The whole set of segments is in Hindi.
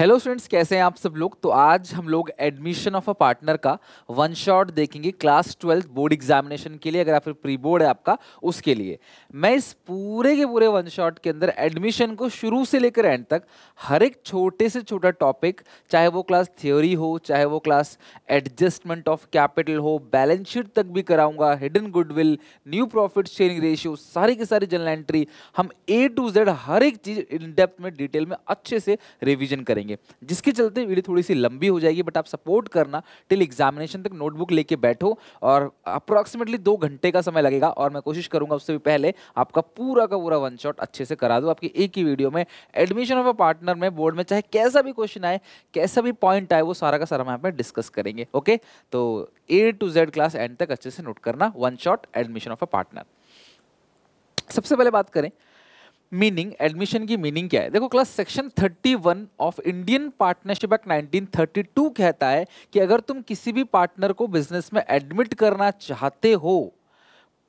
हेलो स्टूडेंट्स कैसे हैं आप सब लोग तो आज हम लोग एडमिशन ऑफ अ पार्टनर का वन शॉट देखेंगे क्लास ट्वेल्थ बोर्ड एग्जामिनेशन के लिए अगर आप प्री बोर्ड है आपका उसके लिए मैं इस पूरे के पूरे वन शॉट के अंदर एडमिशन को शुरू से लेकर एंड तक हर एक छोटे से छोटा टॉपिक चाहे वो क्लास थ्योरी हो चाहे वो क्लास एडजस्टमेंट ऑफ कैपिटल हो बैलेंस शीट तक भी कराऊंगा hidden goodwill new profit sharing ratio सारी की सारी जनरल एंट्री हम ए टू जेड हर एक चीज़ इन डेप्थ में डिटेल में अच्छे से रिविजन करेंगे करेंगे जिसके चलते वीडियो थोड़ी सी लंबी हो जाएगी बट आप सपोर्ट करना टिल एग्जामिनेशन तक नोटबुक लेके बैठो और अप्रॉक्सीमेटली दो घंटे का समय लगेगा और मैं कोशिश करूंगा उससे भी पहले आपका पूरा का पूरा वन शॉट अच्छे से करा दूँ आपकी एक ही वीडियो में एडमिशन ऑफ अ पार्टनर में बोर्ड में चाहे कैसा भी क्वेश्चन आए कैसा भी पॉइंट आए वो सारा का सारा मैं आप डिस्कस करेंगे ओके तो A to Z class end तक अच्छे से नोट करना one shot admission of a partner सबसे पहले बात करें मीनिंग एडमिशन की मीनिंग क्या है देखो class section 31 of Indian partnership act 1932 कहता है कि अगर तुम किसी भी पार्टनर को बिजनेस में एडमिट करना चाहते हो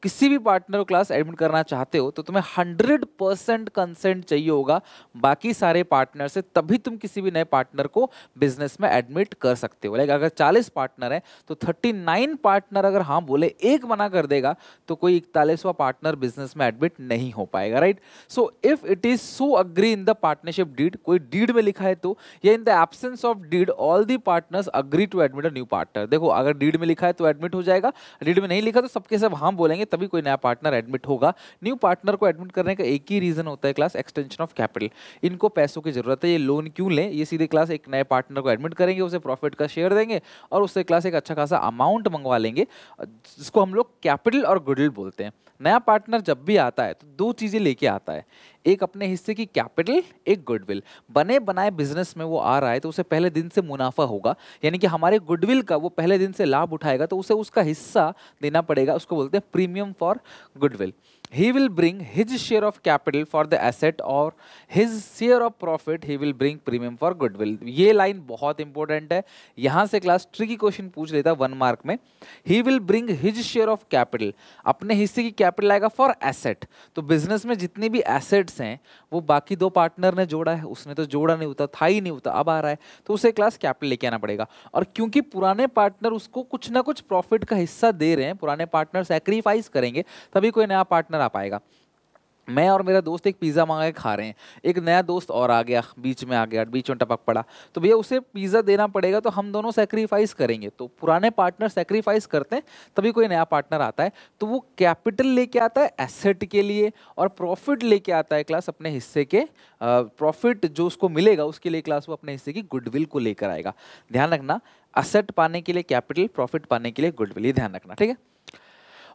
किसी भी पार्टनर को क्लास एडमिट करना चाहते हो तो तुम्हें हंड्रेड परसेंट कंसेंट चाहिए होगा बाकी सारे पार्टनर से तभी तुम किसी भी नए पार्टनर को बिजनेस में एडमिट कर सकते हो लाइक अगर चालीस पार्टनर है तो थर्टी नाइन पार्टनर अगर हाँ बोले एक मना कर देगा तो कोई इकतालीसवा पार्टनर बिजनेस में एडमिट नहीं हो पाएगा right so if it is so agree in the partnership deed कोई डीड में लिखा है तो या in the absence of deed all the partners agree to admit a new partner देखो अगर डीड में लिखा है तो एडमिट हो जाएगा डीड में नहीं लिखा तो सबके सब हाँ बोलेंगे तभी कोई नया पार्टनर एडमिट होगा न्यू पार्टनर को एडमिट करने का एक ही रीज़न होता है क्लास एक्सटेंशन ऑफ कैपिटल इनको पैसों की ज़रूरत है ये लोन क्यों लें ये सीधे क्लास एक नए पार्टनर को एडमिट करेंगे उसे प्रॉफिट का शेयर देंगे और उससे क्लास एक अच्छा खासा अमाउंट मंगवा लेंगे जिसको हम लोग कैपिटल और गुडविल बोलते हैं नया पार्टनर जब भी आता है तो दो चीज़ें लेके आता है एक अपने हिस्से की कैपिटल एक गुडविल बने बनाए बिजनेस में वो आ रहा है तो उसे पहले दिन से मुनाफा होगा यानी कि हमारे गुडविल का वो पहले दिन से लाभ उठाएगा तो उसे उसका हिस्सा देना पड़ेगा उसको बोलते हैं premium for goodwill he will bring his share of capital for the asset और his share of profit he will bring premium for goodwill ये लाइन बहुत इंपॉर्टेंट है यहाँ से क्लास ट्रिकी क्वेश्चन पूछ लेता वन मार्क में he will bring his share of capital अपने हिस्से की कैपिटल आएगा for asset तो बिजनेस में जितने भी एसेट्स हैं वो बाकी दो पार्टनर ने जोड़ा है उसने तो जोड़ा नहीं होता था ही नहीं होता अब आ रहा है तो उसे क्लास कैपिटल लेके आना पड़ेगा और क्योंकि पुराने पार्टनर उसको कुछ ना कुछ प्रॉफिट का हिस्सा दे रहे हैं पुराने पार्टनर सेक्रीफाइस करेंगे तभी कोई नया पार्टनर ना ला पाएगा मैं और मेरा दोस्त एक पिज़्ज़ा मांगा के खा रहे हैं एक नया दोस्त और आ गया बीच में आ गया बीच में टपक पड़ा तो भैया उसे पिज़्ज़ा देना पड़ेगा तो हम दोनों सेक्रीफाइस करेंगे तो पुराने पार्टनर सेक्रीफाइस करते हैं तभी कोई नया पार्टनर आता है तो वो कैपिटल लेके आता है एसेट के लिए और प्रॉफिट लेके आता है क्लास अपने हिस्से के प्रॉफिट जो उसको मिलेगा उसके लिए क्लास वो अपने हिस्से की गुडविल को लेकर आएगा ध्यान रखना असेट पाने के लिए कैपिटल प्रॉफिट पाने के लिए गुडविल ये ध्यान रखना ठीक है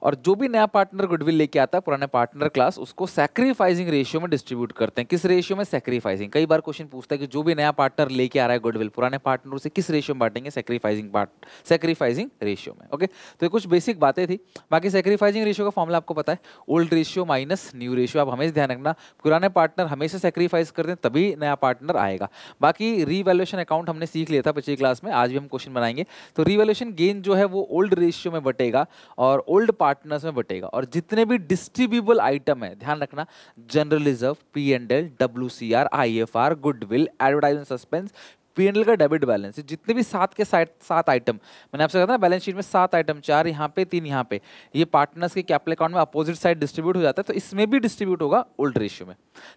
और जो भी नया पार्टनर गुडविल लेके आता है पुराने पार्टनर क्लास उसको सेक्रीफाइसिंग रेशियो में डिस्ट्रीब्यूट करते हैं किस रेशियो में सेक्रीफाइसिंग कई बार क्वेश्चन पूछता है कि जो भी नया पार्टनर लेके आ रहा है गुडविल पुराने पार्टनर से किस रेशियो में बांटेंगे सेक्रीफाइसिंग पार्ट सेक्रीफाइसिंग रेशियो में ओके तो ये कुछ बेसिक बातें थी बाकी सेक्रीफाइसिंग रेशियो का फॉर्मला आपको पता है old ratio minus new ratio आप हमेशा ध्यान रखना पुराने पार्टनर हमेशा सेक्रीफाइस करते हैं तभी नया पार्टनर आएगा बाकी रीवैल्यूशन अकाउंट हमने सीख लिया था पिछली क्लास में आज भी हम क्वेश्चन बनाएंगे तो रिवेल्यूशन गेन जो है वो ओल्ड रेशियो में बटेगा और ओल्ड पार्ट पार्टनर्स में बटेगा और जितने भी डिस्ट्रीब्यूबल आइटम है ध्यान रखना general reserve P and L W C R I F R goodwill advertisement suspense P and L का डेबिट बैलेंस जितने भी सात के साथ सात आइटम मैंने आपसे कहा था बैलेंस शीट में सात आइटम चार यहाँ पे तीन यहाँ पे ये पार्टनर्स के कैपिटल अकाउंट में अपोजिट साइड डिस्ट्रीब्यूट हो जाता है तो इसमें भी डिस्ट्रीब्यूट होगा ओल्ड रेशियो में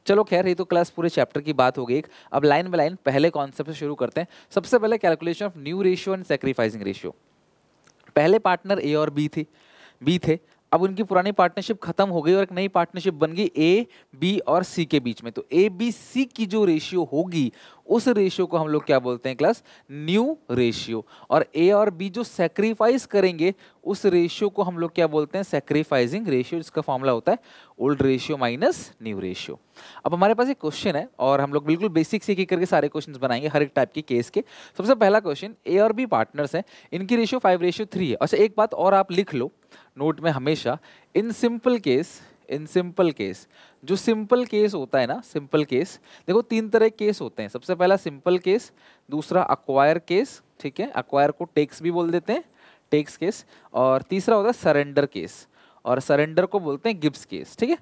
चलो खैर ये तो क्लास पूरे चैप्टर की बात हो गई अब लाइन बाय लाइन पहले कॉन्सेप्ट से शुरू करते हैं सबसे पहले calculation of new ratio and sacrificing ratio पहले पार्टनर ए और बी थी बी थे अब उनकी पुरानी पार्टनरशिप खत्म हो गई और एक नई पार्टनरशिप बन गई ए बी और सी के बीच में तो ए बी सी की जो रेशियो होगी उस रेशियो को हम लोग क्या बोलते हैं क्लास न्यू रेशियो और ए और बी जो सेक्रीफाइस करेंगे उस रेशियो को हम लोग क्या बोलते हैं सेक्रीफाइजिंग रेशियो जिसका फॉर्मूला होता है old ratio minus new ratio अब हमारे पास एक क्वेश्चन है और हम लोग बिल्कुल बेसिक से एक करके सारे क्वेश्चन बनाएंगे हर एक टाइप के केस के सबसे पहला क्वेश्चन ए और बी पार्टनर्स हैं इनकी रेशियो फाइव रेशियो थ्री है अच्छा एक बात और आप लिख लो नोट में हमेशा in simple case in simple case जो सिंपल केस होता है ना सिंपल केस देखो तीन तरह केस होते हैं सबसे पहला सिंपल केस दूसरा अक्वायर केस ठीक है अक्वायर को टेक्स भी बोल देते हैं टेक्स केस और तीसरा होता है सरेंडर केस और सरेंडर को बोलते हैं गिप्स केस ठीक है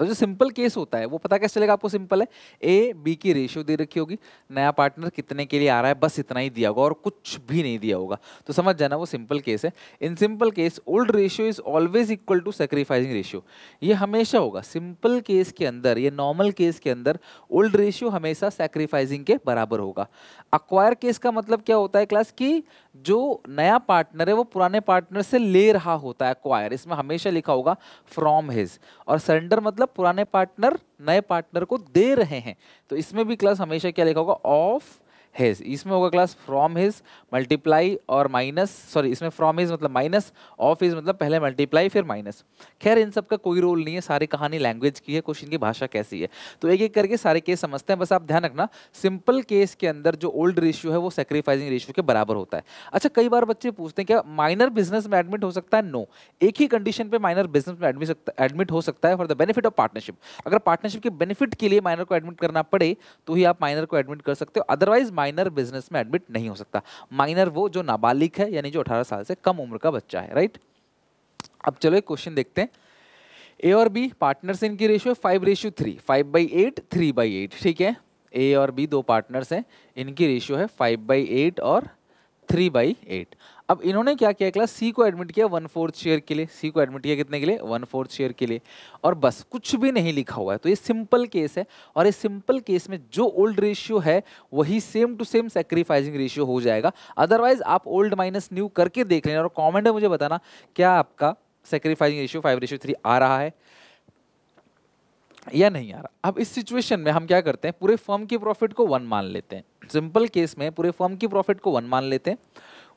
और जो सिंपल केस होता है वो पता कैसे चलेगा आपको सिंपल है ए बी की रेशियो दे रखी होगी नया पार्टनर कितने के लिए आ रहा है बस इतना ही दिया होगा और कुछ भी नहीं दिया होगा तो समझ जाना वो सिंपल केस है in simple case old ratio is always equal to sacrificing ratio ये हमेशा होगा सिंपल केस के अंदर ये नॉर्मल केस के अंदर ओल्ड रेशियो हमेशा सेक्रीफाइसिंग के बराबर होगा अक्वायर केस का मतलब क्या होता है क्लास की जो नया पार्टनर है वो पुराने पार्टनर से ले रहा होता है क्वायर इसमें हमेशा लिखा होगा फ्रॉम हिज और सरेंडर मतलब पुराने पार्टनर नए पार्टनर को दे रहे हैं तो इसमें भी क्लास हमेशा क्या लिखा होगा ऑफ हिज इसमें होगा क्लास फ्रॉम हिज मल्टीप्लाई और माइनस सॉरी इसमें फ्रॉम हिज मतलब माइनस ऑफ हिज मतलब पहले मल्टीप्लाई फिर माइनस खैर इन सब का कोई रोल नहीं है सारी कहानी लैंग्वेज की है क्वेश्चन की भाषा कैसी है तो एक एक करके सारे केस समझते हैं बस आप ध्यान रखना सिंपल केस के अंदर जो ओल्ड रेशियो है वो सेक्रीफाइसिंग रेशियो के बराबर होता है अच्छा कई बार बच्चे पूछते हैं क्या माइनर बिजनेस में एडमिट हो सकता है नो एक ही कंडीशन पर माइनर बिजनेस में एडमिट एडमिट हो सकता है for the benefit of partnership अगर पार्टनरशिप के बेनिफिट के लिए माइनर को एडमिट करना पड़े तो ही आप माइनर को एडमिट कर सकते हो अदरवाइज माइनर बिजनेस में एडमिट नहीं हो सकता माइनर वो जो नाबालिग है यानी जो अठारह साल से कम उम्र का बच्चा है राइट अब चलो एक क्वेश्चन देखते हैं ए और बी पार्टनर्स इनकी ratio five ratio three five by eight three by eight ठीक है ए और बी दो पार्टनर्स हैं इनकी रेशियो है फाइव बाई एट और थ्री बाई एट अब इन्होंने क्या किया क्लास सी को एडमिट किया वन फोर्थ शेयर के लिए सी को एडमिट किया कितने के लिए वन फोर्थ शेयर के लिए और बस कुछ भी नहीं लिखा हुआ है तो ये सिंपल केस है और ये सिंपल केस में जो ओल्ड रेशियो है वही same to same sacrificing ratio हो जाएगा अदरवाइज आप ओल्ड माइनस न्यू करके देख लेना और कॉमेंट में मुझे बताना क्या आपका sacrificing ratio five ratio three आ रहा है या नहीं आ रहा अब इस सिचुएशन में हम क्या करते हैं पूरे फर्म की प्रॉफिट को वन मान लेते हैं सिंपल केस में पूरे फर्म की प्रॉफिट को वन मान लेते हैं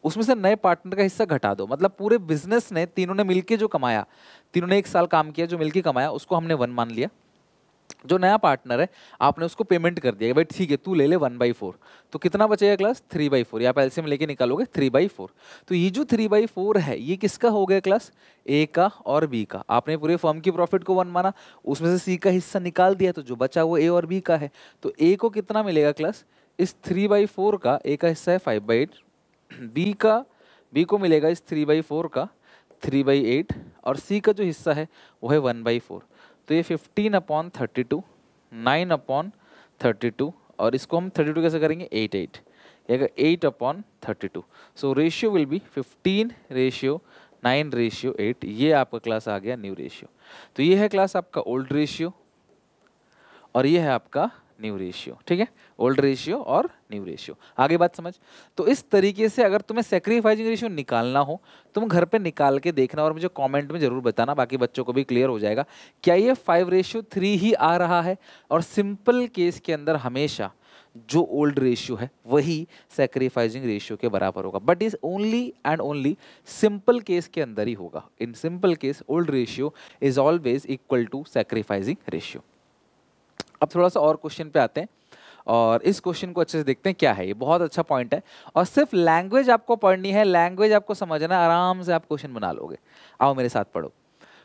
उसमें से नए पार्टनर का हिस्सा घटा दो मतलब पूरे बिजनेस ने तीनों ने मिलकर जो कमाया तीनों ने एक साल काम किया जो मिलकर कमाया उसको हमने वन मान लिया जो नया पार्टनर है आपने उसको पेमेंट कर दिया भाई ठीक है तू ले ले वन बाई फोर तो कितना बचेगा क्लास थ्री बाई फोर या आप एल्सियम लेके निकालोगे थ्री बाई फोर तो ये जो थ्री बाई फोर है ये किसका हो गया क्लास ए का और बी का आपने पूरे फर्म की प्रॉफिट को वन माना उसमें से सी का हिस्सा निकाल दिया तो जो बचा वो ए और बी का है तो ए को कितना मिलेगा क्लास इस थ्री बाई फोर का ए का हिस्सा है फाइव बाई एट बी का बी को मिलेगा इस थ्री बाई फोर का थ्री बाई एट और सी का जो हिस्सा है वो है वन बाई फोर तो ये fifteen upon thirty two nine upon thirty two और इसको हम थर्टी टू कैसे करेंगे एट एट या eight upon thirty two so ratio will be fifteen ratio nine ratio eight ये आपका क्लास आ गया न्यू रेशियो तो ये है क्लास आपका ओल्ड रेशियो और ये है आपका न्यू रेशियो ठीक है ओल्ड रेशियो और न्यू रेशियो आगे बात समझ तो इस तरीके से अगर तुम्हें सेक्रीफाइजिंग रेशियो निकालना हो तुम घर पे निकाल के देखना और मुझे कमेंट में ज़रूर बताना बाकी बच्चों को भी क्लियर हो जाएगा क्या ये फाइव रेशियो थ्री ही आ रहा है और सिंपल केस के अंदर हमेशा जो ओल्ड रेशियो है वही सेक्रीफाइजिंग रेशियो के बराबर होगा but is only and only simple case के अंदर ही होगा in simple case old ratio is always equal to sacrificing ratio अब थोड़ा सा और क्वेश्चन पे आते हैं और इस क्वेश्चन को अच्छे से देखते हैं क्या है ये बहुत अच्छा पॉइंट है और सिर्फ लैंग्वेज आपको पढ़नी है लैंग्वेज आपको समझना आराम से आप क्वेश्चन बना लोगे आओ मेरे साथ पढ़ो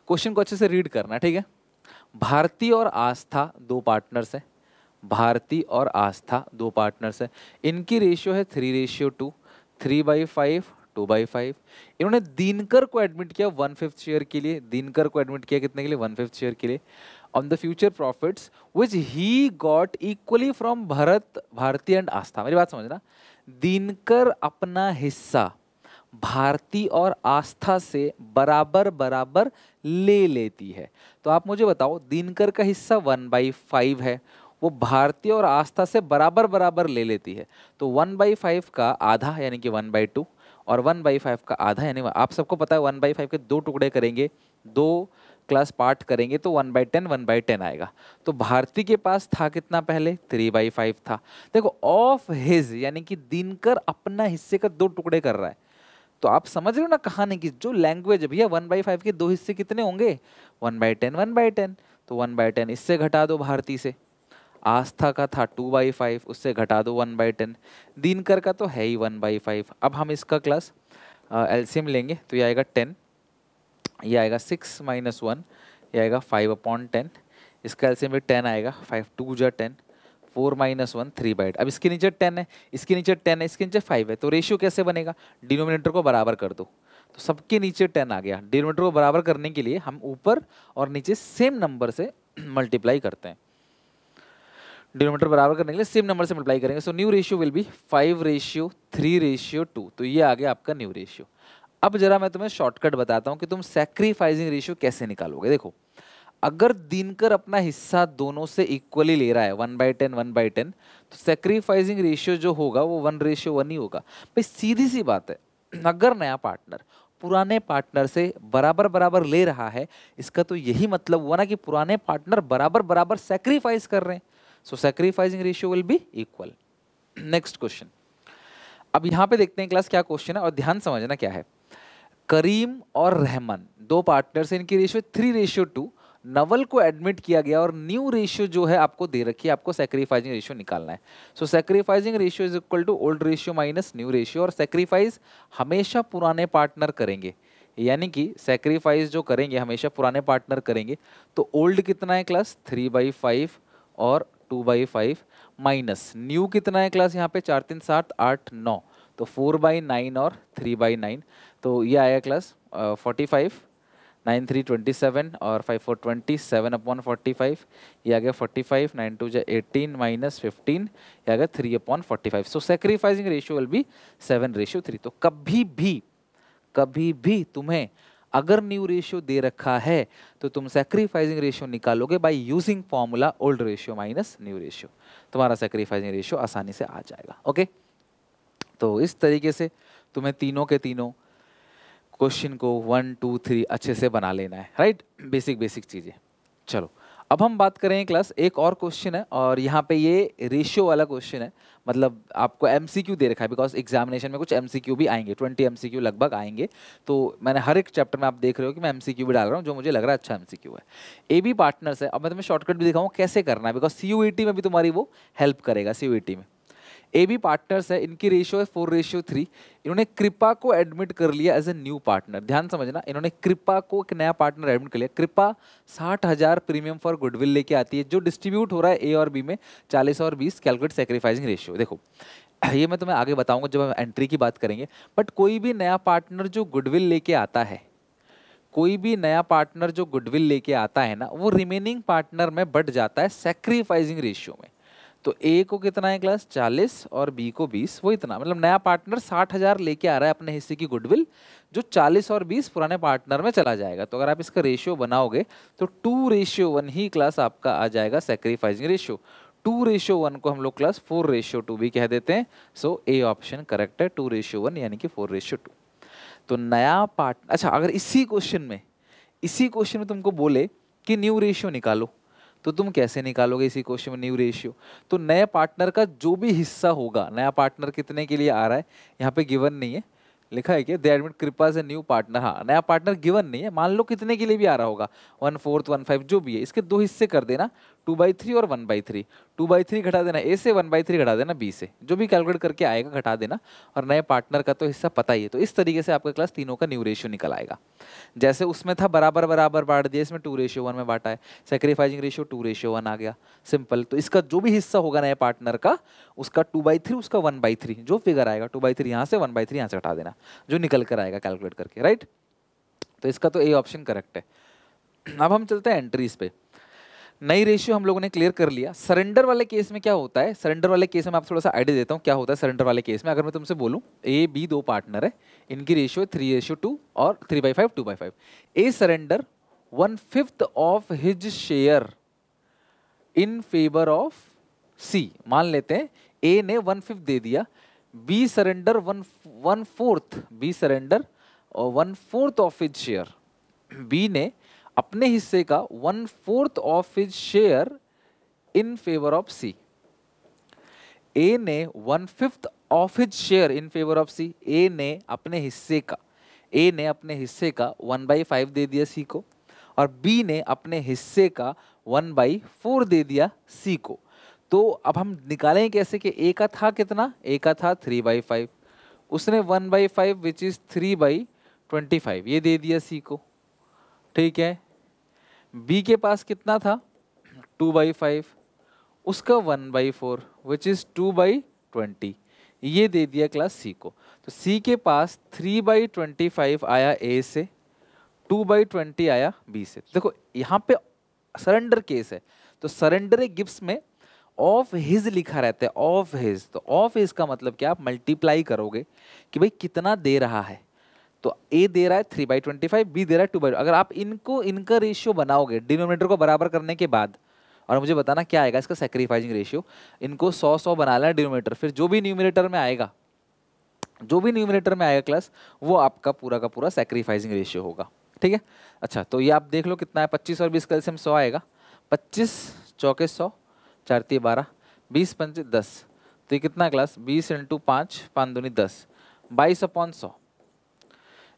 क्वेश्चन को अच्छे से रीड करना ठीक है भारती और आस्था दो पार्टनर्स हैं भारती और आस्था दो पार्टनर्स हैं इनकी रेशियो है three ratio two three by five two by five इन्होंने दिनकर को एडमिट किया वन फिफ्थ शेयर के लिए दिनकर को एडमिट किया कितने के लिए वन फिफ्थ शेयर के लिए on the future profits which he got equally from Bharat, Bharti and Astha. मेरी बात समझना दिनकर अपना हिस्सा भारती और आस्था से बराबर बराबर ले लेती है तो आप मुझे बताओ दिनकर का हिस्सा वन बाई फाइव है वो भारती और आस्था से बराबर बराबर ले लेती है तो वन बाई फाइव का आधा यानी कि वन बाई टू और वन बाई फाइव का आधा यानी आप सबको पता है वन बाई फाइव के दो टुकड़े करेंगे दो क्लास पार्ट करेंगे तो one by ten one by ten आएगा तो भारती के पास था कितना पहले थ्री बाई फाइव था देखो ऑफ हिज यानी कि दिनकर अपना हिस्से का दो टुकड़े कर रहा है तो आप समझ रहे हो ना नहीं कि जो लैंग्वेज भैया वन बाई फाइव के दो हिस्से कितने होंगे one by ten one by ten तो वन बाई टेन इससे घटा दो भारती से आस्था का था टू बाई फाइव उससे घटा दो वन बाई टेन दिनकर का तो है ही वन बाई फाइव अब हम इसका क्लास एल्सियम लेंगे तो ये आएगा टेन ये आएगा सिक्स माइनस वन ये आएगा फाइव अपॉन टेन इसका एल्सियम भी टेन आएगा फाइव टू जो ten four minus one three by अब इसके नीचे टेन है इसके नीचे टेन है इसके नीचे फाइव है तो रेशियो कैसे बनेगा डिनोमिनेटर को बराबर कर दो तो सबके नीचे टेन आ गया डिनोमिनेटर को बराबर करने के लिए हम ऊपर और नीचे सेम नंबर से मल्टीप्लाई करते हैं डिनोमीटर बराबर करने के लिए सेम नंबर से मल्टीप्लाई करेंगे so new ratio will be five ratio three ratio two तो ये आ गया आपका न्यू रेशियो अब जरा मैं तुम्हें शॉर्टकट बताता हूँ कि तुम सेक्रीफाइसिंग रेशियो कैसे निकालोगे देखो अगर दिनकर अपना हिस्सा दोनों से इक्वली ले रहा है one by ten one by ten तो सेक्रीफाइसिंग रेशियो जो होगा वो वन रेशियो वन ही होगा भाई सीधी सी बात है अगर नया पार्टनर पुराने पार्टनर से बराबर बराबर ले रहा है इसका तो यही मतलब हुआ ना कि पुराने पार्टनर बराबर बराबर सेक्रीफाइस कर रहे हैं so sacrificing ratio will be equal next question अब यहाँ पे देखते हैं क्लास क्या क्वेश्चन है और ध्यान समझना क्या है करीम और रहमान दो पार्टनर्स इनकी ratio three ratio two Naval को एडमिट किया गया और न्यू रेशियो जो है आपको दे रखी है आपको सेक्रीफाइजिंग रेशियो निकालना है so sacrificing ratio is equal to old ratio minus new ratio और सेक्रीफाइस हमेशा पुराने पार्टनर करेंगे यानी कि सेक्रीफाइस जो करेंगे हमेशा पुराने पार्टनर करेंगे तो ओल्ड कितना है क्लास थ्री बाई फाइव और two by five minus new कितना है क्लास यहाँ पे चार तीन सात आठ नौ तो फोर बाई नाइन और थ्री बाई नाइन तो ये आया class forty five nine three twenty seven और five four twenty seven upon forty five ये आ गया फोर्टी फाइव नाइन टू जो एटीन माइनस फिफ्टीन ये आ गया three upon forty five so sacrificing ratio will be seven ratio three तो कभी भी कभी भी तुम्हें अगर न्यू रेशियो दे रखा है तो तुम सेक्रीफाइसिंग रेशियो निकालोगे by using formula old ratio minus new ratio तुम्हारा सेक्रीफाइसिंग रेशियो आसानी से आ जाएगा ओके तो इस तरीके से तुम्हें तीनों के तीनों क्वेश्चन को वन टू थ्री अच्छे से बना लेना है राइट बेसिक बेसिक चीज़ें चलो अब हम बात करें क्लास एक और क्वेश्चन है और यहाँ पे ये रेशियो वाला क्वेश्चन है मतलब आपको एम दे रखा है बिकॉज एग्जामिनेशन में कुछ एम भी आएंगे ट्वेंटी एम लगभग आएंगे तो मैंने हर एक चैप्टर में आप देख रहे हो कि मैं एम भी डाल रहा हूँ जो मुझे लग रहा है अच्छा एम है ए बी पार्टनर्स है अब मैं तुम्हें शॉर्टकट भी दिखाऊँ कैसे करना है बिकॉज सी e में भी तुम्हारी वो हेल्प करेगा सी e में ए बी पार्टनर्स है इनकी रेशियो है फोर रेशियो थ्री इन्होंने कृपा को एडमिट कर लिया एज ए न्यू पार्टनर ध्यान समझना इन्होंने कृपा को एक नया पार्टनर एडमिट कर लिया कृपा साठ हज़ार प्रीमियम फॉर गुडविल लेके आती है जो डिस्ट्रीब्यूट हो रहा है ए और बी में चालीस और बीस कैलकुलेट सेक्रीफाइसिंग रेशियो देखो ये मैं तुम्हें आगे बताऊंगा जब हम एंट्री की बात करेंगे बट कोई भी नया पार्टनर जो गुडविल लेके आता है कोई भी नया पार्टनर जो गुडविल लेके आता है ना वो रिमेनिंग पार्टनर में बढ़ जाता है सेक्रीफाइसिंग रेशियो में तो ए को कितना है क्लास चालीस और बी को बीस वो इतना मतलब नया पार्टनर साठ हज़ार लेके आ रहा है अपने हिस्से की गुडविल जो चालीस और बीस पुराने पार्टनर में चला जाएगा तो अगर आप इसका रेशियो बनाओगे तो टू रेशियो वन ही क्लास आपका आ जाएगा sacrificing ratio two ratio one को हम लोग क्लास फोर रेशियो टू भी कह देते हैं सो ए ऑप्शन करेक्ट है टू रेशियो वन यानी कि फोर रेशियो टू तो नया पार्ट अच्छा अगर इसी क्वेश्चन में इसी क्वेश्चन में तुमको बोले कि न्यू रेशियो निकालो तो तुम कैसे निकालोगे इसी क्वेश्चन में न्यू रेशियो तो नए पार्टनर का जो भी हिस्सा होगा नया पार्टनर कितने के लिए आ रहा है यहाँ पे गिवन नहीं है लिखा है कि दे एडमिट कृपा से न्यू पार्टनर हाँ नया पार्टनर गिवन नहीं है मान लो कितने के लिए भी आ रहा होगा वन फोर्थ वन फाइव जो भी है इसके दो हिस्से कर देना टू बाई थ्री और one by three two by three घटा देना ए से वन बाई थ्री घटा देना बी से जो भी कैलकुलेट करके आएगा घटा देना और नए पार्टनर का तो हिस्सा पता ही है तो इस तरीके से आपका क्लास तीनों का न्यू रेशियो निकल आएगा जैसे उसमें था बराबर बराबर बांट दिया इसमें टू रेशियो वन में बांटा है sacrificing ratio two ratio one आ गया सिंपल तो इसका जो भी हिस्सा होगा नए पार्टनर का उसका टू बाई थ्री उसका वन बाई थ्री जो फिगर आएगा टू बाई थ्री यहाँ से वन बाई थ्री यहाँ से घटा देना जो निकल कर आएगा कैलकुलेट करके राइट तो इसका तो ए ऑप्शन करेक्ट है अब हम चलते हैं एंट्रीज पे नई रेशियो हम लोगों ने क्लियर कर लिया सरेंडर वाले केस में क्या होता है सरेंडर वाले केस में आप थोड़ा सा आइडिया देता हूँ क्या होता है सरेंडर वाले केस में अगर मैं तुमसे बोलूँ ए बी दो पार्टनर है इनकी रेशियो थ्री रेशियो टू और three by five two by five A surrender one fifth of his share in favour of C मान लेते हैं ए ने वन फिफ्थ दे दिया B surrender one one fourth B surrender one fourth of his share B ने अपने हिस्से का one fourth of his share in favour of C A ने one fifth of his share in favour of C A ने अपने हिस्से का ए ने अपने हिस्से का वन बाई फाइव दे दिया सी को और बी ने अपने हिस्से का वन बाई फोर दे दिया सी को तो अब हम निकालें कैसे कि ए का था कितना ए का था थ्री बाई फाइव उसने one by five which is three by twenty five ये दे दिया सी को ठीक है बी के पास कितना था टू बाई फाइव उसका one by four which is two by twenty ये दे दिया क्लास सी को तो सी के पास थ्री बाई ट्वेंटी फाइव आया ए से टू बाई ट्वेंटी आया बी से देखो यहाँ पे सरेंडर केस है तो सरेंडर गिफ्ट में ऑफ हिज लिखा रहता है ऑफ हिज तो ऑफ हिज का मतलब क्या आप मल्टीप्लाई करोगे कि भाई कितना दे रहा है तो ए दे रहा है three by twenty five B दे रहा है टू बाई अगर आप इनको इनका रेशियो बनाओगे डिनोमिनेटर को बराबर करने के बाद और मुझे बताना क्या आएगा इसका सेक्रीफाइजिंग रेशियो इनको सौ सौ बना लेना डिनोमिनेटर फिर जो भी न्यूमिनेटर में आएगा जो भी न्यूमिनेटर में आएगा क्लास वो आपका पूरा का पूरा सेक्रीफाइजिंग रेशियो होगा ठीक है अच्छा तो ये आप देख लो कितना है पच्चीस और बीस कैल्सियम सौ आएगा पच्चीस चौके सौ चारती बारह बीस पंच दस तो ये कितना क्लास बीस इंटू पाँच पाँच दूनी दस बाईस अपॉन सौ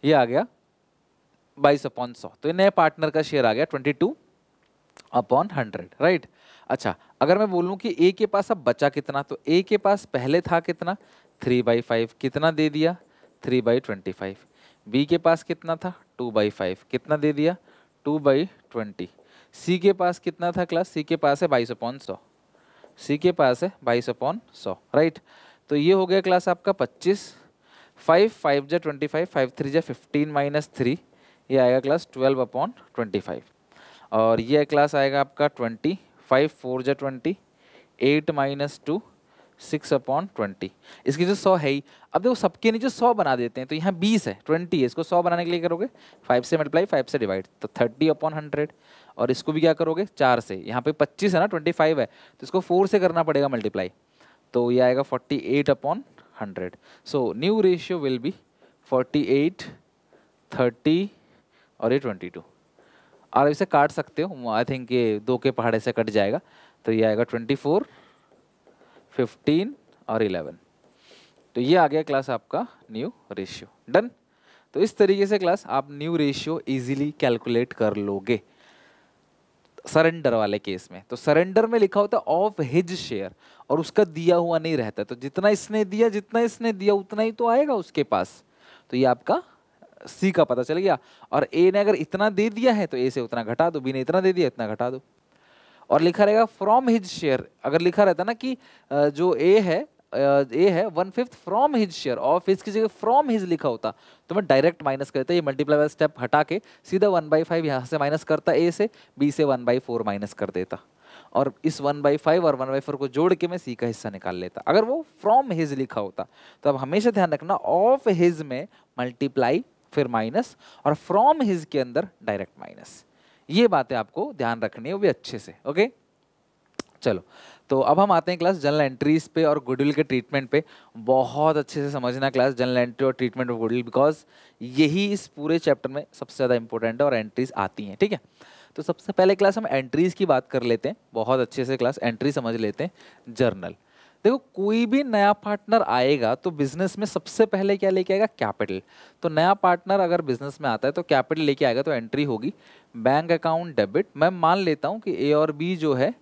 ये आ गया बाईस अपॉन सौ तो ये नए पार्टनर का शेयर आ गया twenty two upon hundred right अच्छा अगर मैं बोलूँ कि ए के पास अब बचा कितना तो ए के पास पहले था कितना थ्री बाई फाइव कितना दे दिया three by twenty five B के पास कितना था टू बाई फाइव कितना दे दिया टू बाई ट्वेंटी सी के पास कितना था क्लास सी के पास है बाईस अपॉन सौ सी के पास है बाईस अपॉन सौ राइट तो ये हो गया क्लास आपका पच्चीस फाइव फाइव जै ट्वेंटी फाइव फाइव थ्री जै फिफ्टीन माइनस थ्री ये आएगा class twelve upon twenty five और ये क्लास आएगा आपका ट्वेंटी फाइव फोर जै twenty eight minus two six upon twenty इसकी जो सौ है ही अब देखो सबके नीचे सौ बना देते हैं तो यहाँ बीस है ट्वेंटी है इसको सौ बनाने के लिए करोगे फाइव से मल्टीप्लाई फाइव से डिवाइड तो थर्टी अपॉन हंड्रेड और इसको भी क्या करोगे चार से यहाँ पे पच्चीस है ना ट्वेंटी फाइव है तो इसको फोर से करना पड़ेगा मल्टीप्लाई तो ये आएगा forty eight upon 100 so new ratio will be 48 30 और ये 22 और इसे काट सकते हो आई थिंक ये दो के पहाड़े से कट जाएगा तो ये आएगा 24 15 और 11 तो ये आ गया क्लास आपका न्यू रेशियो डन तो इस तरीके से क्लास आप न्यू रेशियो इजीली कैलकुलेट कर लोगे सरेंडर वाले केस में तो सरेंडर में लिखा होता है ऑफ हिज शेयर और उसका दिया हुआ नहीं रहता तो जितना इसने दिया जितना इसने दिया उतना ही तो आएगा उसके पास तो ये आपका सी का पता चल गया और ए ने अगर इतना दे दिया है तो ए से उतना घटा दो बी ने इतना दे दिया इतना घटा दो और लिखा रहेगा फ्रॉम हिज शेयर अगर लिखा रहता ना कि जो ए है ए है one fifth from his share of his की जगह फ्रॉम हिज लिखा होता तो मैं डायरेक्ट माइनस करता ये मल्टीप्लाई वाला स्टेप हटा के सीधा वन बाई फाइव यहाँ से माइनस करता ए से बी से वन बाई फोर माइनस कर देता और इस वन बाई फाइव और वन बाई फोर को जोड़ के मैं सी का हिस्सा निकाल लेता अगर वो फ्रॉम हिज लिखा होता तो अब हमेशा ध्यान रखना ऑफ हिज में मल्टीप्लाई फिर माइनस और फ्रॉम हिज के अंदर डायरेक्ट माइनस ये बातें आपको ध्यान रखनी है वो भी अच्छे से ओके चलो तो अब हम आते हैं क्लास जनरल एंट्रीज पे और गुडविल के ट्रीटमेंट पे बहुत अच्छे से समझना क्लास जनरल एंट्री और ट्रीटमेंट ऑफ गुडविल बिकॉज यही इस पूरे चैप्टर में सबसे ज़्यादा इंपॉर्टेंट है और एंट्रीज आती हैं ठीक है तो सबसे पहले क्लास हम एंट्रीज़ की बात कर लेते हैं बहुत अच्छे से क्लास एंट्री समझ लेते हैं जर्नल देखो कोई भी नया पार्टनर आएगा तो बिजनेस में सबसे पहले क्या लेके आएगा कैपिटल तो नया पार्टनर अगर बिजनेस में आता है तो कैपिटल लेके आएगा तो एंट्री होगी बैंक अकाउंट डेबिट मैं मान लेता हूँ कि ए और बी जो है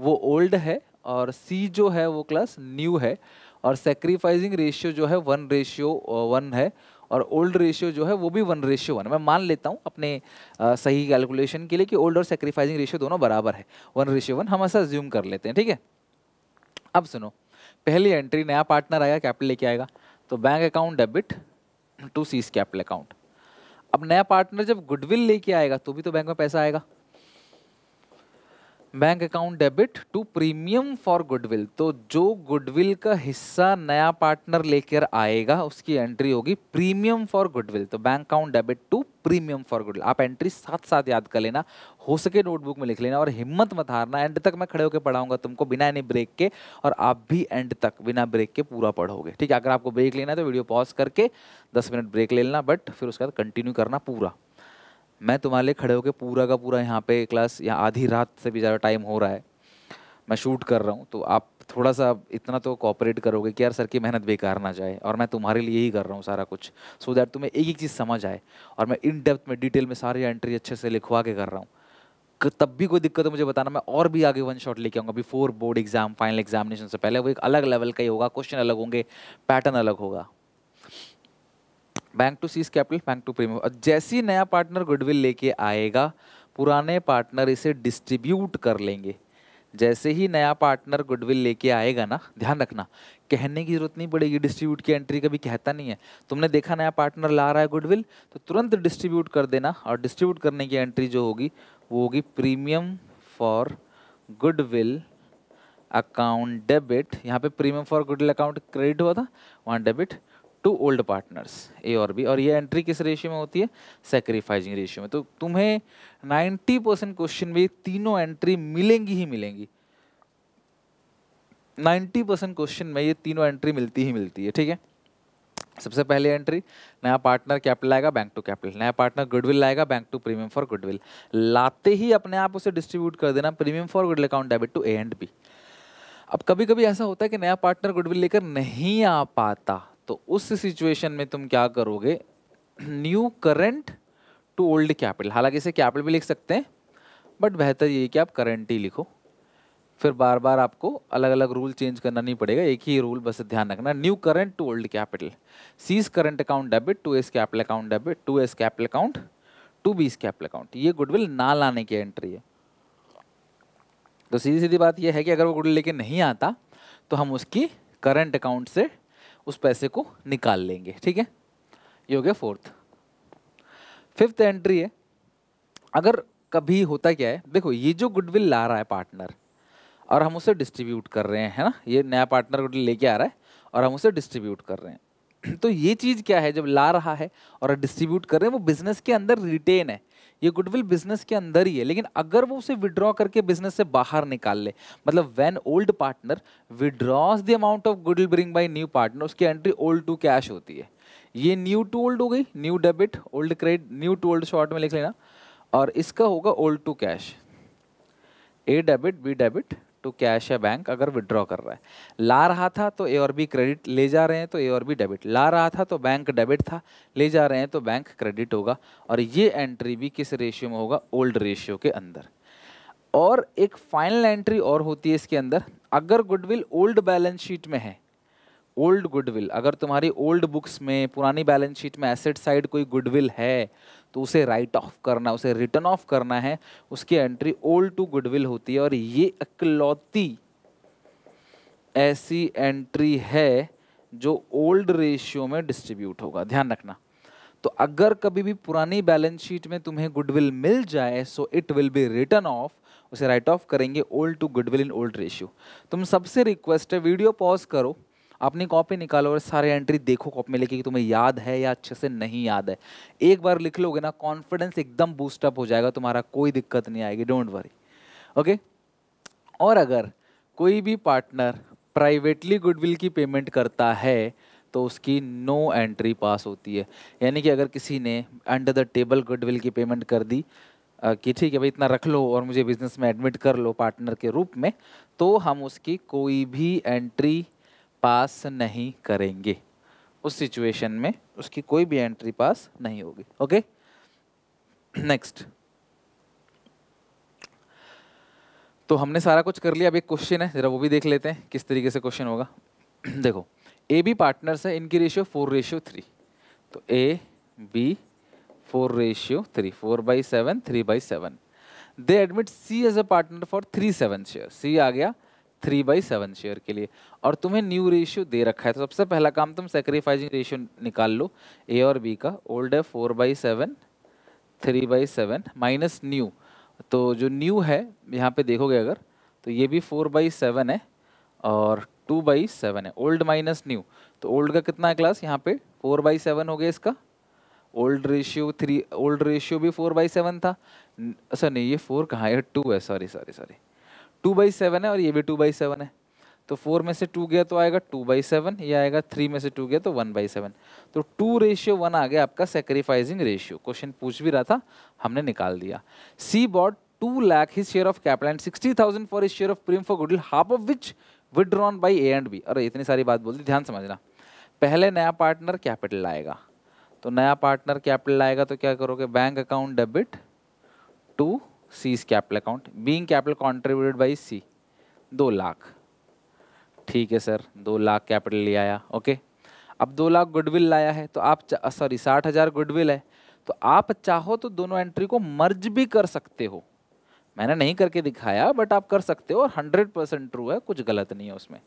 वो ओल्ड है और सी जो है वो क्लास न्यू है और सेक्रीफाइजिंग रेशियो जो है वन रेशियो वन है और ओल्ड रेशियो जो है वो भी वन रेशियो वन मैं मान लेता हूँ अपने आ, सही कैलकुलेशन के लिए कि ओल्ड और सेक्रीफाइसिंग रेशियो दोनों बराबर है वन रेशियो वन हम ऐसा ज्यूम कर लेते हैं ठीक है अब सुनो पहली एंट्री नया पार्टनर आएगा कैपिटल लेके आएगा तो bank account debit to C's capital account अब नया पार्टनर जब गुडविल लेके आएगा तो भी तो बैंक में पैसा आएगा bank account debit to premium for goodwill तो जो गुडविल का हिस्सा नया पार्टनर लेकर आएगा उसकी एंट्री होगी प्रीमियम फॉर गुडविल तो bank account debit to premium for goodwill आप एंट्री साथ साथ याद कर लेना हो सके नोटबुक में लिख लेना और हिम्मत मत हारना एंड तक मैं खड़े होकर पढ़ाऊंगा तुमको बिना एनी ब्रेक के और आप भी एंड तक बिना ब्रेक के पूरा पढ़ोगे ठीक है अगर आपको ब्रेक लेना है तो वीडियो पॉज करके दस मिनट ब्रेक ले लेना बट फिर उसके बाद कंटिन्यू करना पूरा मैं तुम्हारे लिए खड़े होकर पूरा का पूरा यहाँ पे क्लास या आधी रात से भी ज़्यादा टाइम हो रहा है मैं शूट कर रहा हूँ तो आप थोड़ा सा इतना तो कॉपरेट करोगे कि यार सर की मेहनत बेकार ना जाए और मैं तुम्हारे लिए ही कर रहा हूँ सारा कुछ सो so दैट तुम्हें एक एक चीज़ समझ आए और मैं इन डेप्थ में डिटेल में सारी एंट्री अच्छे से लिखवा के कर रहा हूँ तब भी कोई दिक्कत हो मुझे बताना मैं और भी आगे वन शॉट लेके आऊँगा before board exam final examination से पहले वो एक अलग लेवल का ही होगा क्वेश्चन अलग होंगे पैटर्न अलग होगा bank to C's capital bank to premium और जैसे ही नया पार्टनर गुडविल लेके आएगा पुराने पार्टनर इसे डिस्ट्रीब्यूट कर लेंगे जैसे ही नया पार्टनर गुडविल लेके आएगा ना ध्यान रखना कहने की जरूरत नहीं पड़ेगी डिस्ट्रीब्यूट की एंट्री कभी कहता नहीं है तुमने देखा नया पार्टनर ला रहा है गुडविल तो तुरंत डिस्ट्रीब्यूट कर देना और डिस्ट्रीब्यूट करने की एंट्री जो होगी वो होगी premium for goodwill account debit यहाँ पे premium for goodwill account credit हुआ था वहाँ debit to old partners A और बी और ये एंट्री किस रेशियो में होती है सेक्रीफाइजिंग रेशियो में तो तुम्हें नाइन्टी परसेंट क्वेश्चन में तीनों एंट्री मिलेंगी ही मिलेंगी नाइन्टी परसेंट क्वेश्चन में ये तीनों एंट्री मिलती ही मिलती है ठीक है सबसे पहले एंट्री नया पार्टनर कैपिटल आएगा बैंक टू कैपिटल नया पार्टनर गुडविल लाएगा bank to premium for goodwill लाते ही अपने आप उसे डिस्ट्रीब्यूट कर देना premium for goodwill account debit to A and B अब कभी कभी ऐसा होता है कि नया पार्टनर गुडविल लेकर नहीं आ पाता तो उस सिचुएशन में तुम क्या करोगे new current to old capital हालांकि इसे कैपिटल भी लिख सकते हैं बट बेहतर ये कि आप करंट ही लिखो फिर बार बार आपको अलग अलग रूल चेंज करना नहीं पड़ेगा एक ही रूल बस ध्यान रखना new current to old capital C's current account debit to A's capital account debit to A's capital account to B's capital account ये गुडविल ना लाने की एंट्री है तो सीधी सीधी बात यह है कि अगर वो गुडविल लेके नहीं आता तो हम उसकी करंट अकाउंट से उस पैसे को निकाल लेंगे ठीक है ये हो गया फोर्थ फिफ्थ एंट्री है अगर कभी होता क्या है देखो ये जो गुडविल ला रहा है पार्टनर और हम उसे डिस्ट्रीब्यूट कर रहे हैं है ना ये नया पार्टनर गुडविल लेके आ रहा है और हम उसे डिस्ट्रीब्यूट कर रहे हैं तो ये चीज़ क्या है जब ला रहा है और डिस्ट्रीब्यूट कर रहे हैं वो बिजनेस के अंदर रिटेन है ये गुडविल बिजनेस के अंदर ही है लेकिन अगर वो उसे विड्रॉ करके बिजनेस से बाहर निकाल ले मतलब when old partner withdraws the amount of goodwill bring by new partner उसकी एंट्री ओल्ड टू कैश होती है ये न्यू टू ओल्ड हो गई new debit old credit new to old short में लिख लेना और इसका होगा old to cash A debit B debit to cash या बैंक अगर विड्रॉ कर रहा है ला रहा था तो ए और बी क्रेडिट ले जा रहे हैं तो ए और बी डेबिट ला रहा था तो बैंक डेबिट था ले जा रहे हैं तो बैंक क्रेडिट होगा और ये एंट्री भी किस रेशियो में होगा ओल्ड रेशियो के अंदर और एक फाइनल एंट्री और होती है इसके अंदर अगर गुडविल ओल्ड बैलेंस शीट में है ओल्ड गुडविल अगर तुम्हारी ओल्ड बुक्स में पुरानी बैलेंस शीट में एसेट साइड कोई गुडविल है तो उसे राइट ऑफ करना उसे रिटर्न ऑफ करना है उसकी एंट्री ओल्ड टू गुडविल होती है और ये अकलौती ऐसी एंट्री है जो ओल्ड रेशियो में डिस्ट्रीब्यूट होगा ध्यान रखना तो अगर कभी भी पुरानी बैलेंस शीट में तुम्हें गुडविल मिल जाए so it will be return of उसे राइट ऑफ करेंगे old to goodwill in old ratio तुम सबसे रिक्वेस्ट है वीडियो पॉज करो अपनी कॉपी निकालो और सारे एंट्री देखो कॉपी में लेके कि तुम्हें याद है या अच्छे से नहीं याद है एक बार लिख लोगे ना कॉन्फिडेंस एकदम बूस्टअप हो जाएगा तुम्हारा कोई दिक्कत नहीं आएगी डोंट वरी ओके और अगर कोई भी पार्टनर प्राइवेटली गुडविल की पेमेंट करता है तो उसकी नो एंट्री पास होती है यानी कि अगर किसी ने अंडर द टेबल गुडविल की पेमेंट कर दी कि ठीक है भाई इतना रख लो और मुझे बिज़नेस में एडमिट कर लो पार्टनर के रूप में तो हम उसकी कोई भी एंट्री पास नहीं करेंगे उस सिचुएशन में उसकी कोई भी एंट्री पास नहीं होगी ओके नेक्स्ट तो हमने सारा कुछ कर लिया अब एक क्वेश्चन है ज़रा वो भी देख लेते हैं किस तरीके से क्वेश्चन होगा देखो ए बी पार्टनर्स है इनकी रेशियो फोर रेशियो थ्री तो A B four ratio three four by seven three by seven they admit C as a partner for three seven share C आ गया थ्री बाई सेवन शेयर के लिए और तुम्हें न्यू रेशियो दे रखा है तो सबसे पहला काम तुम सेक्रीफाइजिंग रेशियो निकाल लो ए और बी का ओल्ड है four by seven three by seven minus new तो जो न्यू है यहाँ पे देखोगे अगर तो ये भी फोर बाई सेवन है और टू बाई सेवन है ओल्ड माइनस न्यू तो ओल्ड का कितना है क्लास यहाँ पे फोर बाई सेवन हो गया इसका old ratio three old ratio भी फोर बाई सेवन था सर अच्छा नहीं ये फोर कहाँ है टू है sorry sorry sorry two by seven है और ये भी टू बाई सेवन है तो फोर में से टू गया तो आएगा टू बाई सेवन ये आएगा थ्री में से टू गया तो वन बाई सेवन तो टू रेशियो वन आ गया आपका सेक्रीफाइसिंग रेशियो क्वेश्चन पूछ भी रहा था हमने निकाल दिया C brought two lakh his share of capital and sixty thousand for his share of premium for goodwill half of which withdrawn by A and B अरे इतनी सारी बात बोल दी ध्यान समझना पहले नया पार्टनर कैपिटल आएगा तो नया पार्टनर कैपिटल आएगा तो क्या करोगे bank account debit to C is capital account being capital contributed by C दो लाख ठीक है सर दो लाख कैपिटल ले आया ओके अब दो लाख गुडविल लाया है तो आप सॉरी साठ हज़ार गुडविल है तो आप चाहो तो दोनों एंट्री को मर्ज भी कर सकते हो मैंने नहीं करके दिखाया बट आप कर सकते हो और हंड्रेड परसेंट ट्रू है कुछ गलत नहीं है उसमें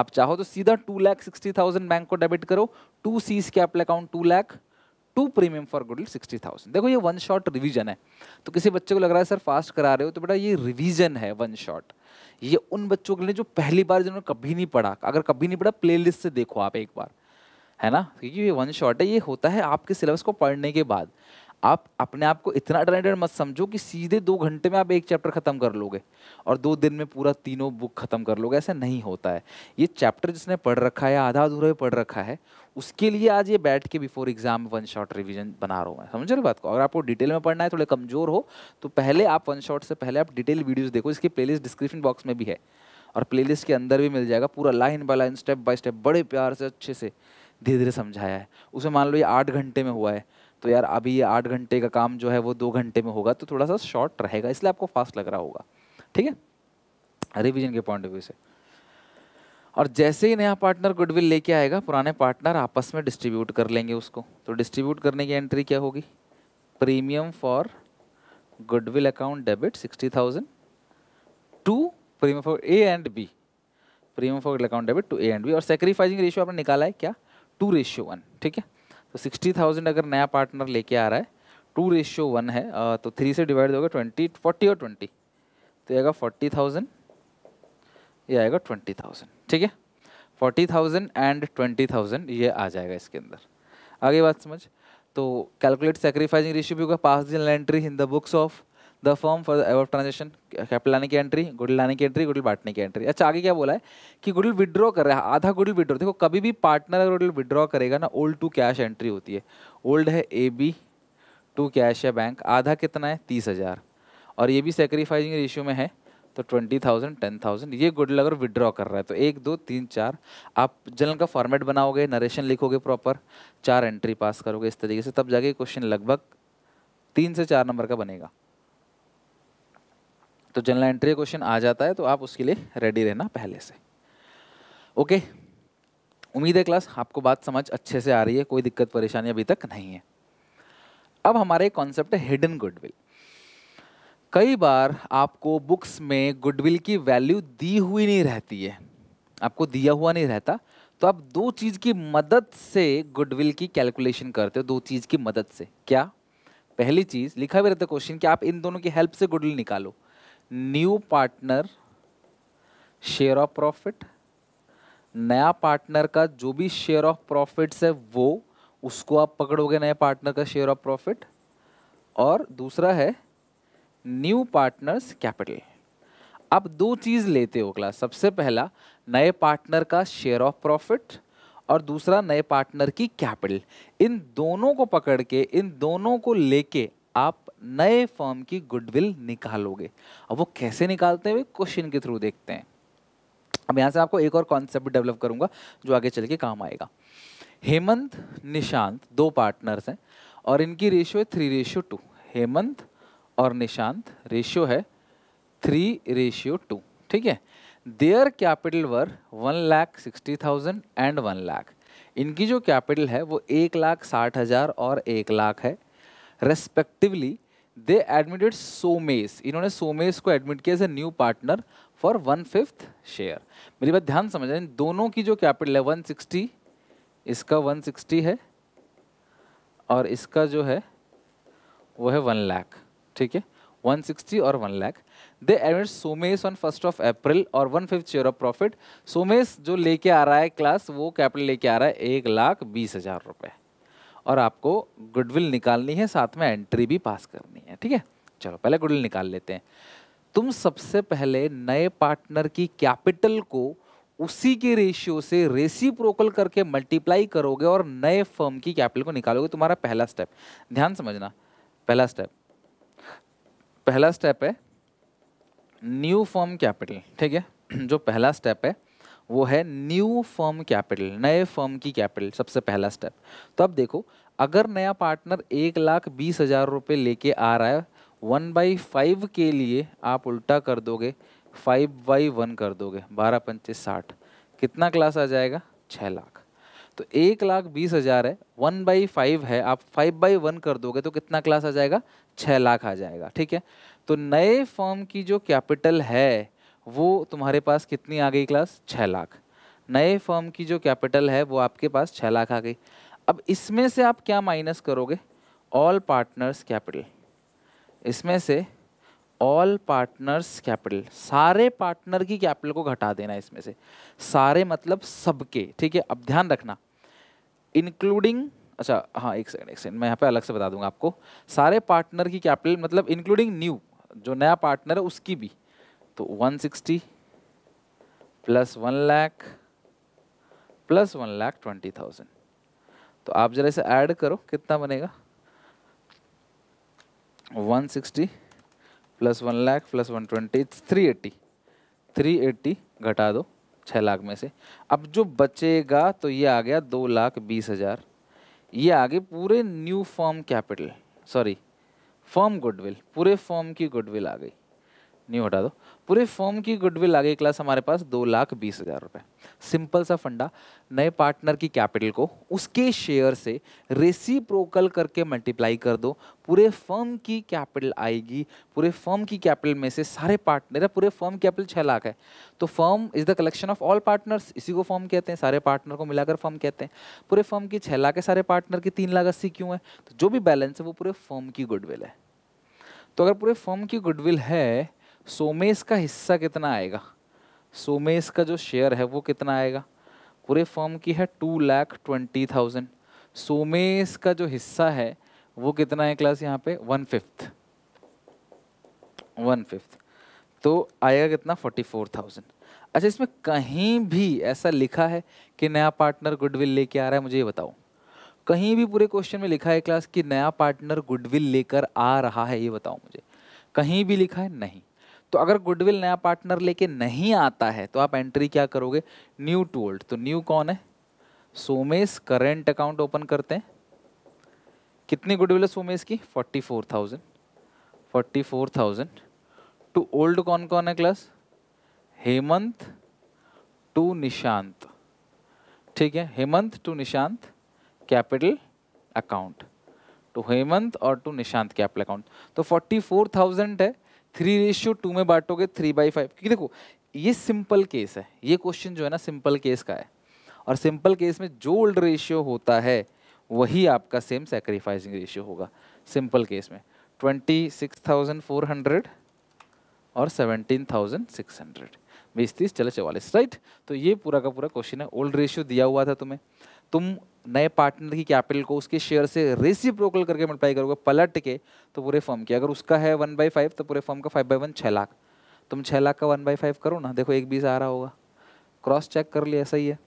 आप चाहो तो सीधा two lakh sixty thousand bank को डेबिट करो to C's capital account two lakh to premium for goodwill sixty thousand देखो ये वन शॉट रिवीजन है तो किसी बच्चे को लग रहा है सर फास्ट करा रहे हो तो बेटा ये रिवीजन है वन शॉट ये उन बच्चों के लिए जो पहली बार जिन्होंने कभी नहीं पढ़ा अगर कभी नहीं पढ़ा प्लेलिस्ट से देखो आप एक बार है ना क्योंकि ये वन शॉट है ये होता है आपके सिलेबस को पढ़ने के बाद आप अपने आप को इतना टैलेंटेड मत समझो कि सीधे दो घंटे में आप एक चैप्टर ख़त्म कर लोगे और दो दिन में पूरा तीनों बुक ख़त्म कर लोगे ऐसा नहीं होता है ये चैप्टर जिसने पढ़ रखा है आधा अधूरा पढ़ रखा है उसके लिए आज ये बैठ के before exam one shot revision बना रहा हूँ समझ रहे बात को अगर आपको डिटेल में पढ़ना है थोड़े कमज़ोर हो तो पहले आप वन शॉट से पहले आप डिटेल वीडियोज़ देखो इसकी प्लेलिस्ट डिस्क्रिप्शन बॉक्स में भी है और प्ले के अंदर भी मिल जाएगा पूरा line by line step by step बड़े प्यार से अच्छे से धीरे धीरे समझाया है उसे मान लो ये आठ घंटे में हुआ है तो यार अभी ये आठ घंटे का काम जो है वो दो घंटे में होगा तो थोड़ा सा शॉर्ट रहेगा इसलिए आपको फास्ट लग रहा होगा ठीक है रिविजन के पॉइंट ऑफ व्यू से और जैसे ही नया पार्टनर गुडविल लेके आएगा पुराने पार्टनर आपस में डिस्ट्रीब्यूट कर लेंगे उसको तो डिस्ट्रीब्यूट करने की एंट्री क्या होगी premium for goodwill account debit sixty thousand to premium for A and B premium for account debit to A and B और सेक्रीफाइजिंग रेशियो आपने निकाला है क्या टू रेशियो वन ठीक है तो सिक्सटी थाउजेंड अगर नया पार्टनर लेके आ रहा है टू रेशियो वन है तो थ्री से डिवाइड होगा ट्वेंटी फोर्टी और ट्वेंटी तो आएगा फोर्टी थाउजेंड ये आएगा ट्वेंटी थाउजेंड ठीक है forty thousand and twenty thousand ये आ जाएगा इसके अंदर आगे बात समझ तो कैलकुलेट सेक्रीफाइजिंग रेशियो भी होगा पास दिन entry in the books of the form for एव ट्रांजेक्शन कैपिटल लाने की एंट्री गुडल लाने की एंट्री गुडल बांटने की एंट्री अच्छा आगे क्या बोला है कि गुडल विड्रॉ कर रहा है आधा गुडल विड्रॉ देखो कभी भी पार्टनर अगर गुडल विड्रॉ करेगा ना ओल्ड टू कैश एंट्री होती है ओल्ड है ए बी टू कैश है बैंक आधा कितना है तीस हज़ार और ये भी सेक्रीफाइजिंग रेशियो में है तो ट्वेंटी थाउजेंड टेन थाउजेंड ये गुडल अगर विड्रॉ कर रहा है तो एक दो तीन चार आप जनरल का फॉर्मेट बनाओगे नरेशन लिखोगे प्रॉपर चार एंट्री पास करोगे इस तरीके से तब जाके क्वेश्चन लगभग तीन से चार नंबर का बनेगा तो जनरल एंट्री क्वेश्चन आ जाता है तो आप उसके लिए रेडी रहना पहले से ओके उम्मीद है क्लास आपको बात समझ अच्छे से आ रही है कोई दिक्कत परेशानी अभी तक नहीं है अब हमारे कॉन्सेप्ट है हिडन गुडविल कई बार आपको बुक्स में गुडविल की वैल्यू दी हुई नहीं रहती है आपको दिया हुआ नहीं रहता तो आप दो चीज़ की मदद से गुडविल की कैलकुलेशन करते हो दो चीज़ की मदद से क्या पहली चीज़ लिखा भी रहता क्वेश्चन कि आप इन दोनों की हेल्प से गुडविल निकालो new partner share of profit नया पार्टनर का जो भी शेयर ऑफ प्रॉफिट्स है वो उसको आप पकड़ोगे नए पार्टनर का शेयर ऑफ प्रॉफिट और दूसरा है न्यू पार्टनर्स कैपिटल आप दो चीज़ लेते हो क्लास सबसे पहला नए पार्टनर का शेयर ऑफ प्रॉफिट और दूसरा नए पार्टनर की कैपिटल इन दोनों को पकड़ के इन दोनों को लेके आप नए फॉर्म की गुडविल निकालोगे अब वो कैसे निकालते हैं वे क्वेश्चन के थ्रू देखते हैं अब यहाँ से आपको एक और कॉन्सेप्ट डेवलप करूँगा जो आगे चल के काम आएगा हेमंत निशांत दो पार्टनर्स हैं और इनकी रेशियो है थ्री रेशियो टू हेमंत और निशांत रेशियो है थ्री रेशियो टू ठीक है their capital were one lakh sixty thousand and one lakh इनकी जो कैपिटल है वो एक लाख साठ हज़ार और एक लाख है रेस्पेक्टिवली दे एडमिटेड सोमेस इन्होंने सोमेस को एडमिट किया as a new partner for one fifth share मेरी बात ध्यान समझ रहे दोनों की जो कैपिटल है वन सिक्सटी इसका वन सिक्सटी है और इसका जो है वो है वन लाख ठीक है वन सिक्सटी और one lakh they admit Somesh on first of April और one fifth share of profit Somesh जो लेके आ रहा है क्लास वो कैपिटल लेके आ रहा है एक लाख बीस हज़ार रुपये और आपको गुडविल निकालनी है साथ में एंट्री भी पास करनी है ठीक है चलो पहले गुडविल निकाल लेते हैं तुम सबसे पहले नए पार्टनर की कैपिटल को उसी के रेशियो से रेसिप्रोकल करके मल्टीप्लाई करोगे और नए फर्म की कैपिटल को निकालोगे तुम्हारा पहला स्टेप ध्यान समझना पहला स्टेप पहला स्टेप है न्यू फर्म कैपिटल ठीक है जो पहला स्टेप है वो है न्यू फर्म कैपिटल नए फर्म की कैपिटल सबसे पहला स्टेप तो अब देखो अगर नया पार्टनर एक लाख बीस हज़ार रुपये लेके आ रहा है वन बाई फाइव के लिए आप उल्टा कर दोगे फाइव बाई वन कर दोगे बारह पंचे साठ कितना क्लास आ जाएगा छः लाख तो एक लाख बीस हज़ार है वन बाई फाइव है आप फाइव बाई वन कर दोगे तो कितना क्लास आ जाएगा छः लाख आ जाएगा ठीक है तो नए फॉर्म की जो कैपिटल है वो तुम्हारे पास कितनी आ गई क्लास छः लाख नए फर्म की जो कैपिटल है वो आपके पास छः लाख आ गई अब इसमें से आप क्या माइनस करोगे ऑल पार्टनर्स कैपिटल इसमें से ऑल पार्टनर्स कैपिटल सारे पार्टनर की कैपिटल को घटा देना इसमें से सारे मतलब सबके ठीक है अब ध्यान रखना इंक्लूडिंग अच्छा हाँ एक सेकंड एक सेकंड मैं यहाँ पे अलग से बता दूंगा आपको सारे पार्टनर की कैपिटल मतलब इंक्लूडिंग न्यू जो नया पार्टनर है उसकी भी तो 160 plus one lakh plus one lakh twenty thousand तो आप जरा इसे ऐड करो कितना बनेगा 160 plus one lakh plus one twenty three eighty three eighty घटा दो छः लाख में से अब जो बचेगा तो ये आ गया दो लाख बीस हज़ार ये आगे पूरे new form capital sorry form goodwill पूरे फॉर्म की गुडविल आ गई नहीं हटा दो पूरे फॉर्म की गुडविल आगे क्लास हमारे पास दो लाख बीस हज़ार रुपए सिंपल सा फंडा नए पार्टनर की कैपिटल को उसके शेयर से रेसिप्रोकल करके मल्टीप्लाई कर दो पूरे फर्म की कैपिटल आएगी पूरे फर्म की कैपिटल में से सारे पार्टनर है पूरे फर्म कैपिटल छः लाख है तो firm is the collection of all partners इसी को फर्म कहते हैं सारे पार्टनर को मिलाकर फर्म कहते हैं पूरे फर्म की छः लाख है सारे पार्टनर की तीन लाख अस्सी क्यों है तो जो भी बैलेंस है वो पूरे फर्म की गुडविल है तो अगर पूरे फर्म की गुडविल है सोमेस का हिस्सा कितना आएगा सोमेस का जो शेयर है वो कितना आएगा पूरे फर्म की है two lakh twenty thousand Somesh का जो हिस्सा है वो कितना है क्लास यहाँ पे वन फिफ्थ वन फिफ्थ तो आएगा कितना फोर्टी फोर थाउजेंड अच्छा इसमें कहीं भी ऐसा लिखा है कि नया पार्टनर गुडविल लेके आ रहा है मुझे ये बताओ कहीं भी पूरे क्वेश्चन में लिखा है क्लास कि नया पार्टनर गुडविल लेकर आ रहा है ये बताओ मुझे कहीं भी लिखा है नहीं तो अगर गुडविल नया पार्टनर लेके नहीं आता है तो आप एंट्री क्या करोगे न्यू टू ओल्ड तो न्यू कौन है सोमेश करेंट अकाउंट ओपन करते हैं कितनी गुडविल है सोमेश की forty four thousand forty four thousand to old कौन कौन है क्लास हेमंत टू निशांत ठीक है Hemant to Nishant capital account to तो हेमंत और टू निशांत कैपिटल अकाउंट तो फोर्टी फोर थाउजेंड है थ्री रेशियो टू में बांटोगे थ्री बाई फाइव क्योंकि देखो ये सिंपल केस है ये क्वेश्चन जो है ना सिंपल केस का है और सिंपल केस में जो ओल्ड रेशियो होता है वही आपका सेम सेक्रीफाइसिंग रेशियो होगा सिंपल केस में twenty six thousand four hundred और सेवनटीन थाउजेंड सिक्स हंड्रेड बीस तीस चले चवालीस राइट तो ये पूरा का पूरा क्वेश्चन है ओल्ड रेशियो दिया हुआ था तुम्हें तुम नए पार्टनर की कैपिटल को उसके शेयर से रेसिप्रोकल करके मल्टीप्लाई करोगे पलट के तो पूरे फर्म की अगर उसका है वन बाई फाइव तो पूरे फर्म का फाइव बाई वन छः लाख तुम छः लाख का वन बाई फाइव करो ना देखो एक बीस आ रहा होगा क्रॉस चेक कर लिया सही है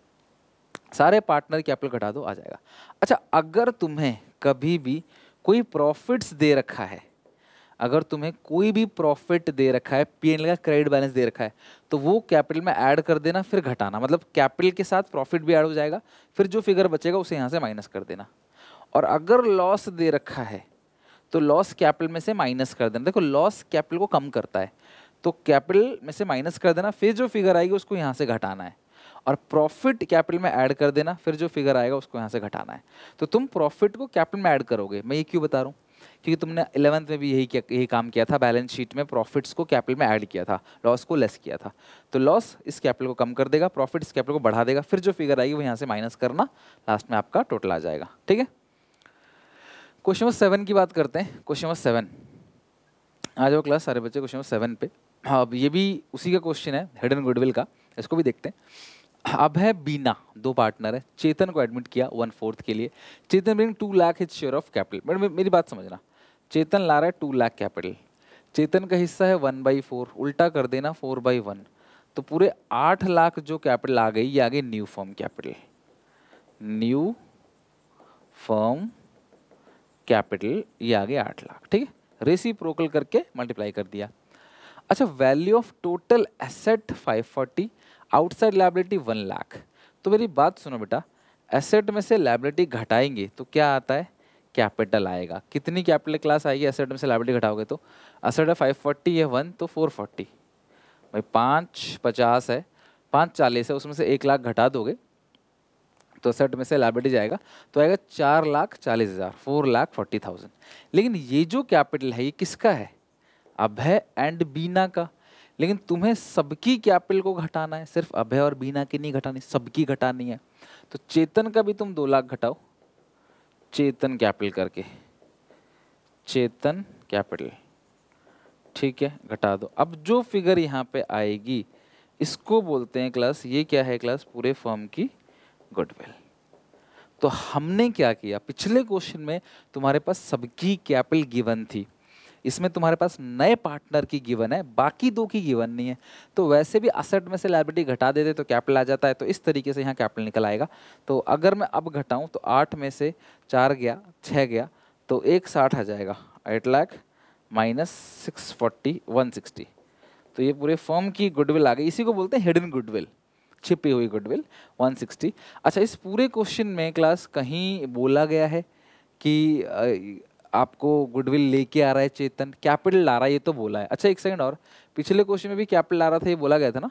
सारे पार्टनर कैपिटल घटा दो आ जाएगा अच्छा अगर तुम्हें कभी भी कोई प्रॉफिट्स दे रखा है अगर तुम्हें कोई भी प्रॉफिट दे रखा है पी का क्रेडिट बैलेंस दे रखा है तो वो कैपिटल में ऐड कर देना फिर घटाना मतलब कैपिटल के साथ प्रॉफिट भी ऐड हो जाएगा फिर जो फिगर बचेगा उसे यहाँ से माइनस कर देना और अगर लॉस दे रखा है तो लॉस कैपिटल में से माइनस कर देना देखो लॉस कैपिटल को कम करता है तो कैपिटल में से माइनस कर देना फिर जो फिगर आएगी उसको यहाँ से घटाना है और प्रॉफिट कैपिटल में ऐड कर देना फिर जो फिगर आएगा उसको यहाँ से घटाना है तो तुम प्रॉफिट को कैपिटल में ऐड करोगे मैं ये क्यों बता रहा हूँ क्योंकि तुमने इलेवंथ में भी यही किया यही काम किया था बैलेंस शीट में प्रॉफिट्स को कैपिटल में ऐड किया था लॉस को लेस किया था तो लॉस इस कैपिटल को कम कर देगा प्रॉफिट इस कैपिटल को बढ़ा देगा फिर जो फिगर आएगी वो यहाँ से माइनस करना लास्ट में आपका टोटल आ जाएगा ठीक है क्वेश्चन नंबर सेवन की बात करते हैं क्वेश्चन नंबर सेवन आ जाओ क्लास सारे बच्चे क्वेश्चन नंबर सेवन पे अब ये भी उसी का क्वेश्चन है हेड एंड गुडविल का इसको भी देखते हैं अब है बीना दो पार्टनर है चेतन को एडमिट किया वन फोर्थ के लिए Chetan bring two lakh is share of capital मेरी बात समझना चेतन ला रहा है टू लाख कैपिटल चेतन का हिस्सा है वन बाई फोर उल्टा कर देना फोर बाई वन तो पूरे आठ लाख जो कैपिटल आ गई ये आ गई new form capital new form capital ये आ गई आठ लाख ठीक है रेसी प्रोकल करके मल्टीप्लाई कर दिया अच्छा value of total asset five forty outside liability one lakh तो मेरी बात सुनो बेटा एसेट में से लाइबिलिटी घटाएंगे तो क्या आता है कैपिटल आएगा कितनी कैपिटल क्लास आएगी एसेट में से लाइबिलिटी घटाओगे तो असेट फाइव फोर्टी है वन तो फोर फोर्टी भाई पाँच पचास है पाँच चालीस है उसमें से एक लाख घटा दोगे तो असेट में से लाइबिलिटी जाएगा तो आएगा चार लाख चालीस हज़ार फोर लाख फोर्टी थाउजेंड लेकिन ये जो कैपिटल है ये किसका है अभय एंड बीना का लेकिन तुम्हें सबकी कैपिटल को घटाना है सिर्फ अभय और बीना की नहीं घटानी सबकी घटानी है तो चेतन का भी तुम दो लाख घटाओ चेतन कैपिटल करके चेतन कैपिटल ठीक है घटा दो अब जो फिगर यहाँ पे आएगी इसको बोलते हैं क्लास ये क्या है क्लास पूरे फॉर्म की गुडविल तो हमने क्या किया पिछले क्वेश्चन में तुम्हारे पास सबकी कैपिटल गिवन थी इसमें तुम्हारे पास नए पार्टनर की गिवन है बाकी दो की गिवन नहीं है तो वैसे भी असेट में से लाइबिलिटी घटा देते तो कैपिटल आ जाता है तो इस तरीके से यहाँ कैपिटल निकल आएगा तो अगर मैं अब घटाऊँ तो आठ में से चार गया छः गया तो एक साठ आ जाएगा eight lakh minus six forty one sixty तो ये पूरे फॉर्म की गुडविल आ गई इसी को बोलते हैं हिडन गुडविल छिपी हुई गुडविल 160 अच्छा इस पूरे क्वेश्चन में क्लास कहीं बोला गया है कि आपको गुडविल लेके आ रहा है चेतन कैपिटल ला रहा है ये तो बोला है अच्छा एक सेकंड और पिछले क्वेश्चन में भी कैपिटल ला रहा था ये बोला गया था ना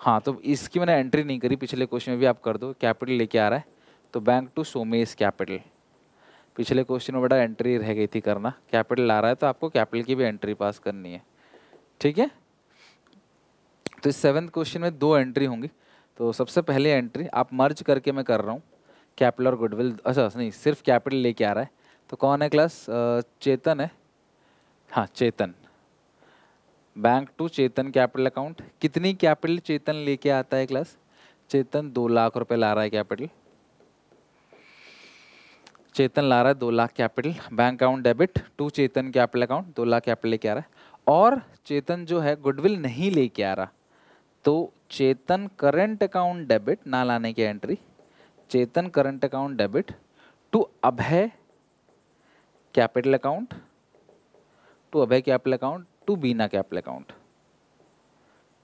हाँ तो इसकी मैंने एंट्री नहीं करी पिछले क्वेश्चन में भी आप कर दो कैपिटल लेके आ रहा है तो बैंक टू सोमेस कैपिटल पिछले क्वेश्चन में बड़ा एंट्री रह गई थी करना कैपिटल आ रहा है तो आपको कैपिटल की भी एंट्री पास करनी है ठीक है तो इस सेवन्थ क्वेश्चन में दो एंट्री होंगी तो सबसे पहले एंट्री आप मर्ज करके मैं कर रहा हूँ कैपिटल और गुडविल अच्छा नहीं सिर्फ कैपिटल लेके आ रहा है तो कौन है क्लास चेतन है हाँ Chetan bank to Chetan capital account कितनी कैपिटल चेतन लेके आता है क्लास चेतन दो लाख रुपए ला रहा है कैपिटल चेतन ला रहा है दो lakh capital bank account debit to Chetan capital account दो लाख कैपिटल लेके आ रहा है और चेतन जो है गुडविल नहीं लेके आ रहा तो चेतन करंट अकाउंट डेबिट ना लाने की entry Chetan current account debit to Abhay capital account to Abhay capital account to Beena capital account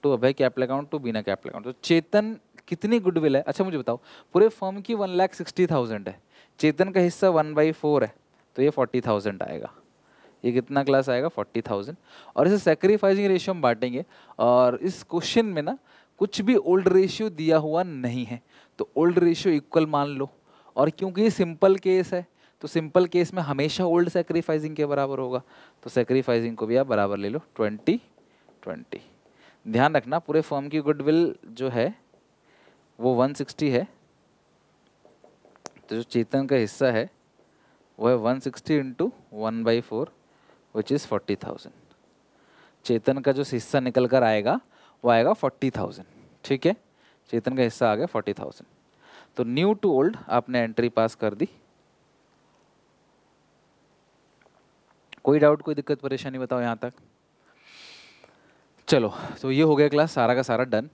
to Abhay capital account to Beena capital account तो चेतन कितनी गुडविल है अच्छा मुझे बताओ पूरे फर्म की वन लाख सिक्सटी थाउजेंड है चेतन का हिस्सा वन बाई फोर है तो ये फोर्टी थाउजेंड आएगा ये कितना क्लास आएगा फोर्टी थाउजेंड और इसे सेक्रीफाइसिंग रेशियो हम बांटेंगे और इस क्वेश्चन में ना कुछ भी ओल्ड रेशियो दिया हुआ नहीं है तो ओल्ड रेशियो इक्वल मान लो और क्योंकि ये सिंपल केस है तो सिंपल केस में हमेशा ओल्ड सेक्रीफाइजिंग के बराबर होगा तो सेक्रीफाइजिंग को भी आप बराबर ले लो ट्वेंटी ट्वेंटी ध्यान रखना पूरे फॉर्म की गुडविल जो है वो 160 है तो जो चेतन का हिस्सा है वो है 160 sixty into one by four which is forty thousand Chetan का जो हिस्सा निकल कर आएगा वो आएगा फोर्टी थाउजेंड ठीक है चेतन का हिस्सा आ गया फोर्टी थाउजेंड तो न्यू टू ओल्ड आपने एंट्री पास कर दी कोई डाउट कोई दिक्कत परेशानी बताओ यहाँ तक चलो तो ये हो गया क्लास सारा का सारा डन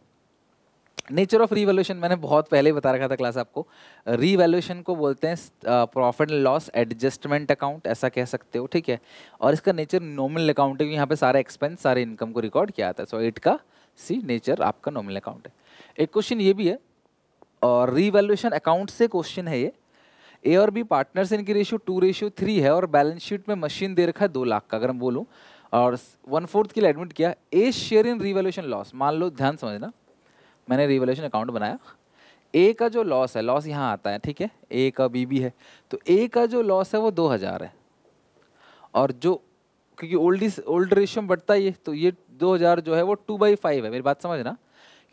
नेचर ऑफ रीवैल्यूशन मैंने बहुत पहले बता रखा था क्लास आपको रीवैल्यूशन को बोलते हैं profit and loss adjustment account ऐसा कह सकते हो ठीक है और इसका नेचर नॉमिनल अकाउंट है यहाँ पे सारे एक्सपेंस सारे इनकम को रिकॉर्ड किया जाता है सो इट का सी नेचर आपका नॉमिनल अकाउंट है एक क्वेश्चन ये भी है और रीवैल्यूशन अकाउंट से क्वेश्चन है ये ए और बी पार्टनर्स इनकी रेशियो टू रेशियो थ्री है और बैलेंस शीट में मशीन दे रखा है दो लाख का अगर हम बोलूँ और वन फोर्थ के लिए एडमिट किया a share in revolution loss मान लो ध्यान समझना मैंने रिवोल्यूशन अकाउंट बनाया ए का जो लॉस है लॉस यहाँ आता है ठीक है ए का बी बी है तो ए का जो लॉस है वो दो हज़ार है और जो क्योंकि ओल्ड ओल्ड रेशियो में बढ़ता ही है तो ये दो हज़ार जो है वो टू बाई फाइव है मेरी बात समझना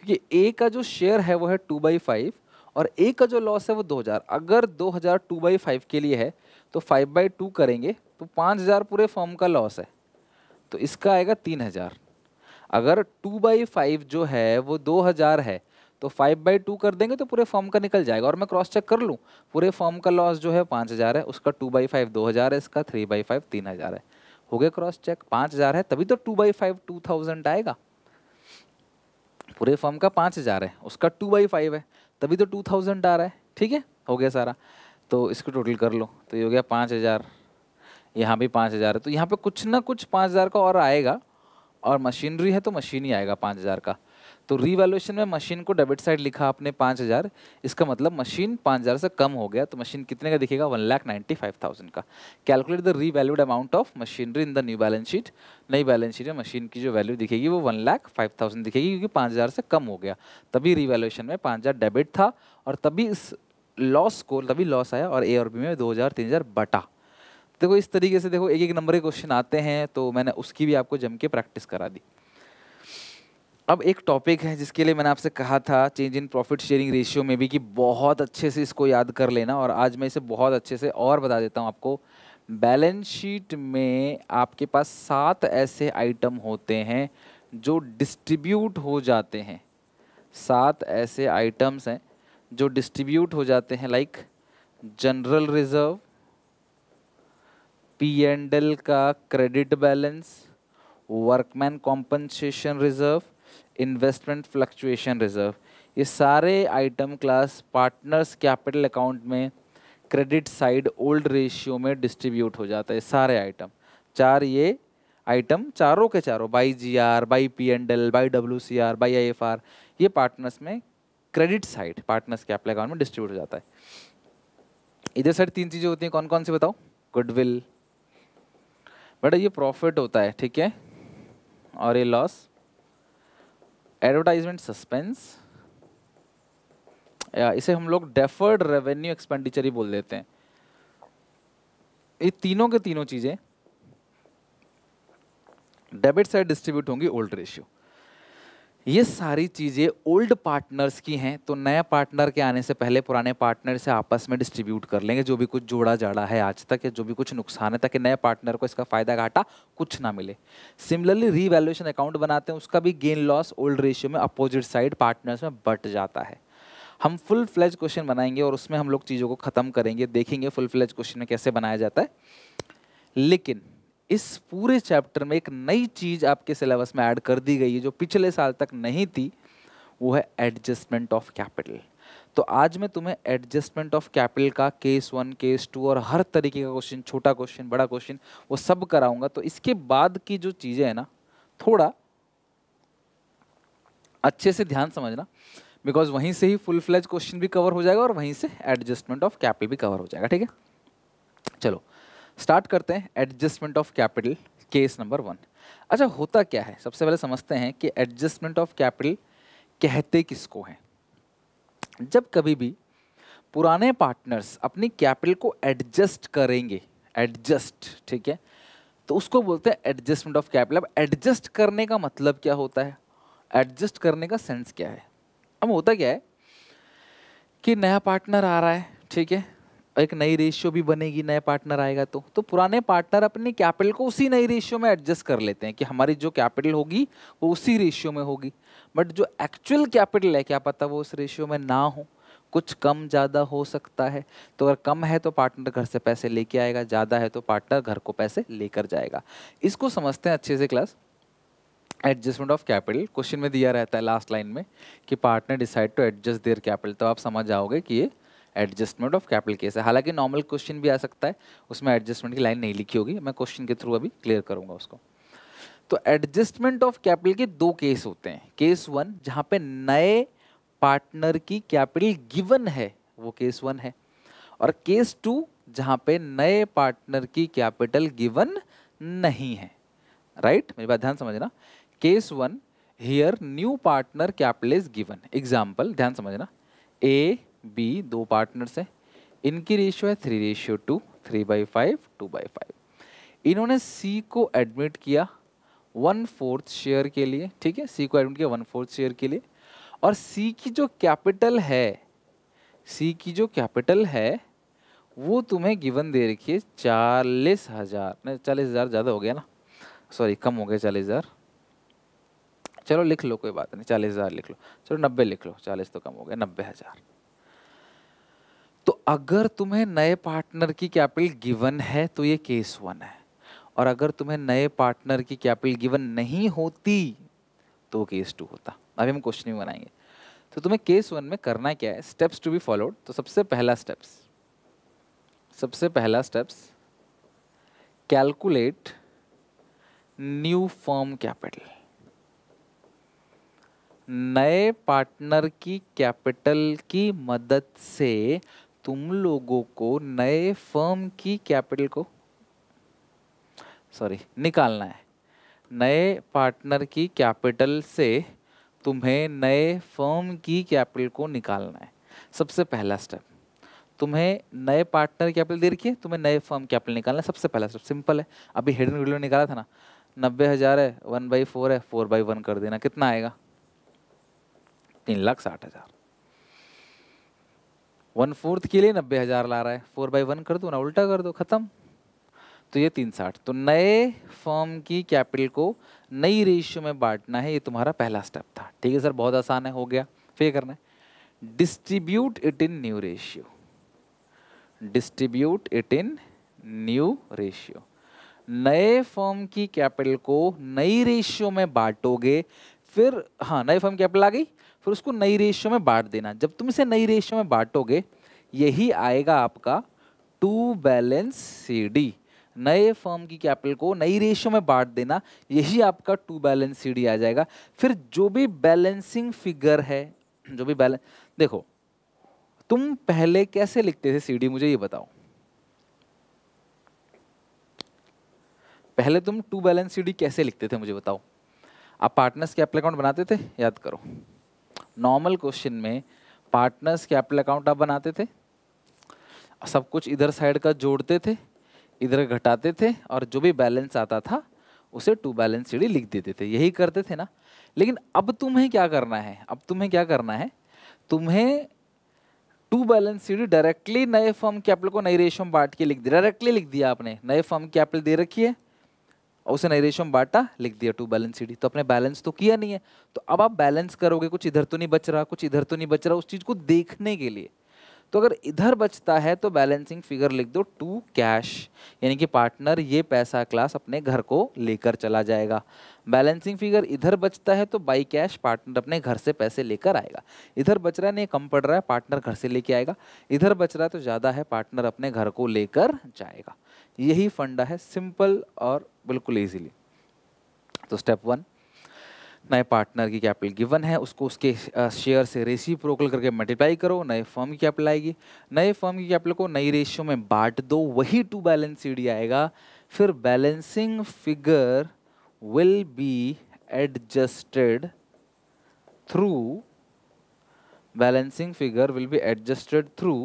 क्योंकि ए का जो शेयर है वो है टू बाई फाइव और ए का जो लॉस है वो 2000 अगर 2000 हज़ार टू बाई फाइव के लिए है तो फाइव बाई टू करेंगे तो 5000 पूरे फॉर्म का लॉस है तो इसका आएगा 3000 अगर टू बाई फाइव जो है वो 2000 है तो फाइव बाई टू कर देंगे तो पूरे फॉर्म का निकल जाएगा और मैं क्रॉस चेक कर लूँ पूरे फॉर्म का लॉस जो है पाँच हज़ार है उसका टू बाई फाइव दो हज़ार है इसका थ्री बाई फाइव तीन हज़ार है हो गया क्रॉस चेक पाँच हज़ार है तभी तो two by five two thousand आएगा पूरे फॉर्म का पाँच हज़ार है उसका टू बाई फाइव है तभी तो टू थाउजेंड आ रहा है ठीक है हो गया सारा तो इसको टोटल कर लो तो ये हो गया पाँच हज़ार यहाँ भी पाँच हज़ार है तो यहाँ पे कुछ ना कुछ पाँच हज़ार का और आएगा और मशीनरी है तो मशीन ही आएगा पाँच हज़ार का तो रीवैल्यूएशन में मशीन को डेबिट साइड लिखा आपने पाँच हज़ार इसका मतलब मशीन पाँच हज़ार से कम हो गया तो मशीन कितने का दिखेगा one lakh ninety five thousand का calculate the revalued amount of machinery in the new balance sheet नई बैलेंस शीट में मशीन की जो वैल्यू दिखेगी वो वन लाख फाइव थाउजेंड दिखेगी क्योंकि पाँच हज़ार से कम हो गया तभी रीवैल्यूएशन में पाँच हज़ार डेबिट था और तभी इस लॉस को तभी लॉस आया और ए और बी में दो हज़ार तीन हज़ार बटा देखो इस तरीके से देखो एक एक नंबर के क्वेश्चन आते हैं तो मैंने उसकी भी आपको जम के प्रैक्टिस करा दी अब एक टॉपिक है जिसके लिए मैंने आपसे कहा था change in profit sharing ratio में भी कि बहुत अच्छे से इसको याद कर लेना और आज मैं इसे बहुत अच्छे से और बता देता हूँ आपको बैलेंस शीट में आपके पास सात ऐसे आइटम होते हैं जो डिस्ट्रीब्यूट हो जाते हैं सात ऐसे आइटम्स हैं जो डिस्ट्रीब्यूट हो जाते हैं like general reserve P and L का credit balance workman compensation reserve investment fluctuation reserve ये सारे item class partners capital account में क्रेडिट साइड ओल्ड रेशियो में डिस्ट्रीब्यूट हो जाता है सारे आइटम चार ये आइटम चारों के चारों by G R by P and L by W C R by I F R ये पार्टनर्स में credit side partners capital account में डिस्ट्रीब्यूट हो जाता है इधर साइड तीन चीज़ें होती हैं कौन कौन सी बताओ गुडविल बेटा ये प्रॉफिट होता है ठीक है और ये लॉस एडवर्टाइजमेंट सस्पेंस या इसे हम लोग डेफर्ड रेवेन्यू एक्सपेंडिचर ही बोल देते हैं ये तीनों के तीनों चीज़ें डेबिट साइड डिस्ट्रीब्यूट होंगी ओल्ड रेशियो ये सारी चीज़ें ओल्ड पार्टनर्स की हैं तो नए पार्टनर के आने से पहले पुराने पार्टनर से आपस में डिस्ट्रीब्यूट कर लेंगे जो भी कुछ जोड़ा जाड़ा है आज तक या जो भी कुछ नुकसान है ताकि नए पार्टनर को इसका फ़ायदा घाटा कुछ ना मिले सिमिलरली रीवैल्यूएशन अकाउंट बनाते हैं उसका भी गेन लॉस ओल्ड रेशियो में अपोजिट साइड पार्टनर्स में बट जाता है हम फुल फ्लेज क्वेश्चन बनाएंगे और उसमें हम लोग चीज़ों को ख़त्म करेंगे देखेंगे फुल फ्लेज क्वेश्चन में कैसे बनाया जाता है लेकिन इस पूरे चैप्टर में एक नई चीज़ आपके सिलेबस में ऐड कर दी गई है जो पिछले साल तक नहीं थी वो है एडजस्टमेंट ऑफ कैपिटल तो आज मैं तुम्हें एडजस्टमेंट ऑफ कैपिटल का केस वन केस टू और हर तरीके का क्वेश्चन छोटा क्वेश्चन बड़ा क्वेश्चन वो सब कराऊंगा तो इसके बाद की जो चीज़ें हैं ना थोड़ा अच्छे से ध्यान समझना बिकॉज वहीं से ही फुल फ्लेज क्वेश्चन भी कवर हो जाएगा और वहीं से एडजस्टमेंट ऑफ कैपिटल भी कवर हो जाएगा ठीक है चलो स्टार्ट करते हैं adjustment of capital case number one अच्छा होता क्या है सबसे पहले समझते हैं कि एडजस्टमेंट ऑफ कैपिटल कहते किसको हैं जब कभी भी पुराने पार्टनर्स अपनी कैपिटल को एडजस्ट करेंगे एडजस्ट ठीक है तो उसको बोलते हैं एडजस्टमेंट ऑफ कैपिटल अब एडजस्ट करने का मतलब क्या होता है एडजस्ट करने का सेंस क्या है अब होता क्या है कि नया पार्टनर आ रहा है ठीक है एक नई रेशियो भी बनेगी नए पार्टनर आएगा तो तो पुराने पार्टनर अपने कैपिटल को उसी नई रेशियो में एडजस्ट कर लेते हैं कि हमारी जो कैपिटल होगी वो उसी रेशियो में होगी बट जो एक्चुअल कैपिटल है क्या पता वो उस रेशियो में ना हो कुछ कम ज़्यादा हो सकता है तो अगर कम है तो पार्टनर घर से पैसे लेके आएगा ज़्यादा है तो पार्टनर घर को पैसे लेकर जाएगा इसको समझते हैं अच्छे से class adjustment of capital question में दिया रहता है लास्ट लाइन में कि partner decide to adjust their capital तो आप समझ जाओगे कि ये एडजस्टमेंट ऑफ कैपिटल केस है हालांकि नॉर्मल क्वेश्चन भी आ सकता है उसमें एडजस्टमेंट की लाइन नहीं लिखी होगी मैं क्वेश्चन के थ्रू अभी क्लियर करूंगा उसको तो एडजस्टमेंट ऑफ कैपिटल के दो केस होते हैं केस वन जहां पे नए पार्टनर की कैपिटल गिवन है वो केस वन है और केस टू जहां पे नए पार्टनर की कैपिटल गिवन नहीं है राइट मेरी बात ध्यान समझना case one here new partner capital is given example ध्यान समझना ए बी दो पार्टनर्स हैं इनकी रेशियो है three ratio two three by five two by five इन्होंने सी को एडमिट किया वन फोर्थ शेयर के लिए ठीक है सी को एडमिट किया वन फोर्थ शेयर के लिए और सी की जो कैपिटल है सी की जो कैपिटल है वो तुम्हें गिवन दे रखी है चालीस हज़ार नहीं चालीस हज़ार ज़्यादा हो गया ना सॉरी कम हो गया चालीस हज़ार चलो लिख लो कोई बात नहीं चालीस हज़ार लिख लो चलो नब्बे लिख लो चालीस तो कम हो गया नब्बे हज़ार अगर तुम्हें नए पार्टनर की कैपिटल गिवन है तो ये केस वन है और अगर तुम्हें नए पार्टनर की कैपिटल गिवन नहीं होती तो केस टू होता अभी हम क्वेश्चन भी बनाएंगे तो तुम्हें केस वन में करना क्या है स्टेप्स टू बी फॉलोड तो सबसे पहला स्टेप्स सबसे पहला steps calculate new form capital नए पार्टनर की कैपिटल की मदद से तुम लोगों को नए फर्म की कैपिटल को सॉरी निकालना है नए पार्टनर की कैपिटल से तुम्हें नए फर्म की कैपिटल को निकालना है सबसे पहला स्टेप तुम्हें नए पार्टनर कैपिटल दे रखी है तुम्हें नए फर्म कैपिटल निकालना है सबसे पहला स्टेप सिंपल है अभी हिडन वैल्यू निकाला था ना नब्बे हज़ार है वन बाई फोर है फोर बाई वन कर देना कितना आएगा तीन लाख साठ हज़ार वन फोर्थ के लिए नब्बे हज़ार ला रहा है फोर बाई वन कर दो ना उल्टा कर दो ख़त्म तो ये तीन साठ तो नए फॉर्म की कैपिटल को नई रेशियो में बांटना है ये तुम्हारा पहला स्टेप था ठीक है सर बहुत आसान है हो गया फिर करना है distribute it in new ratio distribute it in new ratio नए फॉर्म की कैपिटल को नई रेशियो में बांटोगे फिर हाँ नए फॉर्म कैपिटल आ गई फिर उसको नई रेशियो में बांट देना जब तुम इसे नई रेशियो में बांटोगे यही आएगा आपका टू बैलेंस सी डी नए फर्म की कैपिटल को नई रेशियो में बांट देना यही आपका टू बैलेंस सी आ जाएगा फिर जो भी बैलेंसिंग फिगर है जो भी बैलेंस देखो तुम पहले कैसे लिखते थे सी डी मुझे ये बताओ पहले तुम टू बैलेंस सी कैसे लिखते थे मुझे बताओ आप पार्टनर्स कैपिटल अकाउंट बनाते थे याद करो नॉर्मल क्वेश्चन में पार्टनर्स कैपिटल अकाउंट आप बनाते थे सब कुछ इधर साइड का जोड़ते थे इधर घटाते थे और जो भी बैलेंस आता था उसे टू बैलेंस सीढ़ी लिख देते थे यही करते थे ना लेकिन अब तुम्हें क्या करना है अब तुम्हें क्या करना है तुम्हें टू बैलेंस सीढ़ी डायरेक्टली नए फर्म कैपिटल को नई रेशो में बांट के लिख दिया डायरेक्टली लिख दिया आपने नए फर्म कैपिटल दे रखी है और उसे उसने रेशम बाटा लिख दिया टू बैलेंस सीडी तो अपने बैलेंस तो किया नहीं है तो अब आप बैलेंस करोगे कुछ इधर तो नहीं बच रहा कुछ इधर तो नहीं बच रहा उस चीज़ को देखने के लिए तो अगर इधर बचता है तो बैलेंसिंग फिगर लिख दो टू कैश यानी कि पार्टनर ये पैसा क्लास अपने घर को लेकर चला जाएगा बैलेंसिंग फिगर इधर बचता है तो बाई कैश पार्टनर अपने घर से पैसे लेकर आएगा इधर बच रहा है नहीं कम पड़ रहा है पार्टनर घर से लेके आएगा इधर बच रहा है तो ज़्यादा है पार्टनर अपने घर को लेकर जाएगा यही फंडा है सिंपल और बिल्कुल ईजीली तो स्टेप वन नए पार्टनर की कैपिटल गिवन है उसको उसके शेयर से रेसी प्रोकल करके मल्टीप्लाई करो नए फर्म की कैपिटल आएगी नए फर्म की कैपिटल को नई रेशियो में बांट दो वही टू बैलेंस सी आएगा फिर balancing figure will be adjusted through balancing figure will be adjusted through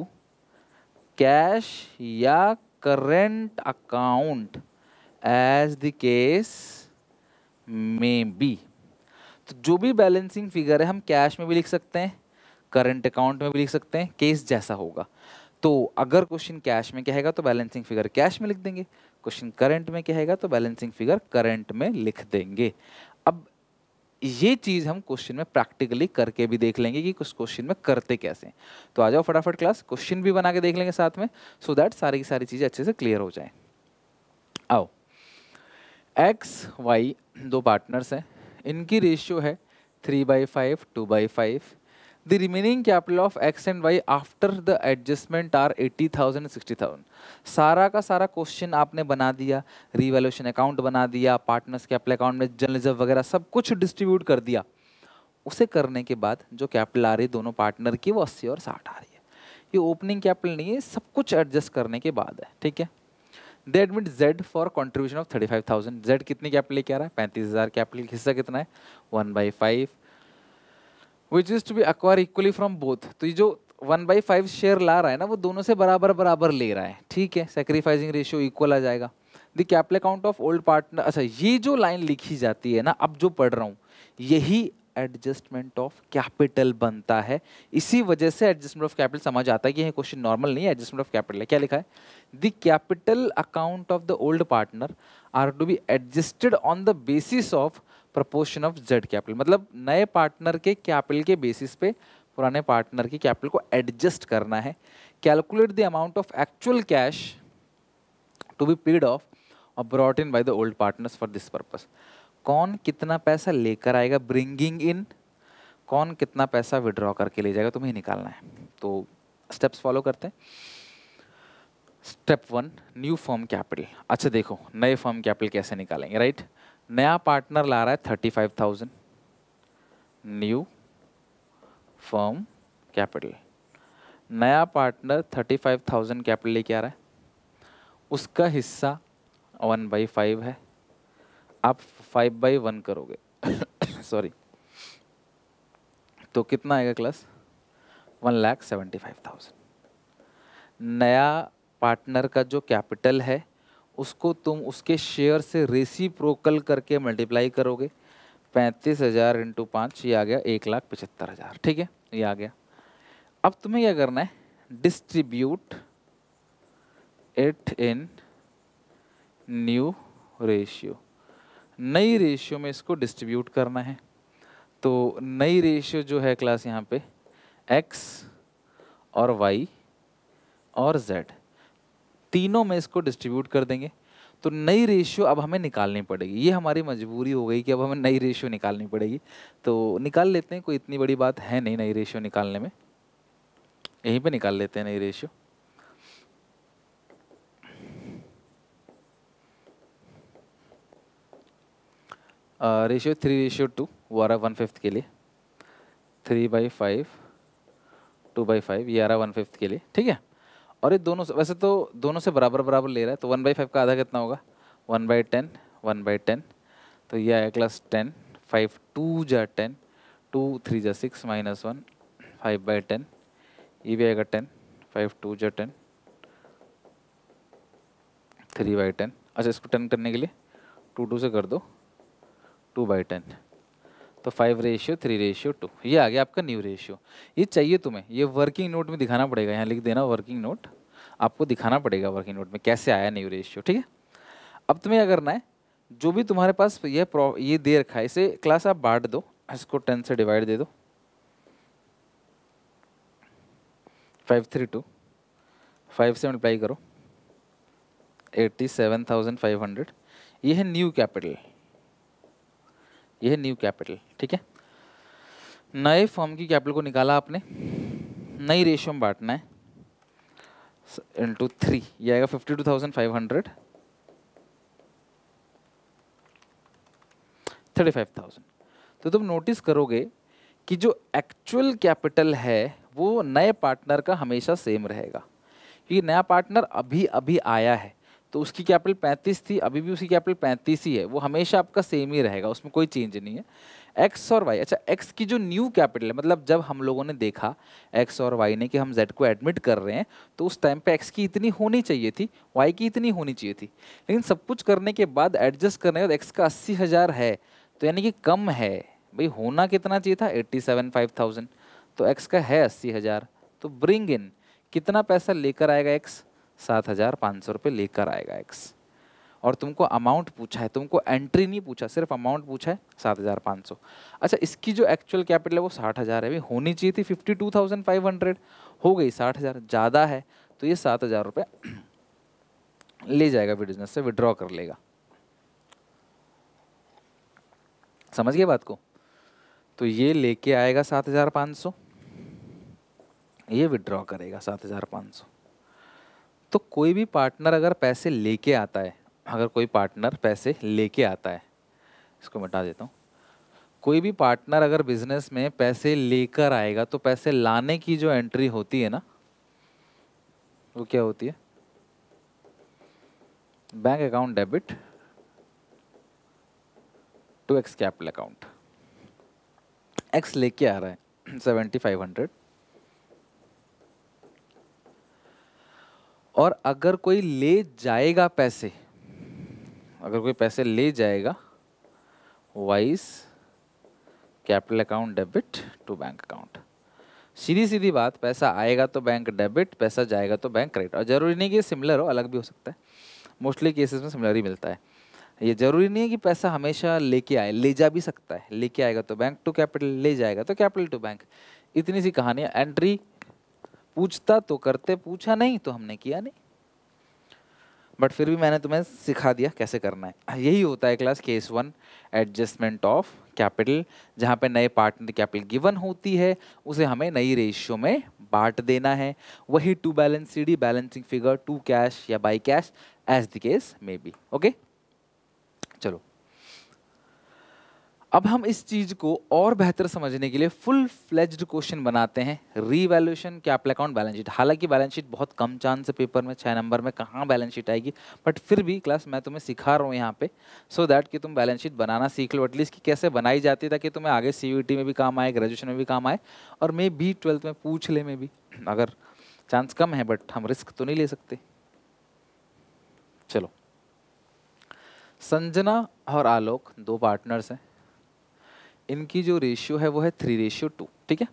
cash या current account as the case may be तो जो भी बैलेंसिंग फिगर है हम कैश में भी लिख सकते हैं करंट अकाउंट में भी लिख सकते हैं केस जैसा होगा तो अगर क्वेश्चन कैश में कहेगा तो बैलेंसिंग फिगर कैश में लिख देंगे क्वेश्चन करंट में कहेगा तो बैलेंसिंग फिगर करंट में लिख देंगे ये चीज़ हम क्वेश्चन में प्रैक्टिकली करके भी देख लेंगे कि कुछ क्वेश्चन में करते कैसे हैं तो आ जाओ फटाफट क्लास क्वेश्चन भी बना के देख लेंगे साथ में सो so दैट सारी की सारी चीज़ें अच्छे से क्लियर हो जाए आओ एक्स वाई दो पार्टनर्स हैं इनकी रेशियो है three by five two by five The remaining capital of X and Y after the adjustment are 80,000 60,000. सारा का सारा क्वेश्चन आपने बना दिया रिवेल्यूशन अकाउंट बना दिया पार्टनर्स कैपिटल अकाउंट में जर्नलिज्म वगैरह सब कुछ डिस्ट्रीब्यूट कर दिया उसे करने के बाद जो कैपिटल आ रही है दोनों पार्टनर की वो अस्सी और साठ आ रही है ये ओपनिंग कैपिटल नहीं है सब कुछ एडजस्ट करने के बाद है ठीक है they admit Z for contribution of thirty five thousand Z कितनी कैपिटल लेके आ रहा है पैंतीस हज़ार कैपिटल हिस्सा कितना है one by five which is to be acquire equally from both तो ये जो वन बाई फाइव शेयर ला रहा है ना वो दोनों से बराबर बराबर ले रहा है ठीक है सेक्रीफाइजिंग रेशियो इक्वल आ जाएगा the capital account of old partner अच्छा ये जो लाइन लिखी जाती है ना अब जो पढ़ रहा हूँ यही एडजस्टमेंट ऑफ कैपिटल बनता है इसी वजह से एडजस्टमेंट ऑफ कैपिटल समझ आता है कि यह क्वेश्चन नॉर्मल नहीं है एडजस्टमेंट ऑफ कैपिटल है क्या लिखा है the capital account of the old partner are to be adjusted on the basis of proportion of Z capital मतलब नए पार्टनर के कैपिटल के बेसिस पे पुराने पार्टनर की कैपिटल को एडजस्ट करना है calculate the amount of actual cash to be paid off और brought in by the old partners for this purpose कौन कितना पैसा लेकर आएगा ब्रिंगिंग इन कौन कितना पैसा विड्रॉ करके ले जाएगा तुम्हें निकालना है तो स्टेप्स फॉलो करते हैं step one new form capital अच्छा देखो नए फॉर्म कैपिटल कैसे निकालेंगे राइट right? नया पार्टनर ला रहा है thirty five thousand new firm capital नया partner thirty five thousand capital लेके आ रहा है उसका हिस्सा वन बाई फाइव है आप फाइव बाई वन करोगे सॉरी तो कितना आएगा class one lakh seventy five thousand नया पार्टनर का जो कैपिटल है उसको तुम उसके शेयर से रेसी प्रोकल करके मल्टीप्लाई करोगे पैंतीस हज़ार इंटू पाँच ये आ गया एक लाख पचहत्तर हज़ार ठीक है ये आ गया अब तुम्हें क्या करना है distribute it in new ratio नई रेशियो में इसको डिस्ट्रीब्यूट करना है तो नई रेशियो जो है क्लास यहाँ पे एक्स और वाई और जेड तीनों में इसको डिस्ट्रीब्यूट कर देंगे तो नई रेशियो अब हमें निकालनी पड़ेगी ये हमारी मजबूरी हो गई कि अब हमें नई रेशियो निकालनी पड़ेगी तो निकाल लेते हैं कोई इतनी बड़ी बात है नहीं नई रेशियो निकालने में यहीं पे निकाल लेते हैं नई ratio ratio three ratio two वो आ रहा वन फिफ्थ के लिए three by five two by five ये आ रहा वन फिफ्थ के लिए ठीक है और ये दोनों से वैसे तो दोनों से बराबर बराबर ले रहा है तो वन बाई फाइव का आधा कितना होगा one by ten one by ten तो ये आया क्लास टेन फाइव टू जा टेन टू थ्री जा six minus one five by ten ये भी आएगा टेन फाइव टू जा टेन थ्री बाई टेन अच्छा इसको टेन करने के लिए टू टू से कर दो टू बाई टेन तो five ratio three ratio two ये आ गया आपका न्यू रेशियो ये चाहिए तुम्हें ये वर्किंग नोट में दिखाना पड़ेगा यहाँ लिख देना वर्किंग नोट आपको दिखाना पड़ेगा वर्किंग नोट में कैसे आया न्यू रेशियो ठीक है अब तुम्हें क्या करना है जो भी तुम्हारे पास ये प्रॉ ये दे रखा है इसे क्लास आप बांट दो इसको टेन से डिवाइड दे दो फाइव थ्री टू फाइव से मल्टीप्लाई करो eighty seven thousand five hundred ये है न्यू कैपिटल ये है न्यू कैपिटल ठीक है नए फॉर्म की कैपिटल को निकाला आपने नई रेशियो में बांटना है इंटू थ्री ये आएगा fifty two thousand five hundred thirty five thousand तो तुम नोटिस करोगे कि जो एक्चुअल कैपिटल है वो नए पार्टनर का हमेशा सेम रहेगा क्योंकि नया पार्टनर अभी अभी आया है तो उसकी कैपिटल पैंतीस थी अभी भी उसकी कैपिटल पैंतीस ही है वो हमेशा आपका सेम ही रहेगा उसमें कोई चेंज नहीं है एक्स और वाई अच्छा एक्स की जो न्यू कैपिटल है मतलब जब हम लोगों ने देखा एक्स और वाई ने कि हम जेड को एडमिट कर रहे हैं तो उस टाइम पे एक्स की इतनी होनी चाहिए थी वाई की इतनी होनी चाहिए थी लेकिन सब कुछ करने के बाद एडजस्ट करने के बाद एक्स का अस्सी हज़ार है तो यानी कि कम है भाई होना कितना चाहिए था एट्टी सेवन फाइव थाउजेंड तो एक्स का है अस्सी हज़ार तो ब्रिंग इन कितना पैसा लेकर आएगा एक्स सात हज़ार पाँच सौ रुपये लेकर आएगा एक्स और तुमको अमाउंट पूछा है तुमको एंट्री नहीं पूछा सिर्फ अमाउंट पूछा है सात हज़ार पाँच सौ अच्छा इसकी जो एक्चुअल कैपिटल है वो साठ हज़ार है भी होनी चाहिए थी fifty two thousand five hundred हो गई साठ हज़ार ज़्यादा है तो ये सात हज़ार रुपये ले जाएगा बिजनेस से विड्रॉ कर लेगा समझ गए बात को तो ये लेके आएगा सात हज़ार पाँच सौ ये विड्रॉ करेगा सात हज़ार पाँच सौ तो कोई भी पार्टनर अगर पैसे लेके आता है अगर कोई पार्टनर पैसे लेके आता है इसको मिटा देता हूँ कोई भी पार्टनर अगर बिजनेस में पैसे लेकर आएगा तो पैसे लाने की जो एंट्री होती है ना वो क्या होती है bank account debit to X capital account X लेके आ रहा है सेवेंटी फाइव हंड्रेड और अगर कोई ले जाएगा पैसे अगर कोई पैसे ले जाएगा vice capital account debit to bank account सीधी सीधी बात पैसा आएगा तो बैंक डेबिट पैसा जाएगा तो बैंक क्रेडिट और ज़रूरी नहीं कि सिमिलर हो अलग भी हो सकता है मोस्टली केसेस में सिमिलर ही मिलता है ये ज़रूरी नहीं है कि पैसा हमेशा लेके आए ले जा भी सकता है लेके आएगा तो बैंक टू कैपिटल ले जाएगा तो कैपिटल टू बैंक इतनी सी कहानी एंट्री पूछता तो करते पूछा नहीं तो हमने किया नहीं बट फिर भी मैंने तुम्हें सिखा दिया कैसे करना है हाँ, यही होता है class case one adjustment of capital जहाँ पे नए पार्टनर कैपिटल गिवन होती है उसे हमें नई रेशियो में बांट देना है वही to balance C D balancing figure to cash या by cash as the case may be okay चलो अब हम इस चीज़ को और बेहतर समझने के लिए फुल फ्लेज्ड क्वेश्चन बनाते हैं के कैपिटल अकाउंट बैलेंस शीट हालांकि बैलेंस शीट बहुत कम चांस है पेपर में छः नंबर में कहाँ बैलेंस शीट आएगी बट फिर भी क्लास मैं तुम्हें सिखा रहा हूँ यहाँ पे सो so दैट कि तुम बैलेंस शीट बनाना सीख लो एटलीस्ट कि कैसे बनाई जाती है ताकि तुम्हें आगे सी में भी काम आए ग्रेजुएशन में भी काम आए और मे बी ट्वेल्थ में पूछ ले मे भी अगर चांस कम है बट हम रिस्क तो नहीं ले सकते चलो संजना और आलोक दो पार्टनर्स हैं इनकी जो रेशियो है वो है थ्री रेशियो टू ठीक है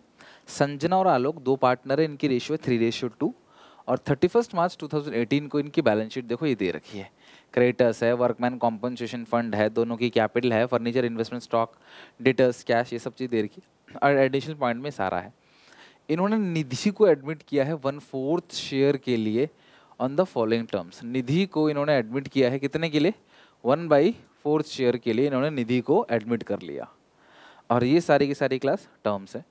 संजना और आलोक दो पार्टनर है इनकी रेशियो है थ्री रेशियो टू और thirty first March two thousand eighteen को इनकी बैलेंस शीट देखो ये दे रखी है क्रेडिटर्स है वर्कमैन कॉम्पनसेशन फंड है दोनों की कैपिटल है furniture investment stock debtors cash ये सब चीज़ दे रखी है एडिशनल पॉइंट में सारा है इन्होंने निधि को एडमिट किया है वन फोर्थ शेयर के लिए on the following terms Nidhi को इन्होंने एडमिट किया है कितने के लिए वन बाई फोर्थ शेयर के लिए इन्होंने निधि को एडमिट कर लिया और ये सारी की सारी क्लास टर्म्स है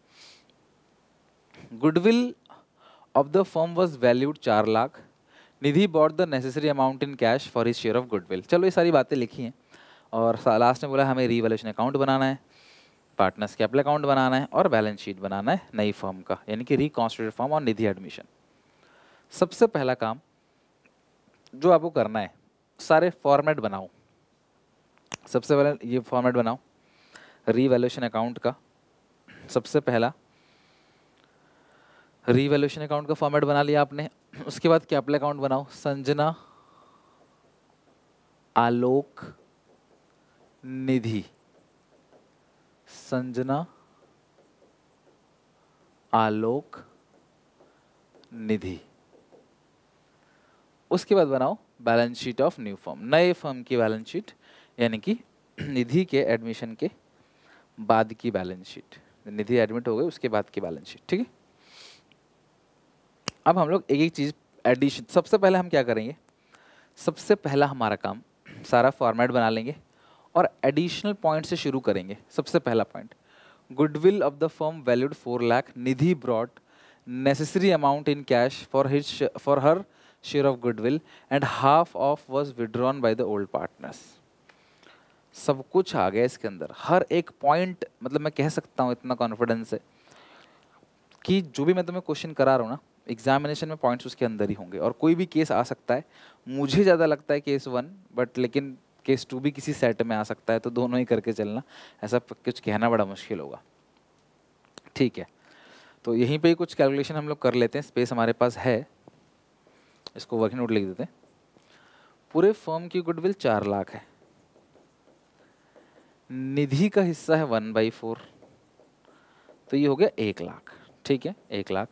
goodwill of the form was valued चार lakh Nidhi bought the necessary amount in cash for is share of goodwill चलो ये सारी बातें लिखी हैं और लास्ट में बोला हमें रीवैल्यूशन अकाउंट बनाना है पार्टनर्स कैपिटल अकाउंट बनाना है और बैलेंस शीट बनाना है नई फॉर्म का यानी कि रिकॉन्स्टिट्यूट फॉर्म और निधि एडमिशन सबसे पहला काम जो आपको करना है सारे फॉर्मेट बनाओ सबसे पहले ये फॉर्मेट बनाओ रीवैल्यूशन अकाउंट का सबसे पहला रीवैल्यूशन अकाउंट का फॉर्मेट बना लिया आपने उसके बाद कैपिटल अकाउंट बनाओ संजना आलोक निधि संजना आलोक निधि उसके बाद बनाओ balance sheet of new form नए फॉर्म की बैलेंस शीट यानी कि निधि के एडमिशन के बाद की बैलेंस शीट निधि एडमिट हो गई उसके बाद की बैलेंस शीट ठीक है अब हम लोग एक एक चीज़ एडिशन सबसे पहले हम क्या करेंगे सबसे पहला हमारा काम सारा फॉर्मेट बना लेंगे और एडिशनल पॉइंट से शुरू करेंगे सबसे पहला point goodwill of the firm valued four lakh Nidhi brought necessary amount in cash for his for her share of goodwill and half of was withdrawn by the old partners सब कुछ आ गया इसके अंदर हर एक पॉइंट मतलब मैं कह सकता हूँ इतना कॉन्फिडेंस है कि जो भी मैं तुम्हें क्वेश्चन करा रहा हूँ ना एग्जामिनेशन में पॉइंट्स उसके अंदर ही होंगे और कोई भी केस आ सकता है मुझे ज़्यादा लगता है केस वन बट लेकिन केस टू भी किसी सेट में आ सकता है तो दोनों ही करके चलना ऐसा कुछ कहना बड़ा मुश्किल होगा ठीक है तो यहीं पे ही कुछ कैलकुलेशन हम लोग कर लेते हैं स्पेस हमारे पास है इसको वर्किंग नोट लिख देते हैं पूरे फर्म की गुडविल चार लाख है निधि का हिस्सा है वन बाई फोर तो ये हो गया एक लाख ठीक है एक लाख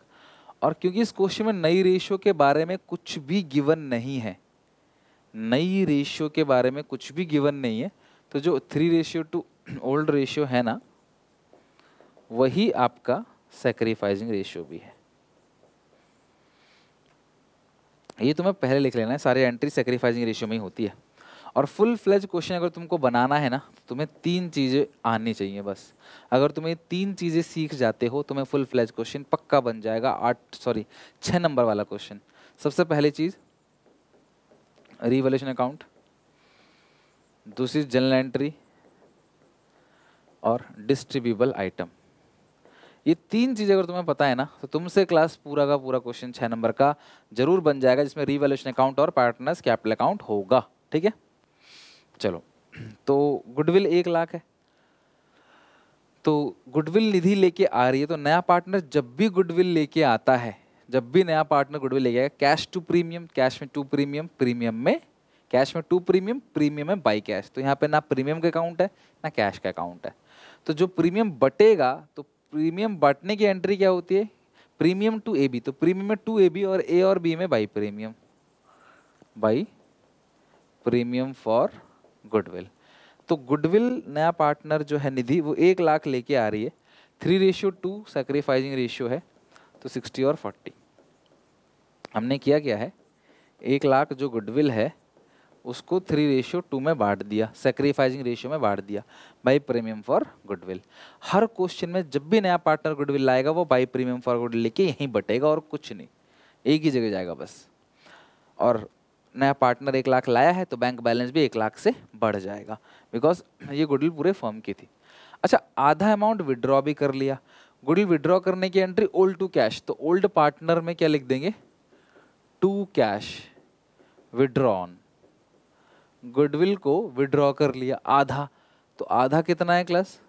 और क्योंकि इस क्वेश्चन में नई रेशियो के बारे में कुछ भी गिवन नहीं है नई रेशियो के बारे में कुछ भी गिवन नहीं है तो जो three ratio two old ratio है ना वही आपका सेक्रीफाइजिंग रेशियो भी है ये तुम्हें तो पहले लिख लेना है सारी एंट्री सेक्रीफाइजिंग रेशियो में ही होती है और फुल फ्लेज क्वेश्चन अगर तुमको बनाना है ना तो तुम्हें तीन चीज़ें आनी चाहिए बस अगर तुम्हें तीन चीज़ें सीख जाते हो तुम्हें फुल फ्लेज क्वेश्चन पक्का बन जाएगा आठ सॉरी छः नंबर वाला क्वेश्चन सबसे पहली चीज़ रिवोल्यूशन अकाउंट दूसरी जनरल एंट्री और डिस्ट्रीब्यूबल आइटम ये तीन चीज़ें अगर तुम्हें पता है ना तो तुमसे क्लास पूरा का पूरा क्वेश्चन छः नंबर का जरूर बन जाएगा जिसमें रिवोल्यूशन अकाउंट और पार्टनर्स कैपिटल अकाउंट होगा ठीक है चलो तो गुडविल एक लाख है तो गुडविल निधि लेके आ रही है तो नया पार्टनर जब भी गुडविल लेके आता है जब भी नया पार्टनर गुडविल लेके आएगा कैश टू प्रीमियम कैश में टू प्रीमियम प्रीमियम में कैश में टू प्रीमियम प्रीमियम में बाई कैश तो यहाँ पे ना प्रीमियम का अकाउंट है ना कैश का अकाउंट है तो जो प्रीमियम बटेगा तो प्रीमियम बटने की एंट्री क्या होती है प्रीमियम टू ए बी तो प्रीमियम में टू ए बी और ए और बी में by premium by premium for goodwill तो गुडविल नया पार्टनर जो है निधि वो एक लाख लेके आ रही है three ratio two sacrificing ratio है तो सिक्सटी और फोर्टी हमने किया क्या है एक लाख जो गुडविल है उसको थ्री रेशियो टू में बांट दिया सेक्रीफाइजिंग रेशियो में बांट दिया बाई प्रीमियम फॉर गुडविल हर क्वेश्चन में जब भी नया पार्टनर गुडविल लाएगा वो बाई प्रीमियम फॉर गुडविल लेके यहीं बटेगा और कुछ नहीं एक ही जगह जाएगा बस और नया पार्टनर एक लाख लाया है तो बैंक बैलेंस भी एक लाख से बढ़ जाएगा बिकॉज ये गुडविल पूरे फर्म की थी अच्छा आधा अमाउंट विड्रॉ भी कर लिया गुडविल विड्रॉ करने की एंट्री ओल्ड टू कैश तो ओल्ड पार्टनर में क्या लिख देंगे टू कैश विड्रॉन गुडविल को विड्रॉ कर लिया आधा तो आधा कितना है क्लस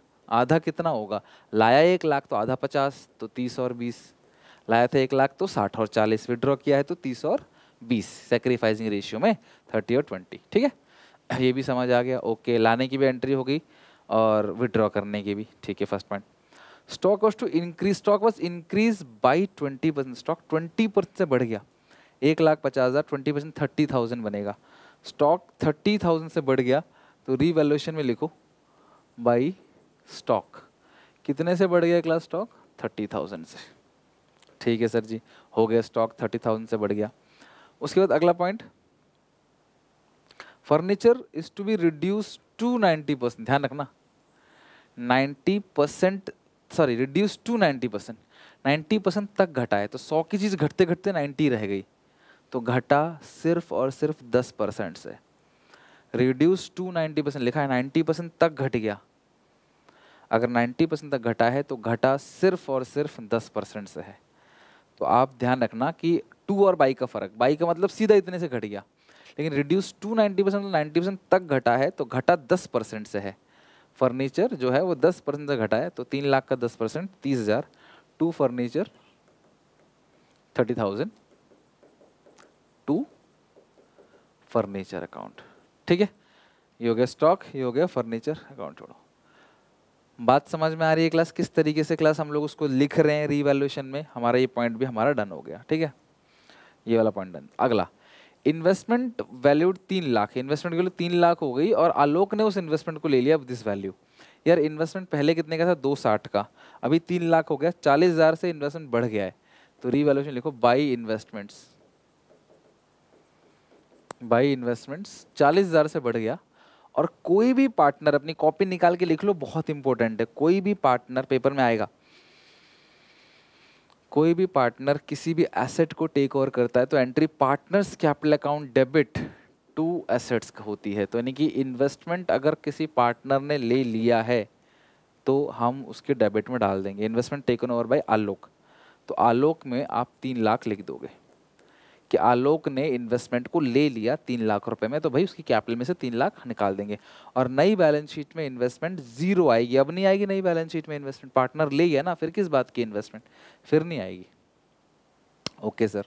आधा कितना होगा लाया एक लाख तो आधा पचास तो तीस और बीस लाया था एक लाख तो साठ और चालीस विड्रॉ किया है तो तीस और बीस सेक्रीफाइसिंग रेशियो में थर्टी और ट्वेंटी ठीक है ये भी समझ आ गया ओके लाने की भी एंट्री होगी और विड्रॉ करने की भी ठीक है first point stock was to increase stock was increase by twenty percent stock twenty percent से बढ़ गया एक लाख पचास हज़ार ट्वेंटी परसेंट थर्टी थाउजेंड बनेगा स्टॉक थर्टी थाउजेंड से बढ़ गया तो रीवैल्यूशन में लिखो बाई स्टॉक कितने से बढ़ गया क्लास स्टॉक थर्टी थाउजेंड से ठीक है सर जी हो गया स्टॉक थर्टी थाउजेंड से बढ़ गया उसके बाद अगला point furniture is to be reduce to ninety percent ध्यान रखना ninety percent sorry reduce to ninety percent ninety percent तक घटा है तो सौ की चीज़ घटते घटते नाइन्टी रह गई तो घटा सिर्फ और सिर्फ दस परसेंट से रिड्यूस टू नाइन्टी परसेंट लिखा है नाइन्टी परसेंट तक घट गया अगर नाइन्टी परसेंट तक घटा है तो घटा सिर्फ और सिर्फ दस परसेंट से है तो आप ध्यान रखना कि टू और बाई का फ़र्क बाई का मतलब सीधा इतने से घट गया लेकिन रिड्यूस टू नाइन्टी परसेंट तो नाइन्टी परसेंट तक घटा है तो घटा दस परसेंट से है फर्नीचर जो है वो दस परसेंट से घटा है तो तीन लाख का दस परसेंट तीस हज़ार to furniture thirty thousand to furniture account ठीक है ये हो गया स्टॉक ये हो गया फर्नीचर अकाउंट छोड़ो बात समझ में आ रही है क्लास किस तरीके से क्लास हम लोग उसको लिख रहे हैं रीवैल्यूएशन में हमारा ये पॉइंट भी हमारा डन हो गया ठीक है ये वाला पॉइंट डन अगला इन्वेस्टमेंट वैल्यूड तीन लाख इन्वेस्टमेंट वैल्यू तीन लाख हो गई और आलोक ने उस इन्वेस्टमेंट को ले लिया दिस वैल्यू यार इन्वेस्टमेंट पहले कितने का था दो साठ का अभी तीन लाख हो गया चालीस हज़ार से इन्वेस्टमेंट बढ़ गया है तो रीवैल्यूशन लिखो बाई इन्वेस्टमेंट्स बाई इन्वेस्टमेंट्स चालीस हज़ार से बढ़ गया और कोई भी पार्टनर अपनी कॉपी निकाल के लिख लो बहुत इंपॉर्टेंट है कोई भी पार्टनर पेपर में आएगा कोई भी पार्टनर किसी भी एसेट को टेक ओवर करता है तो entry partners capital account debit to assets होती है तो यानी कि इन्वेस्टमेंट अगर किसी पार्टनर ने ले लिया है तो हम उसके डेबिट में डाल देंगे investment taken over by Alok तो आलोक में आप तीन लाख लिख दोगे कि आलोक ने इन्वेस्टमेंट को ले लिया तीन लाख रुपए में तो भाई उसकी कैपिटल में से तीन लाख निकाल देंगे और नई बैलेंस शीट में इन्वेस्टमेंट जीरो आएगी अब नहीं आएगी नई बैलेंस शीट में इन्वेस्टमेंट पार्टनर ले गया ना फिर किस बात की इन्वेस्टमेंट फिर नहीं आएगी ओके सर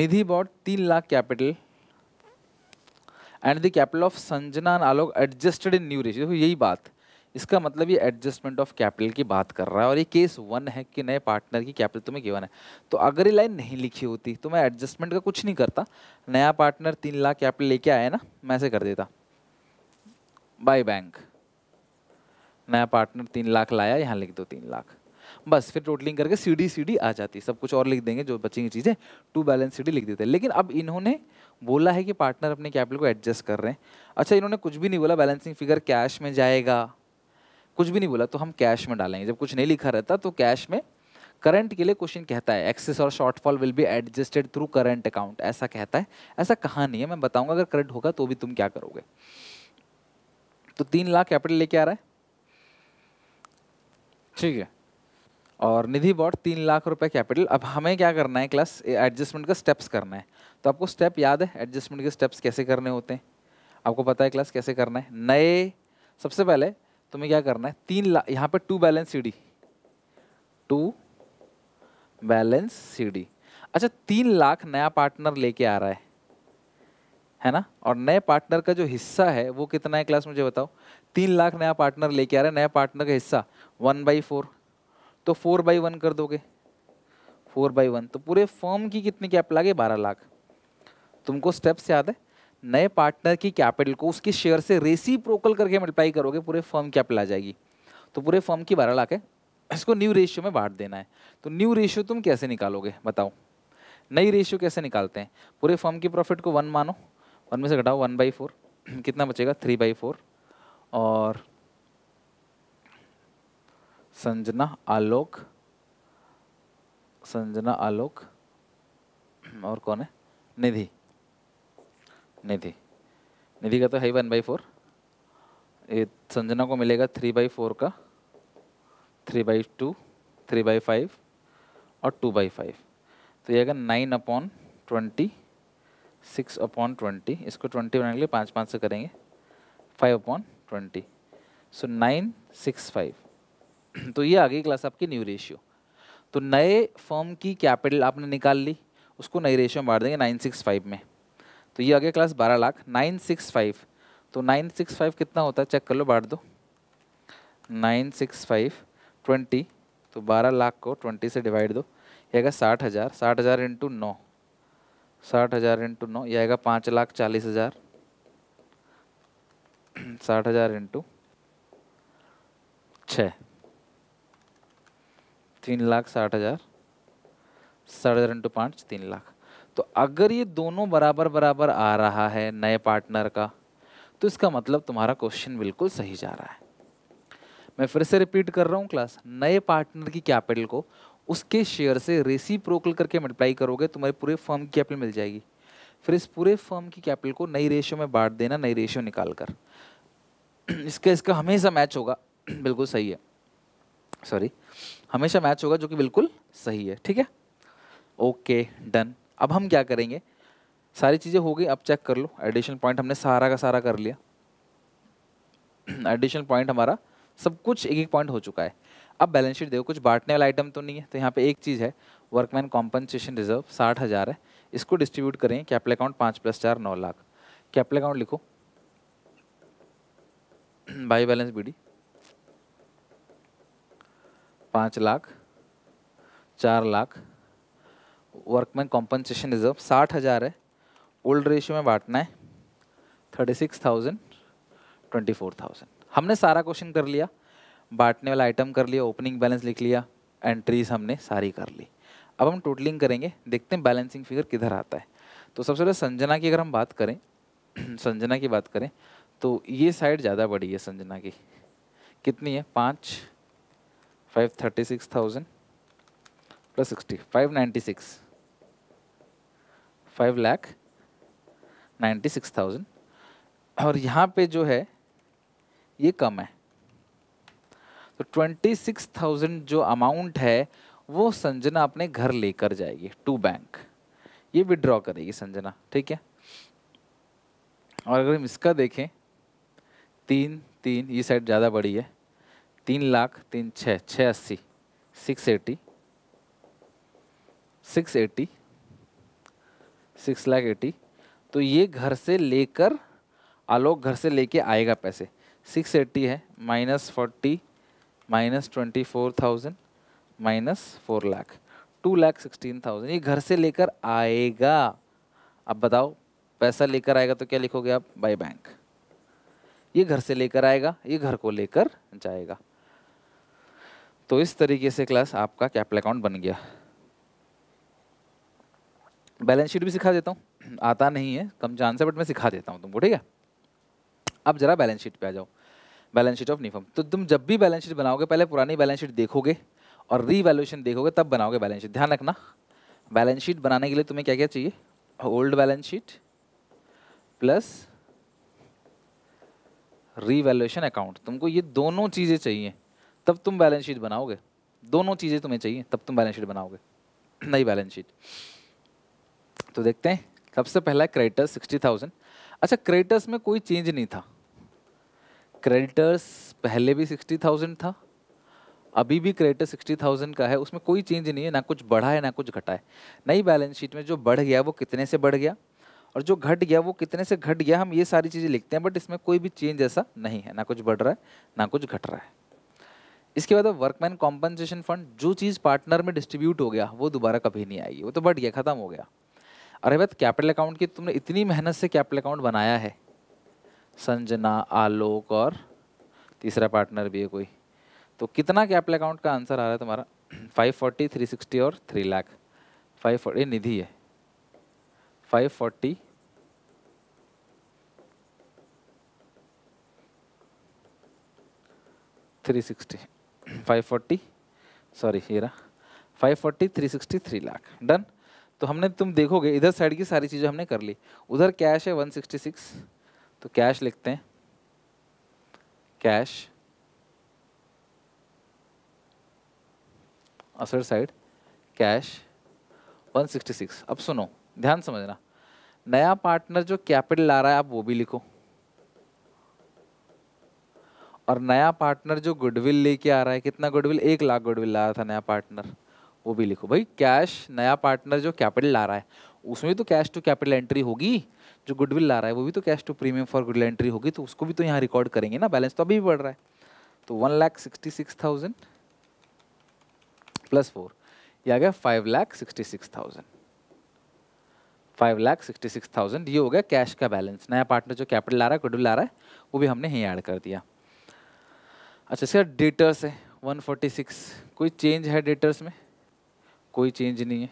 निधि बॉट तीन lakh capital and the capital of Sanjana Alok adjusted in new ratio यही बात इसका मतलब ये एडजस्टमेंट ऑफ कैपिटल की बात कर रहा है और ये केस वन है कि नए पार्टनर की कैपिटल तुम्हें गिवन है तो अगर ये लाइन नहीं लिखी होती तो मैं एडजस्टमेंट का कुछ नहीं करता नया पार्टनर तीन लाख कैपिटल लेके आया ना मैं ऐसे कर देता बाय बैंक नया पार्टनर तीन लाख लाया यहाँ लिख दो तीन लाख बस फिर टोटलिंग करके सीडी सीडी आ जाती सब कुछ और लिख देंगे जो बचेंगी चीज़ें टू बैलेंस सीडी लिख देते हैं लेकिन अब इन्होंने बोला है कि पार्टनर अपने कैपिटल को एडजस्ट कर रहे हैं अच्छा इन्होंने कुछ भी नहीं बोला बैलेंसिंग फिगर कैश में जाएगा कुछ भी नहीं बोला तो हम कैश में डालेंगे जब कुछ नहीं लिखा रहता तो कैश में करंट के लिए क्वेश्चन कहता है एक्सेस और shortfall will be adjusted through current account ऐसा कहता है ऐसा कहा नहीं है मैं बताऊंगा अगर करंट होगा तो भी तुम क्या करोगे तो तीन लाख कैपिटल लेके आ रहा है ठीक है और निधि बॉट तीन लाख रुपए कैपिटल अब हमें क्या करना है क्लास एडजस्टमेंट का स्टेप्स करना है तो आपको स्टेप याद है एडजस्टमेंट के स्टेप्स कैसे करने होते हैं आपको पता है क्लास कैसे करना है नए सबसे पहले तुम्हें क्या करना है तीन ला यहाँ पर to balance C D to balance C D अच्छा तीन लाख नया पार्टनर लेके आ रहा है है ना और नए पार्टनर का जो हिस्सा है वो कितना है क्लास मुझे बताओ तीन लाख नया पार्टनर लेके आ रहा है नया पार्टनर का हिस्सा वन बाई फोर तो फोर बाई वन कर दोगे फोर बाई वन तो पूरे फॉर्म की कितनी कैप लागे बारह लाख तुमको स्टेप्स याद है नए पार्टनर की कैपिटल को उसके शेयर से रेसी प्रोकल करके मल्टीप्लाई करोगे पूरे फर्म कैपिटल आ जाएगी तो पूरे फर्म की बारह लाख है इसको न्यू रेशियो में बांट देना है तो न्यू रेशियो तुम कैसे निकालोगे बताओ नई रेशियो कैसे निकालते हैं पूरे फर्म की प्रॉफिट को वन मानो वन में से घटाओ वन बाई फोर कितना बचेगा थ्री बाई फोर और संजना आलोक संजना आलोक और कौन है निधि निधि निधि का तो है वन बाई फोर ये संजना को मिलेगा थ्री बाई फोर का three by two three by five और टू बाई फाइव तो ये आएगा nine upon twenty six upon twenty इसको ट्वेंटी बनाने के लिए पाँच पाँच से करेंगे five upon twenty so nine six five तो ये आ गई क्लास आपकी न्यू रेशियो तो नए फॉर्म की कैपिटल आपने निकाल ली उसको नई रेशियो में बांट देंगे नाइन सिक्स फाइव में तो ये आ गया क्लास बारह लाख नाइन सिक्स फाइव तो नाइन सिक्स फाइव कितना होता है चेक कर लो बांट दो नाइन सिक्स फाइव ट्वेंटी तो बारह लाख को ट्वेंटी से डिवाइड दो ये आएगा साठ हज़ार साठ हज़ार इंटू नौ साठ हज़ार इंटू नौ ये आएगा पाँच लाख चालीस हज़ार साठ हज़ार इंटू छः तीन लाख साठ हज़ार साठ हज़ार इंटू पाँच तीन लाख तो अगर ये दोनों बराबर बराबर आ रहा है नए पार्टनर का तो इसका मतलब तुम्हारा क्वेश्चन बिल्कुल सही जा रहा है मैं फिर से रिपीट कर रहा हूँ क्लास नए पार्टनर की कैपिटल को उसके शेयर से रेसी प्रोकल करके मल्टीप्लाई करोगे तुम्हारे पूरे फर्म की कैपिटल मिल जाएगी फिर इस पूरे फर्म की कैपिटल को नई रेशियो में बांट देना नई रेशियो निकाल कर इसका इसका हमेशा मैच होगा बिल्कुल सही है सॉरी हमेशा मैच होगा जो कि बिल्कुल सही है ठीक है ओके डन अब हम क्या करेंगे सारी चीज़ें हो गई अब चेक कर लो एडिशनल पॉइंट हमने सारा का सारा कर लिया एडिशनल पॉइंट हमारा सब कुछ एक एक पॉइंट हो चुका है अब बैलेंस शीट देखो कुछ बांटने वाला आइटम तो नहीं है तो यहाँ पे एक चीज़ है वर्कमैन कॉम्पनसेशन रिजर्व साठ हज़ार है इसको डिस्ट्रीब्यूट करें कैपिटल अकाउंट पाँच प्लस चार नौ लाख कैपिटल अकाउंट लिखो बाई बैलेंस बी डी पाँच लाख चार लाख वर्कमैन कॉम्पनसेशन रिजर्व साठ हज़ार है ओल्ड रेशियो में बांटना है thirty six thousand twenty four thousand हमने सारा क्वेश्चन कर लिया बांटने वाला आइटम कर लिया ओपनिंग बैलेंस लिख लिया एंट्रीज हमने सारी कर ली अब हम टोटलिंग करेंगे देखते हैं बैलेंसिंग फिगर किधर आता है तो सबसे पहले संजना की अगर हम बात करें संजना की बात करें तो ये साइड ज़्यादा बड़ी है संजना की कितनी है पाँच five thirty six thousand plus sixty five ninety six five lakh ninety six thousand और यहाँ पे जो है ये कम है तो ट्वेंटी सिक्स थाउजेंड जो अमाउंट है वो संजना अपने घर लेकर जाएगी टू बैंक ये विड्रॉ करेगी संजना ठीक है और अगर हम इसका देखें तीन तीन ये साइड ज़्यादा बड़ी है तीन लाख तीन छः छः अस्सी six eighty six eighty six lakh eighty तो ये घर से लेकर आलोक घर से लेके आएगा पैसे सिक्स एट्टी है minus forty minus twenty four thousand minus four lakh two lakh sixteen thousand ये घर से लेकर आएगा अब बताओ पैसा लेकर आएगा तो क्या लिखोगे आप बाय बैंक ये घर से लेकर आएगा ये घर को लेकर जाएगा तो इस तरीके से क्लास आपका कैपिटल अकाउंट बन गया बैलेंस शीट भी सिखा देता हूँ आता नहीं है कम जान है बट मैं सिखा देता हूँ तुमको ठीक है अब जरा बैलेंस शीट पे आ जाओ बैलेंस शीट ऑफ निफम तो तुम जब भी बैलेंस शीट बनाओगे पहले पुरानी बैलेंस शीट देखोगे और रीवैल्यूशन देखोगे तब बनाओगे बैलेंस शीट ध्यान रखना बैलेंस शीट बनाने के लिए तुम्हें क्या क्या चाहिए old balance sheet plus revaluation account तुमको ये दोनों चीज़ें चाहिए तब तुम बैलेंस शीट बनाओगे दोनों चीज़ें तुम्हें चाहिए तब तुम बैलेंस शीट बनाओगे नई बैलेंस शीट तो देखते हैं सबसे पहला है क्रेडिटर्स सिक्सटी थाउजेंड अच्छा क्रेडिटर्स में कोई चेंज नहीं था क्रेडिटर्स पहले भी सिक्सटी थाउजेंड था अभी भी क्रेडिटर सिक्सटी थाउजेंड का है उसमें कोई चेंज नहीं है ना कुछ बढ़ा है ना कुछ घटा है नई बैलेंस शीट में जो बढ़ गया वो कितने से बढ़ गया और जो घट गया वो कितने से घट गया हम ये सारी चीज़ें लिखते हैं बट इसमें कोई भी चेंज ऐसा नहीं है ना कुछ बढ़ रहा है ना कुछ घट रहा है इसके बाद वर्कमैन कॉम्पनसेशन फंड जो चीज़ पार्टनर में डिस्ट्रीब्यूट हो गया वो दोबारा कभी नहीं आएगी वो तो बढ़ गया ख़त्म हो गया अरे भाई कैपिटल तो अकाउंट की तुमने इतनी मेहनत से कैपिटल अकाउंट बनाया है संजना आलोक और तीसरा पार्टनर भी है कोई तो कितना कैपिटल अकाउंट का आंसर आ रहा है तुम्हारा फाइव फोर्टी थ्री सिक्सटी और three lakh five forty Nidhi है five forty three sixty five forty sorry Hira five forty three sixty three lakh done तो हमने तुम देखोगे इधर साइड की सारी चीज़ें हमने कर ली उधर कैश है सिक्स तो कैश लिखते हैं कैश असर साइड कैश 166 अब सुनो ध्यान समझना नया पार्टनर जो कैपिटल ला रहा है आप वो भी लिखो और नया पार्टनर जो गुडविल लेके आ रहा है कितना गुडविल एक लाख गुडविल ला रहा था नया पार्टनर वो भी लिखो भाई कैश नया पार्टनर जो कैपिटल ला रहा है उसमें तो कैश टू कैपिटल एंट्री होगी जो गुडविल ला रहा है वो भी तो cash to premium for goodwill entry होगी तो उसको भी तो यहाँ रिकॉर्ड करेंगे ना बैलेंस तो अभी भी बढ़ रहा है तो one lakh sixty six thousand plus four ये आ गया five lakh sixty six thousand five lakh sixty six thousand ये हो गया कैश का बैलेंस नया पार्टनर जो कैपिटल ला रहा है गुडविल ला रहा है वो भी हमने यहीं ऐड कर दिया अच्छा सर डेटर्स है वन फोर्टी सिक्स कोई चेंज है डेटर्स में कोई चेंज नहीं है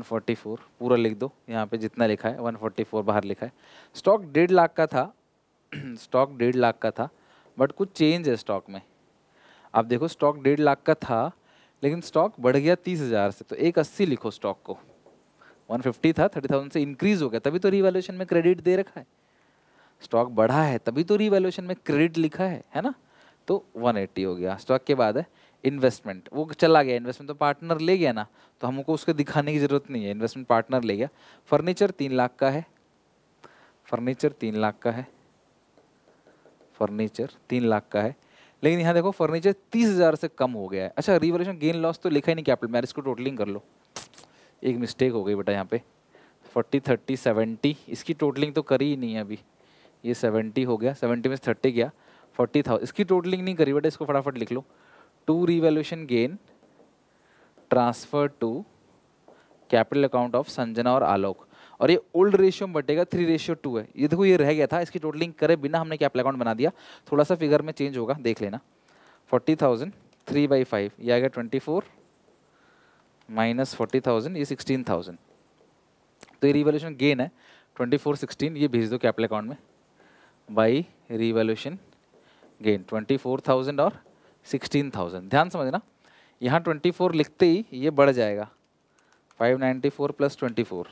144 पूरा लिख दो यहाँ पे जितना लिखा है 144 बाहर लिखा है स्टॉक डेढ़ लाख का था स्टॉक डेढ़ लाख का था बट कुछ चेंज है स्टॉक में आप देखो स्टॉक डेढ़ लाख का था लेकिन स्टॉक बढ़ गया तीस हज़ार से तो एक अस्सी लिखो स्टॉक को 150 था 30,000 से इंक्रीज हो गया तभी तो रिवेल्यूशन में क्रेडिट दे रखा है स्टॉक बढ़ा है तभी तो रिवेल्यूशन में क्रेडिट लिखा है है ना तो 180 हो गया स्टॉक के बाद है इन्वेस्टमेंट वो चला गया इन्वेस्टमेंट तो पार्टनर ले गया ना तो हमको उसको दिखाने की ज़रूरत नहीं है इन्वेस्टमेंट पार्टनर ले गया फर्नीचर तीन लाख का है फर्नीचर तीन लाख का है फर्नीचर तीन लाख का है लेकिन यहाँ देखो फर्नीचर तीस हज़ार से कम हो गया है अच्छा रिवोल्यूशन गेन लॉस तो लिखा ही नहीं कैपिटल मैरिज को टोटलिंग कर लो एक मिस्टेक हो गई बेटा यहाँ पे फोर्टी थर्टी सेवेंटी इसकी टोटलिंग तो करी ही नहीं है अभी ये सेवेंटी हो गया सेवेंटी में थर्टी गया फोर्टी थाउजेंड इसकी टोटलिंग नहीं करी बेटा इसको फटाफट लिख लो to revaluation gain transferred to capital account of Sanjana और आलोक और ये ओल्ड रेशियो में बटेगा थ्री रेशियो टू है ये देखो ये रह गया था इसकी टोटलिंग करे बिना हमने कैपिटल अकाउंट बना दिया थोड़ा सा फिगर में चेंज होगा देख लेना forty thousand three by five ये आएगा गया twenty four minus forty thousand ये सिक्सटीन थाउजेंड तो ये रिवोल्यूशन गेन है ट्वेंटी फोर सिक्सटीन ये भेज दो कैपिटल अकाउंट में by revaluation gain twenty four thousand और सिक्सटीन थाउजेंड ध्यान समझना यहाँ ट्वेंटी फोर लिखते ही ये बढ़ जाएगा five ninety four plus twenty four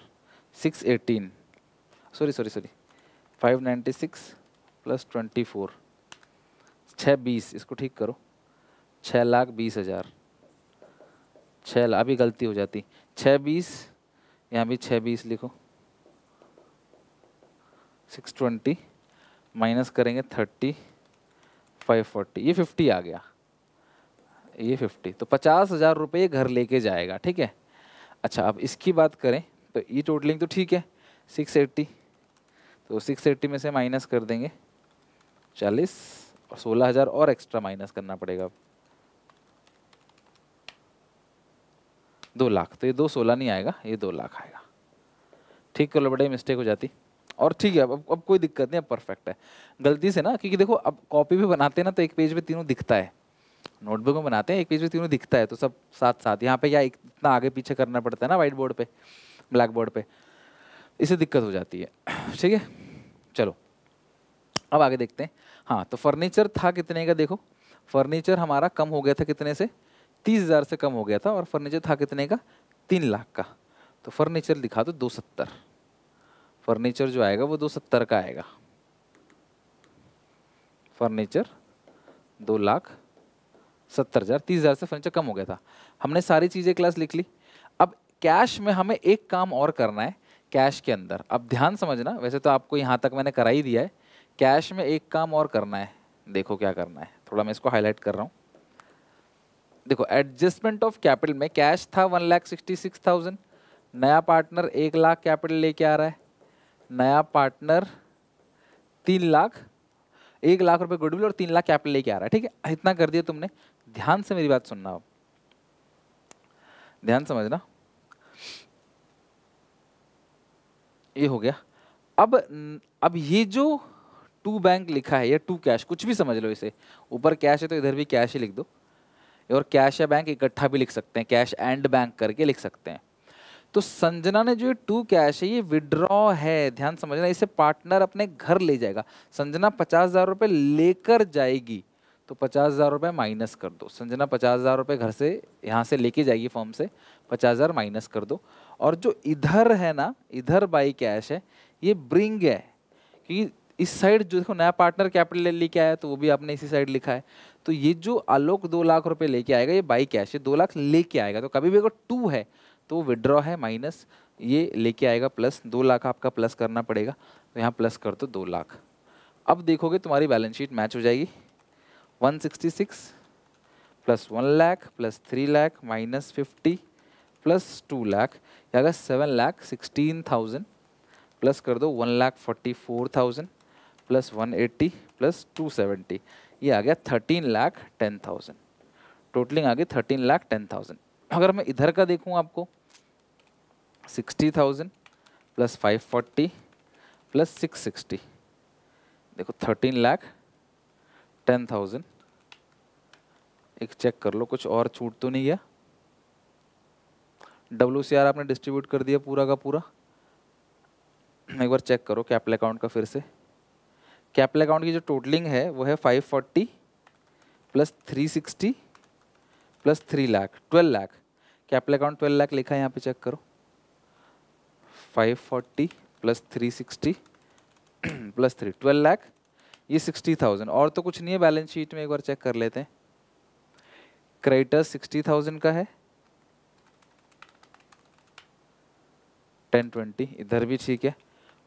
six eighteen sorry sorry sorry five ninety six plus twenty four छः बीस इसको ठीक करो छः लाख बीस हज़ार छः लाख अभी गलती हो जाती छः बीस यहाँ भी छः बीस लिखो सिक्स ट्वेंटी माइनस करेंगे थर्टी फाइव फोर्टी ये फिफ्टी आ गया ये फिफ्टी तो पचास हज़ार रुपये घर लेके जाएगा ठीक है अच्छा अब इसकी बात करें तो ये टोटलिंग तो ठीक है सिक्स एट्टी तो सिक्स एट्टी में से माइनस कर देंगे चालीस और सोलह हज़ार और एक्स्ट्रा माइनस करना पड़ेगा अब दो लाख तो ये दो सोलह नहीं आएगा ये दो लाख आएगा ठीक लो बड़े मिस्टेक हो जाती और ठीक है अब अब कोई दिक्कत नहीं अब परफेक्ट है गलती से ना क्योंकि देखो अब कॉपी भी बनाते हैं ना तो एक पेज पे तीनों दिखता है नोटबुक में बनाते हैं एक पीछे तीनों दिखता है तो सब साथ साथ यहाँ पे या इतना आगे पीछे करना पड़ता है ना वाइट बोर्ड पे ब्लैक बोर्ड पे इसे दिक्कत हो जाती है ठीक है चलो अब आगे देखते हैं हाँ तो फर्नीचर था कितने का देखो फर्नीचर हमारा कम हो गया था कितने से तीस हज़ार से कम हो गया था और फर्नीचर था कितने का तीन लाख का तो फर्नीचर दिखा दो तो दो सत्तर फर्नीचर जो आएगा वो दो सत्तर का आएगा फर्नीचर दो लाख सत्तर हज़ार तीस हज़ार से फर्नीचर कम हो गया था हमने सारी चीज़ें क्लास लिख ली अब कैश में हमें एक काम और करना है कैश के अंदर अब ध्यान समझना वैसे तो आपको यहाँ तक मैंने करा ही दिया है कैश में एक काम और करना है देखो क्या करना है थोड़ा मैं इसको हाईलाइट कर रहा हूँ देखो एडजस्टमेंट ऑफ कैपिटल में कैश था one lakh sixty six thousand नया पार्टनर एक लाख कैपिटल लेके आ रहा है नया पार्टनर तीन लाख एक लाख रुपए गुडविल और तीन लाख कैपिटल लेके आ रहा है ठीक है इतना कर दिया तुमने ध्यान से मेरी बात सुनना आप ध्यान समझना ये हो गया अब अब ये जो टू बैंक लिखा है या टू कैश कुछ भी समझ लो इसे ऊपर कैश है तो इधर भी कैश ही लिख दो और कैश या बैंक इकट्ठा भी लिख सकते हैं कैश एंड बैंक करके लिख सकते हैं तो संजना ने जो ये टू कैश है ये विड्रॉ है ध्यान समझना इसे पार्टनर अपने घर ले जाएगा संजना पचास हज़ार रुपये लेकर जाएगी तो पचास हज़ार रुपये माइनस कर दो संजना पचास हज़ार रुपये घर से यहाँ से लेके जाइए फॉर्म से पचास हज़ार माइनस कर दो और जो इधर है ना इधर बाई कैश है ये ब्रिंग है क्योंकि इस साइड जो देखो नया पार्टनर कैपिटल लेके आया तो वो भी आपने इसी साइड लिखा है तो ये जो आलोक दो लाख रुपये लेके आएगा ये बाई कैश है दो लाख लेके आएगा तो कभी भी अगर टू है तो विड्रॉ है माइनस ये लेके आएगा प्लस दो लाख आपका प्लस करना पड़ेगा तो यहाँ प्लस कर दो दो लाख अब देखोगे तुम्हारी बैलेंस शीट मैच हो जाएगी 166 plus 1 lakh plus 3 lakh minus 50 plus 2 lakh ये आएगा 7 लाख 16,000 प्लस कर दो 1 लाख 44,000 प्लस 180 प्लस 270 ये आ गया 13 लाख 10,000 टोटलिंग आ गई थर्टीन लाख थाउजेंड अगर मैं इधर का देखूँ आपको 60,000 प्लस 540 प्लस सिक्सटी देखो 13 लाख 10,000 एक चेक कर लो कुछ और छूट तो नहीं गया डब्ल्यू सी आर आपने डिस्ट्रीब्यूट कर दिया पूरा का पूरा एक बार चेक करो कैपिटल अकाउंट का फिर से कैपिटल अकाउंट की जो टोटलिंग है वो है five forty plus three sixty plus three lakh twelve lakh capital account twelve lakh लिखा है यहाँ पे चेक करो five forty plus three sixty plus three twelve lakh ये सिक्सटी थाउजेंड और तो कुछ नहीं है बैलेंस शीट में एक बार चेक कर लेते हैं क्रेडिटर सिक्सटी थाउजेंड का है टेन ट्वेंटी इधर भी ठीक है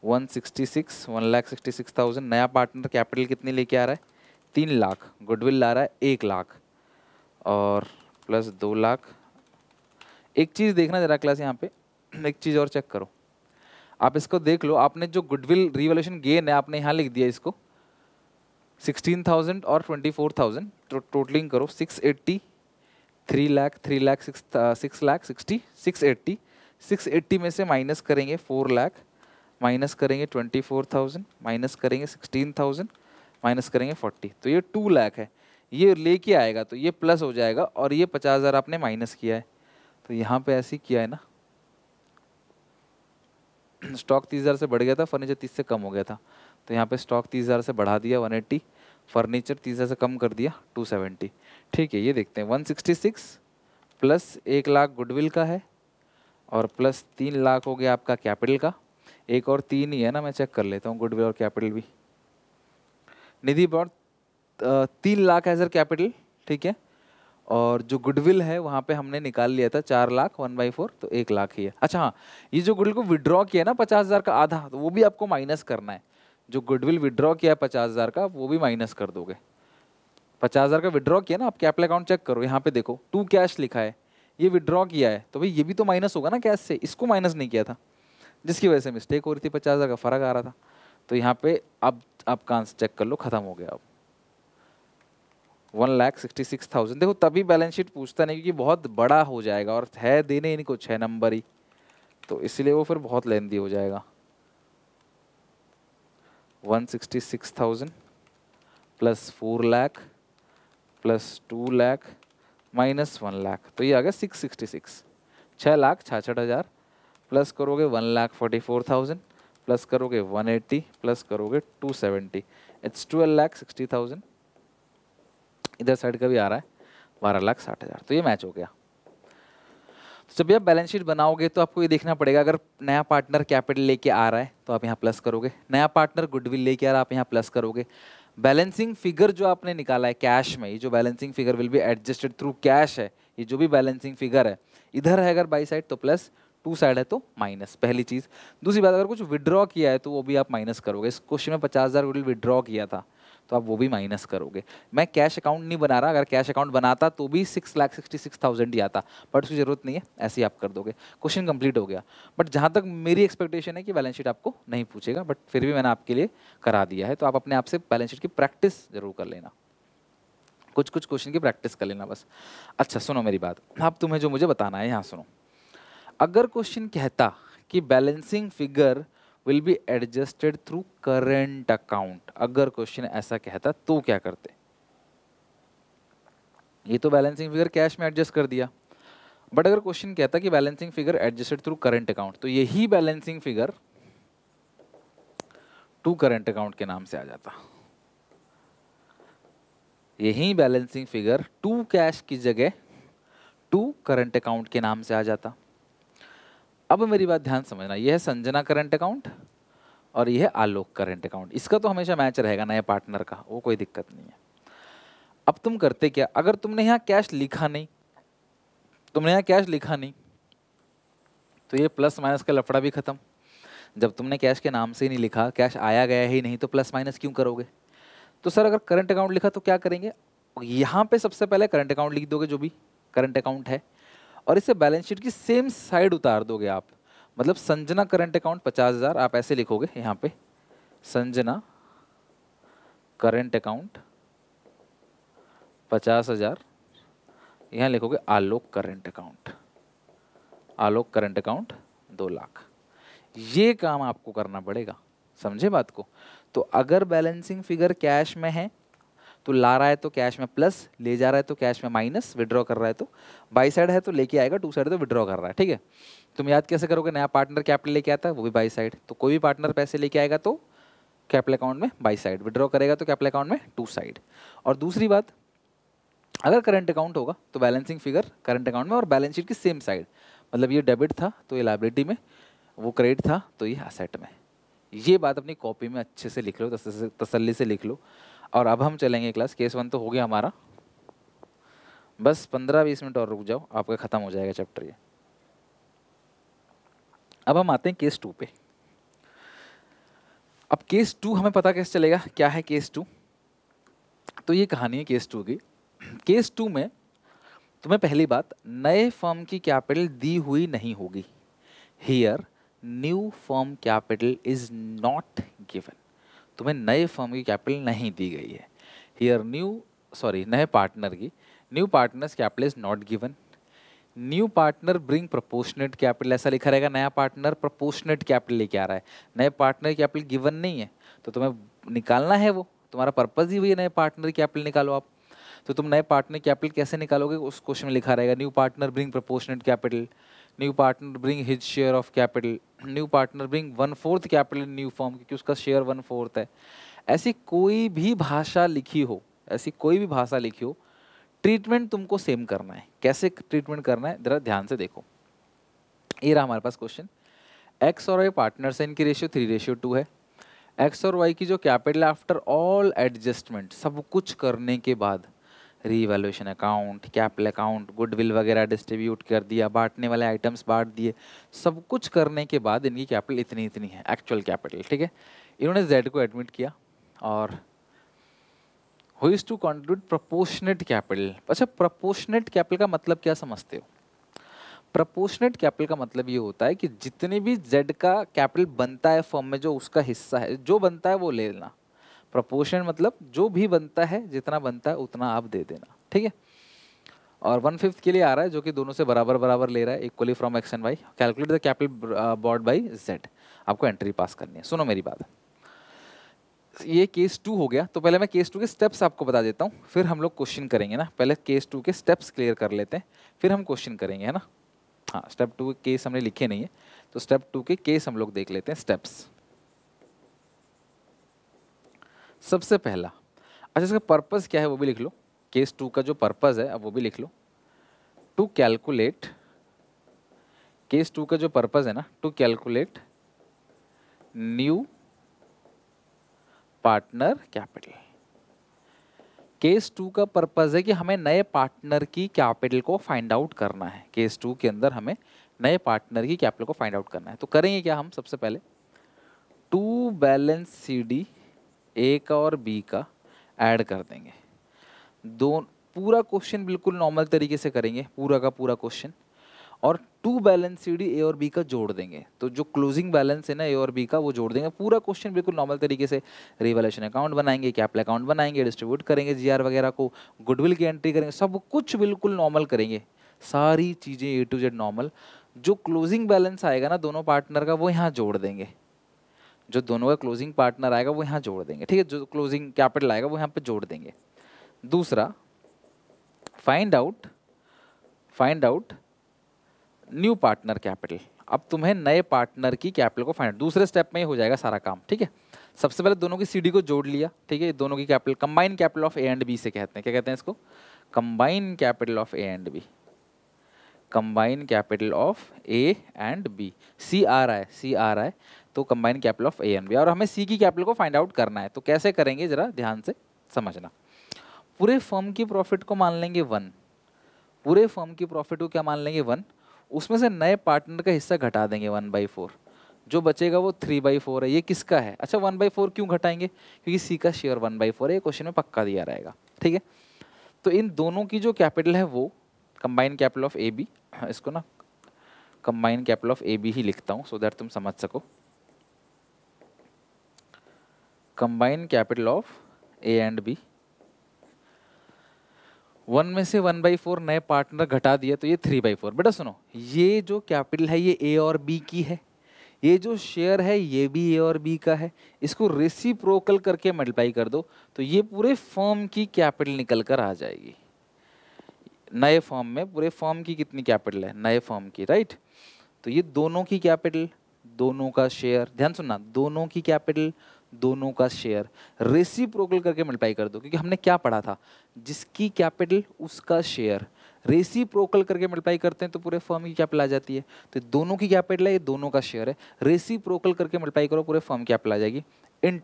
one sixty six one lakh sixty six thousand नया पार्टनर कैपिटल कितनी लेके आ रहा है तीन लाख गुडविल ला रहा है एक लाख और प्लस दो लाख एक चीज़ देखना ज़रा क्लास यहाँ पे एक चीज़ और चेक करो आप इसको देख लो आपने जो गुडविल रिवोल्यूशन गेन है आपने यहाँ लिख दिया इसको सिक्सटीन थाउजेंड और ट्वेंटी फोर थाउजेंड टोटलिंग करो six eighty three lakh three lakh six six lakh sixty six eighty six eighty में से माइनस करेंगे फोर लाख माइनस करेंगे ट्वेंटी फोर थाउजेंड माइनस करेंगे सिक्सटीन थाउजेंड माइनस करेंगे फोर्टी तो ये टू लाख है ये लेके आएगा तो ये प्लस हो जाएगा और ये पचास हज़ार आपने माइनस किया है तो यहाँ पे ऐसे ही किया है ना स्टॉक तीस हज़ार से बढ़ गया था फर्नीचर तीस से कम हो गया था तो यहाँ पे स्टॉक तीस हज़ार से बढ़ा दिया वन एट्टी फर्नीचर तीस से कम कर दिया 270 ठीक है ये देखते हैं 166 प्लस एक लाख गुडविल का है और प्लस तीन लाख हो गया आपका कैपिटल का एक और तीन ही है ना मैं चेक कर लेता हूँ गुडविल और कैपिटल भी निधि बॉड तीन लाख है सर कैपिटल ठीक है और जो गुडविल है वहाँ पे हमने निकाल लिया था चार लाख वन बाई फोर तो एक लाख ही है अच्छा हाँ ये जो गुडविल को विड्रॉ किया ना पचास हज़ार का आधा तो वो भी आपको माइनस करना है जो गुडविल विड्रॉ किया है पचास हज़ार का वो भी माइनस कर दोगे पचास हज़ार का विड्रॉ किया ना आप कैपल अकाउंट चेक करो यहाँ पे देखो टू कैश लिखा है ये विड्रॉ किया है तो भाई ये भी तो माइनस होगा ना कैश से इसको माइनस नहीं किया था जिसकी वजह से मिस्टेक हो रही थी पचास हज़ार का फ़र्क आ रहा था तो यहाँ पे अब आप कांस चेक कर लो ख़त्म हो गया अब one lakh sixty six thousand देखो तभी बैलेंस शीट पूछता नहीं क्योंकि बहुत बड़ा हो जाएगा और है देने ही नहीं कुछ है नंबर ही तो इसलिए वो फिर बहुत लेंदी हो जाएगा 166,000 plus four lakh plus two lakh minus one lakh तो ये आ गया सिक्स सिक्सटी सिक्स छः लाख छाछठ हज़ार प्लस करोगे one lakh forty four thousand plus करोगे वन एट्टी प्लस करोगे two seventy it's twelve lakh sixty thousand इधर साइड का भी आ रहा है बारह लाख साठ हज़ार तो ये मैच हो गया तो जब आप बैलेंस शीट बनाओगे तो आपको ये देखना पड़ेगा अगर नया पार्टनर कैपिटल लेके आ रहा है तो आप यहाँ प्लस करोगे नया पार्टनर गुडविल लेके आ रहा है आप यहाँ प्लस करोगे बैलेंसिंग फिगर जो आपने निकाला है कैश में ये जो balancing figure will be adjusted through cash है ये जो भी बैलेंसिंग फिगर है इधर है अगर बाई साइड तो प्लस टू साइड है तो माइनस पहली चीज़ दूसरी बात अगर कुछ विड्रॉ किया है तो वो भी आप माइनस करोगे इस क्वेश्चन में पचास हज़ार विड्रॉ किया था तो आप वो भी माइनस करोगे मैं कैश अकाउंट नहीं बना रहा अगर कैश अकाउंट बनाता तो भी six lakh sixty six thousand ही आता बट उसकी ज़रूरत नहीं है ऐसे ही आप कर दोगे क्वेश्चन कंप्लीट हो गया बट जहाँ तक मेरी एक्सपेक्टेशन है कि बैलेंस शीट आपको नहीं पूछेगा बट फिर भी मैंने आपके लिए करा दिया है तो आप अपने आप से बैलेंस शीट की प्रैक्टिस ज़रूर कर लेना कुछ कुछ क्वेश्चन की प्रैक्टिस कर लेना बस अच्छा सुनो मेरी बात अब तुम्हें जो मुझे बताना है यहाँ सुनो अगर क्वेश्चन कहता कि balancing figure will be adjusted through current account अगर क्वेश्चन ऐसा कहता तो क्या करते ये तो बैलेंसिंग फिगर कैश में एडजस्ट कर दिया बट अगर क्वेश्चन कहता कि balancing figure adjusted through current account तो यही balancing figure to current account के नाम से आ जाता यही बैलेंसिंग फिगर टू कैश की जगह टू करंट अकाउंट के नाम से आ जाता अब मेरी बात ध्यान समझना यह है संजना करंट अकाउंट और यह है आलोक करंट अकाउंट इसका तो हमेशा मैच रहेगा नए पार्टनर का वो कोई दिक्कत नहीं है अब तुम करते क्या अगर तुमने यहाँ कैश लिखा नहीं तुमने यहाँ कैश लिखा नहीं तो ये प्लस माइनस का लफड़ा भी ख़त्म जब तुमने कैश के नाम से ही नहीं लिखा कैश आया गया ही नहीं तो प्लस माइनस क्यों करोगे तो सर अगर करंट अकाउंट लिखा तो क्या करेंगे यहाँ पे सबसे पहले करंट अकाउंट लिख दोगे जो भी करंट अकाउंट है और इसे बैलेंस शीट की सेम साइड उतार दोगे आप मतलब संजना करंट अकाउंट पचास हज़ार आप ऐसे लिखोगे यहाँ पे संजना करंट अकाउंट पचास हज़ार यहाँ लिखोगे Alok current account Alok current account दो लाख ये काम आपको करना पड़ेगा समझे बात को तो अगर बैलेंसिंग फिगर कैश में है तो ला रहा है तो कैश में प्लस ले जा रहा है तो कैश में माइनस विड्रॉ कर रहा है तो बाई साइड है तो लेके आएगा टू साइड तो विड्रॉ कर रहा है ठीक है तुम याद कैसे करोगे नया पार्टनर कैपिटल लेके आता है वो भी बाई साइड तो कोई भी पार्टनर पैसे लेके आएगा तो कैपिटल अकाउंट में बाई साइड विड्रॉ करेगा तो कैपिटल अकाउंट में टू साइड और दूसरी बात अगर करंट अकाउंट होगा तो बैलेंसिंग फिगर करंट अकाउंट में और बैलेंस शीट की सेम साइड मतलब ये डेबिट था तो ये लाइबिलिटी में वो क्रेडिट था तो ये असेट में ये बात अपनी कॉपी में अच्छे से लिख लो तसल्ली से लिख लो और अब हम चलेंगे क्लास केस वन तो हो गया हमारा बस पंद्रह बीस मिनट और रुक जाओ आपका ख़त्म हो जाएगा चैप्टर ये अब हम आते हैं केस टू पे अब केस टू हमें पता कैसे चलेगा क्या है केस टू तो ये कहानी है केस टू की केस टू में तुम्हें पहली बात नए फॉर्म की कैपिटल दी हुई नहीं होगी here new form capital is not given तुम्हें नए फर्म की कैपिटल नहीं दी गई है हियर न्यू सॉरी नए पार्टनर की new partners capital is not given new partner bring proportionate capital ऐसा लिखा रहेगा नया पार्टनर प्रपोर्शनेट कैपिटल लेके आ रहा है नए पार्टनर कैपिटल गिवन नहीं है तो तुम्हें निकालना है वो तुम्हारा पर्पज़ ही वही नए पार्टनर कैपिटल निकालो आप तो तुम नए पार्टनर कैपिटल कैसे निकालोगे उस क्वेश्चन में लिखा रहेगा new partner bring proportionate capital new partner bring his share of capital new partner bring one fourth capital in new firm क्योंकि उसका शेयर वन फोर्थ है ऐसी कोई भी भाषा लिखी हो ऐसी कोई भी भाषा लिखी हो ट्रीटमेंट तुमको सेम करना है कैसे ट्रीटमेंट करना है ज़रा ध्यान से देखो ये रहा हमारे पास क्वेश्चन एक्स और वाई पार्टनर्स है इनकी रेशियो थ्री रेशियो टू है एक्स और वाई की जो कैपिटल आफ्टर ऑल एडजस्टमेंट सब कुछ करने के बाद revaluation account capital account goodwill वगैरह डिस्ट्रीब्यूट कर दिया बांटने वाले आइटम्स बांट दिए सब कुछ करने के बाद इनकी कैपिटल इतनी इतनी है एक्चुअल कैपिटल ठीक है इन्होंने जेड को एडमिट किया और who is to contribute proportionate capital अच्छा प्रपोर्शनेट कैपिटल का मतलब क्या समझते हो प्रपोर्शनेट कैपिटल का मतलब ये होता है कि जितने भी जेड का कैपिटल बनता है फॉर्म में जो उसका हिस्सा है जो बनता है वो ले लेना प्रपोर्शन मतलब जो भी बनता है जितना बनता है उतना आप दे देना ठीक है और वन फिफ्थ के लिए आ रहा है जो कि दोनों से बराबर बराबर ले रहा है equally from X and Y calculate the capital brought by Z आपको एंट्री पास करनी है सुनो मेरी बात ये केस टू हो गया तो पहले मैं केस टू के स्टेप्स आपको बता देता हूँ फिर हम लोग क्वेश्चन करेंगे ना पहले केस टू के स्टेप्स क्लियर कर लेते हैं फिर हम क्वेश्चन करेंगे है ना हाँ स्टेप टू के केस हमने लिखे नहीं है तो स्टेप टू के केस हम लोग देख लेते हैं स्टेप्स सबसे पहला अच्छा इसका पर्पज़ क्या है वो भी लिख लो केस टू का जो पर्पस है अब वो भी लिख लो टू कैलकुलेट केस टू का जो पर्पज़ है ना to calculate new partner capital case two का पर्पस है कि हमें नए पार्टनर की कैपिटल को फाइंड आउट करना है केस टू के अंदर हमें नए पार्टनर की कैपिटल को फाइंड आउट करना है तो करेंगे क्या हम सबसे पहले to balance C D A का और बी का ऐड कर देंगे दो पूरा क्वेश्चन बिल्कुल नॉर्मल तरीके से करेंगे पूरा का पूरा क्वेश्चन और टू बैलेंस डी ए और बी का जोड़ देंगे तो जो क्लोजिंग बैलेंस है ना ए और बी का वो जोड़ देंगे पूरा क्वेश्चन बिल्कुल नॉर्मल तरीके से रिवैल्यूशन अकाउंट बनाएंगे कैपिटल अकाउंट बनाएंगे डिस्ट्रीब्यूट करेंगे जीआर वगैरह को गुडविल की एंट्री करेंगे सब कुछ बिल्कुल नॉर्मल करेंगे सारी चीज़ें ए टू जेड नॉर्मल जो क्लोजिंग बैलेंस आएगा ना दोनों पार्टनर का वो यहाँ जोड़ देंगे जो दोनों का क्लोजिंग पार्टनर आएगा वो यहाँ जोड़ देंगे ठीक है जो क्लोजिंग कैपिटल आएगा वो यहाँ पर जोड़ देंगे दूसरा find out find out new partner capital अब तुम्हें नए पार्टनर की कैपिटल को फाइंड दूसरे स्टेप में ही हो जाएगा सारा काम ठीक है सबसे पहले दोनों की सीडी को जोड़ लिया ठीक है दोनों की capital combine capital of A and B से कहते हैं क्या कहते हैं इसको combine capital of A and B combine capital of A and B C R I C R I तो combine capital of A and B और हमें सी की कैपिटल को फाइंड आउट करना है तो कैसे करेंगे ज़रा ध्यान से समझना पूरे फर्म की प्रॉफिट को मान लेंगे वन पूरे फर्म की प्रॉफिट को क्या मान लेंगे वन उसमें से नए पार्टनर का हिस्सा घटा देंगे वन बाई फोर जो बचेगा वो थ्री बाई फोर है ये किसका है अच्छा वन बाई फोर क्यों घटाएंगे क्योंकि सी का शेयर वन बाई फोर है ये क्वेश्चन में पक्का दिया रहेगा ठीक है तो इन दोनों की जो कैपिटल है वो combine capital of A B इसको ना combine capital of A B ही लिखता हूँ सो दैट तुम समझ सको combine capital of A and B one में से वन बाई फोर नए पार्टनर घटा दिया तो ये थ्री बाई फोर बेटा सुनो ये जो कैपिटल है ये ए और बी की है ये जो शेयर है ये भी ए और बी का है इसको रेसिप्रोकल करके मल्टीप्लाई कर दो तो ये पूरे फॉर्म की कैपिटल निकल कर आ जाएगी नए फॉर्म में पूरे फॉर्म की कितनी कैपिटल है नए फॉर्म की राइट तो ये दोनों की कैपिटल दोनों का शेयर ध्यान सुनना दोनों की कैपिटल दोनों का शेयर रेसिप्रोकल करके मल्टीप्लाई कर दो क्योंकि हमने क्या पढ़ा था जिसकी कैपिटल उसका शेयर रेसिप्रोकल करके मल्टीप्लाई करते हैं तो पूरे फर्म की कैपिटल आ जाती है तो दोनों की कैपिटल है ये दोनों का शेयर है रेसिप्रोकल करके मल्टीप्लाई करो पूरे फर्म की कैपिटल आ जाएगी इन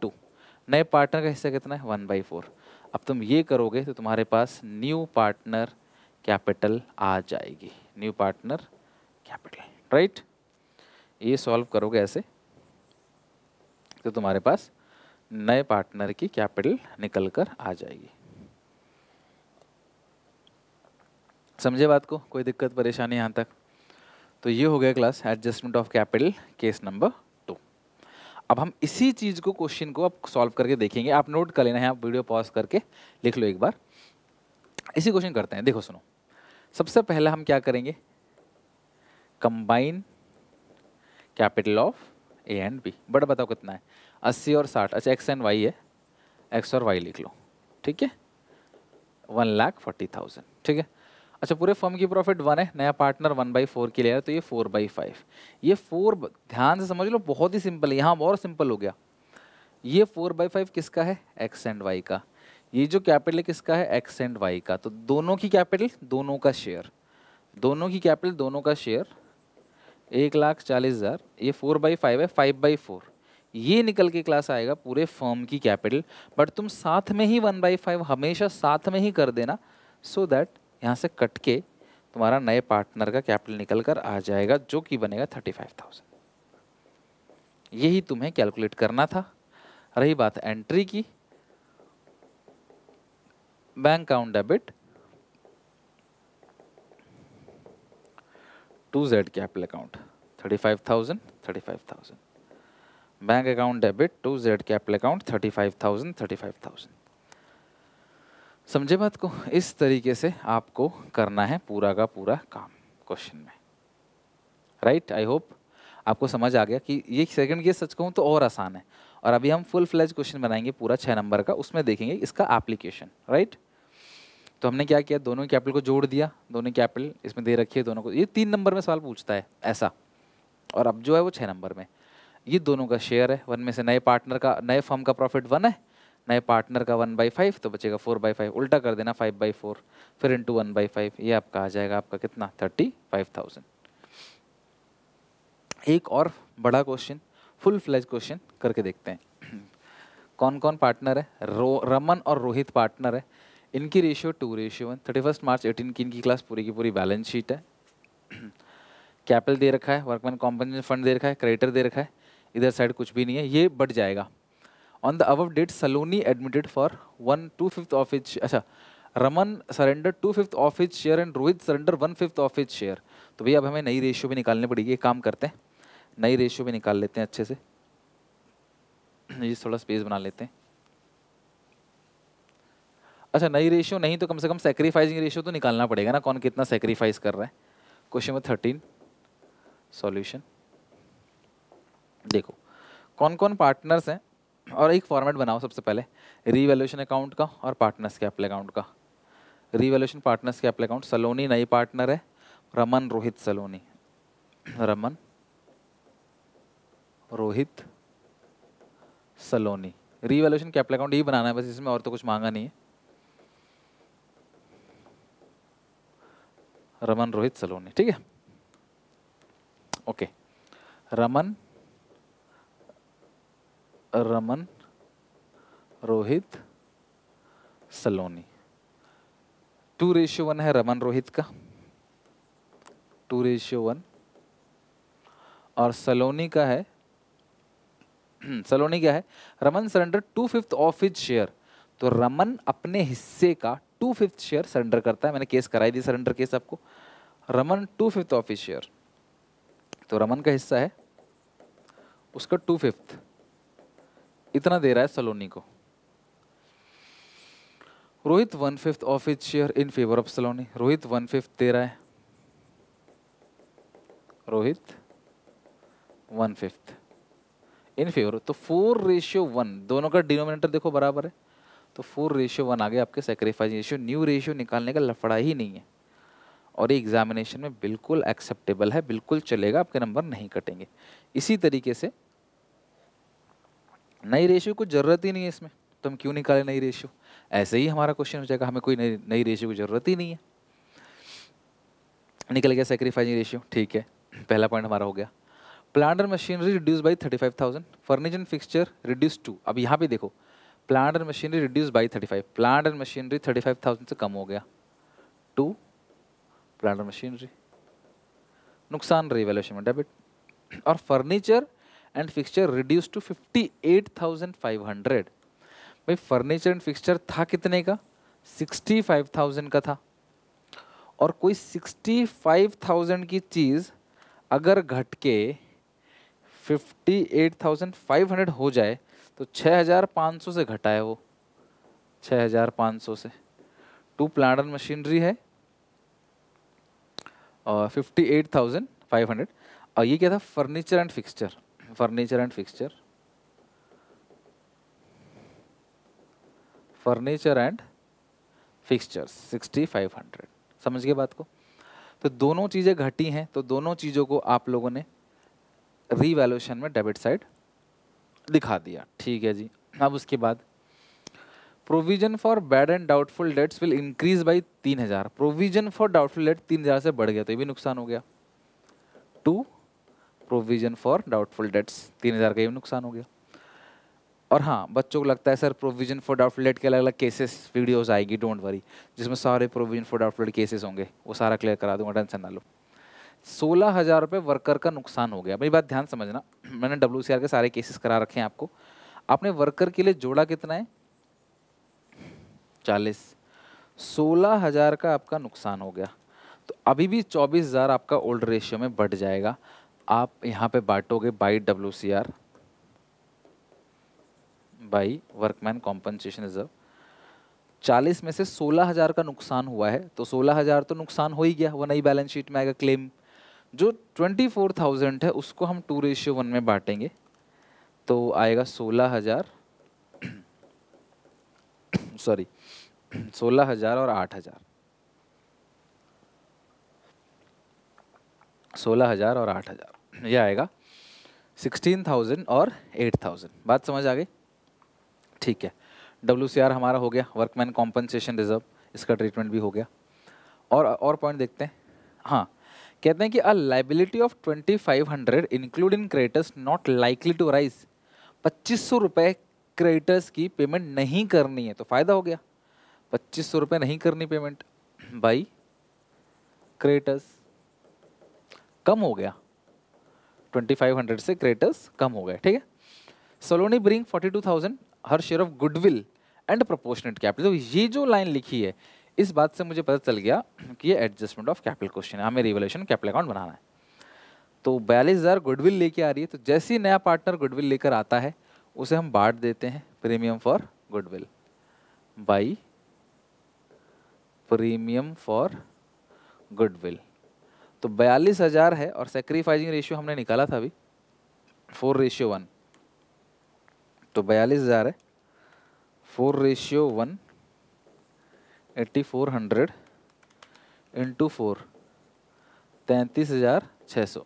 नए पार्टनर का हिस्सा कितना है वन बाई फोर अब तुम ये करोगे तो तुम्हारे पास न्यू पार्टनर कैपिटल आ जाएगी न्यू पार्टनर कैपिटल राइट ये सॉल्व करोगे ऐसे तो तुम्हारे पास नए पार्टनर की कैपिटल निकल कर आ जाएगी समझे बात को कोई दिक्कत परेशानी यहाँ तक तो ये हो गया class adjustment of capital case number two अब हम इसी चीज़ को क्वेश्चन को अब सॉल्व करके देखेंगे आप नोट कर लेना है आप वीडियो पॉज करके लिख लो एक बार इसी क्वेश्चन करते हैं देखो सुनो सबसे पहले हम क्या करेंगे combine capital of A and B but बताओ कितना है अस्सी और साठ अच्छा एक्स एंड वाई है एक्स और वाई लिख लो ठीक है वन लाख फोर्टी थाउजेंड ठीक है अच्छा पूरे फर्म की प्रॉफिट वन है नया पार्टनर वन बाई फोर की ले है तो ये फोर बाई फाइव ये फोर ध्यान से समझ लो बहुत ही सिंपल है यहाँ और सिंपल हो गया ये फोर बाई फाइव किसका है एक्स एंड वाई का ये जो कैपिटल है किसका है एक्स एंड वाई का तो दोनों की कैपिटल दोनों का शेयर दोनों की कैपिटल दोनों का शेयर एक लाख चालीस हज़ार ये फोर बाई फाइव है फाइव बाई फोर ये निकल के क्लास आएगा पूरे फॉर्म की कैपिटल बट तुम साथ में ही वन बाई फाइव हमेशा साथ में ही कर देना सो so दैट यहाँ से कट के तुम्हारा नए पार्टनर का कैपिटल निकल कर आ जाएगा जो कि बनेगा थर्टी फाइव थाउजेंड यही तुम्हें कैलकुलेट करना था रही बात एंट्री की bank account debit to Z capital account thirty five thousand thirty five thousand bank account debit to Z capital account thirty five thousand thirty five thousand समझे बात को इस तरीके से आपको करना है पूरा का पूरा काम क्वेश्चन में राइट आई होप आपको समझ आ गया कि ये सेकंड ये सच कहूँ तो और आसान है और अभी हम फुल फ्लेज क्वेश्चन बनाएंगे पूरा छः नंबर का उसमें देखेंगे इसका एप्लीकेशन राइट right? तो हमने क्या किया दोनों कैपिटल को जोड़ दिया दोनों कैपिटल इसमें दे रखी है दोनों को ये तीन नंबर में सवाल पूछता है ऐसा और अब जो है वो छः नंबर में ये दोनों का शेयर है वन में से नए पार्टनर का नए फॉर्म का प्रॉफिट वन है नए पार्टनर का वन बाई फाइव तो बचेगा फोर बाई फाइव उल्टा कर देना फाइव बाई फोर फिर इंटू वन बाई फाइव ये आपका आ जाएगा आपका कितना थर्टी फाइव थाउजेंड एक और बड़ा क्वेश्चन फुल फ्लैज क्वेश्चन करके देखते हैं कौन कौन पार्टनर है रो रमन और रोहित पार्टनर है इनकी ratio two ratio one thirty first March eighteen की इनकी क्लास पूरी की पूरी बैलेंस शीट है कैपिटल दे रखा है वर्कमैन कॉम्पनसेशन फंड दे रखा है क्रेडिटर दे रखा है इधर साइड कुछ भी नहीं है ये बढ़ जाएगा ऑन द अब date Saloni admitted for one two fifth of his अच्छा Raman surrender two fifth of his share and Rohit surrender one fifth of his share तो भैया अब हमें नई रेशियो भी निकालनी पड़ेगी काम करते हैं नई रेशियो भी निकाल लेते हैं अच्छे से ये थोड़ा स्पेस बना लेते हैं अच्छा नई रेशियो नहीं तो कम से कम सेक्रीफाइसिंग रेशियो तो निकालना पड़ेगा ना कौन कितना सेक्रीफाइस कर रहा है क्वेश्चन नंबर थर्टीन सॉल्यूशन देखो कौन कौन पार्टनर्स हैं और एक फॉर्मेट बनाओ सबसे पहले रीवैल्यूशन अकाउंट का और पार्टनर्स कैपिटल अकाउंट का revaluation partners capital account Saloni नई पार्टनर है Raman Rohit Saloni Raman Rohit Saloni revaluation capital account ही बनाना है बस इसमें और तो कुछ मांगा नहीं है रमन रोहित सलोनी ठीक है okay Raman Raman Rohit Saloni two ratio one है रमन रोहित का टू रेशियो वन और सलोनी का है सलोनी क्या है Raman surrender two fifth of his share तो रमन अपने हिस्से का टू फिफ्थ शेयर सरेंडर करता है मैंने केस कराई दी सरेंडर केस आपको Raman two fifth of his share तो रमन का हिस्सा है उसका टू फिफ्थ इतना दे रहा है सलोनी को Rohit one fifth of his share in favour of Saloni Rohit one fifth दे रहा है Rohit one fifth in favour तो फोर रेशियो वन दोनों का डिनोमिनेटर देखो बराबर है तो फोर रेशियो वन आ गया आपके सेक्रीफाइस रेशियो न्यू रेशियो निकालने का लफड़ा ही नहीं है और ये एग्जामिनेशन में बिल्कुल एक्सेप्टेबल है बिल्कुल चलेगा आपके नंबर नहीं कटेंगे इसी तरीके से नई रेशियो को ज़रूरत ही नहीं है इसमें तो हम क्यों निकालें नई रेशियो ऐसे ही हमारा क्वेश्चन हो जाएगा हमें कोई नई नई रेशियो की ज़रूरत ही नहीं है निकल गया सेक्रीफाइजिंग रेशियो ठीक है पहला पॉइंट हमारा हो गया plant and machinery reduce by thirty five thousand furniture fixture reduce to अब यहाँ पे देखो plant and machinery reduce by thirty five plant and machinery thirty five thousand से कम हो गया टू प्लांट एंड मशीनरी नुकसान रिवेल्यूशन में डेबिट और furniture and fixture reduce to fifty eight thousand five hundred भाई फर्नीचर एंड फिक्सचर था कितने का सिक्सटी फाइव थाउजेंड का था और कोई सिक्सटी फाइव थाउजेंड की चीज़ अगर घट के fifty eight thousand five hundred हो जाए तो 6500 से घटा है वो 6500 से टू प्लांट एंड मशीनरी है और 58,500 और ये क्या था furniture and fixture furniture and fixture furniture and fixture 6500 समझ गए बात को तो दोनों चीज़ें घटी हैं तो दोनों चीज़ों को आप लोगों ने रीवैल्यूएशन में डेबिट साइड दिखा दिया ठीक है जी अब उसके बाद provision for bad and doubtful debts will increase by तीन हज़ार प्रोविजन फॉर डाउटफुल डेट तीन हज़ार से बढ़ गया तो ये भी नुकसान हो गया to provision for doubtful debts तीन हज़ार का ये भी नुकसान हो गया और हाँ बच्चों को लगता है sir provision for doubtful debt के अलग अलग केसेस वीडियोज आएगी डोंट वरी जिसमें सारे provision for doubtful debt cases होंगे वो सारा क्लियर करा दूंगा टेंशन ना लो सोलह हज़ार रुपये वर्कर का नुकसान हो गया मेरी बात ध्यान समझना मैंने डब्ल्यू के सारे केसेस करा रखे हैं आपको आपने वर्कर के लिए जोड़ा कितना है चालीस सोलह हज़ार का आपका नुकसान हो गया तो अभी भी चौबीस हज़ार आपका ओल्ड रेशियो में बढ़ जाएगा आप यहाँ पे बांटोगे by W C R by workman compensation reserve चालीस में से सोलह हज़ार का नुकसान हुआ है तो सोलह हज़ार तो नुकसान हो ही गया वो नई बैलेंस शीट में आएगा क्लेम जो ट्वेंटी फोर थाउजेंड है उसको हम टू रेशियो वन में बांटेंगे तो आएगा सोलह हज़ार सॉरी सोलह हज़ार और आठ हज़ार सोलह हज़ार और आठ हज़ार यह आएगा सिक्सटीन थाउजेंड और एट थाउजेंड बात समझ आ गई ठीक है डब्ल्यू हमारा हो गया वर्कमैन कॉम्पनसेशन रिजर्व इसका ट्रीटमेंट भी हो गया और और पॉइंट देखते हैं हाँ कहते हैं कि a liability of twenty five hundred include in creditors not likely to rise पच्चीस सौ रुपये क्रेडिटर्स की पेमेंट नहीं करनी है तो फ़ायदा हो गया पच्चीस सौ रुपये नहीं करनी पेमेंट भाई क्रेडिटर्स कम हो गया ट्वेंटी फाइव हंड्रेड से क्रेडिटर्स कम हो गए ठीक है Saloni bring forty two thousand her share of goodwill and proportionate capital ये जो लाइन लिखी है इस बात से मुझे पता चल गया कि ये एडजस्टमेंट ऑफ कैपिटल क्वेश्चन है हमें रिवोल्यूशन कैपिटल अकाउंट बनाना है तो बयालीस हज़ार गुडविल लेके आ रही है तो जैसे ही नया पार्टनर गुडविल लेकर आता है उसे हम बांट देते हैं premium for goodwill by premium for goodwill तो बयालीस हज़ार है और सेक्रीफाइजिंग रेशियो हमने निकाला था अभी फोर रेशियो वन तो बयालीस हज़ार है four ratio one eighty four hundred into four तैंतीस हज़ार छः सौ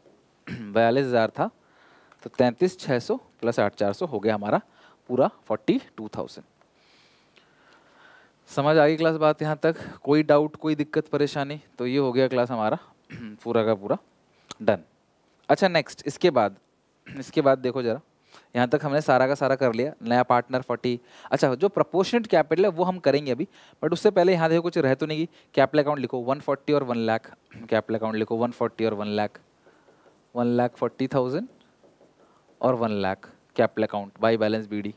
बयालीस हज़ार था तो तैंतीस छः सौ प्लस आठ चार सौ हो गया हमारा पूरा फोर्टी टू थाउजेंड समझ आ गई क्लास बात यहाँ तक कोई डाउट कोई दिक्कत परेशानी तो ये हो गया क्लास हमारा पूरा का पूरा डन अच्छा नेक्स्ट इसके बाद इसके बाद देखो ज़रा यहाँ तक हमने सारा का सारा कर लिया नया पार्टनर फोर्टी अच्छा जो प्रपोर्शनेट कैपिटल है वो हम करेंगे अभी बट उससे पहले यहाँ देखो कुछ रह तो नहीं कि कैपिटल अकाउंट लिखो वन फोर्टी और वन लाख कैपिटल अकाउंट लिखो वन फोर्टी और one lakh one lakh forty thousand और one lakh capital account by balance B D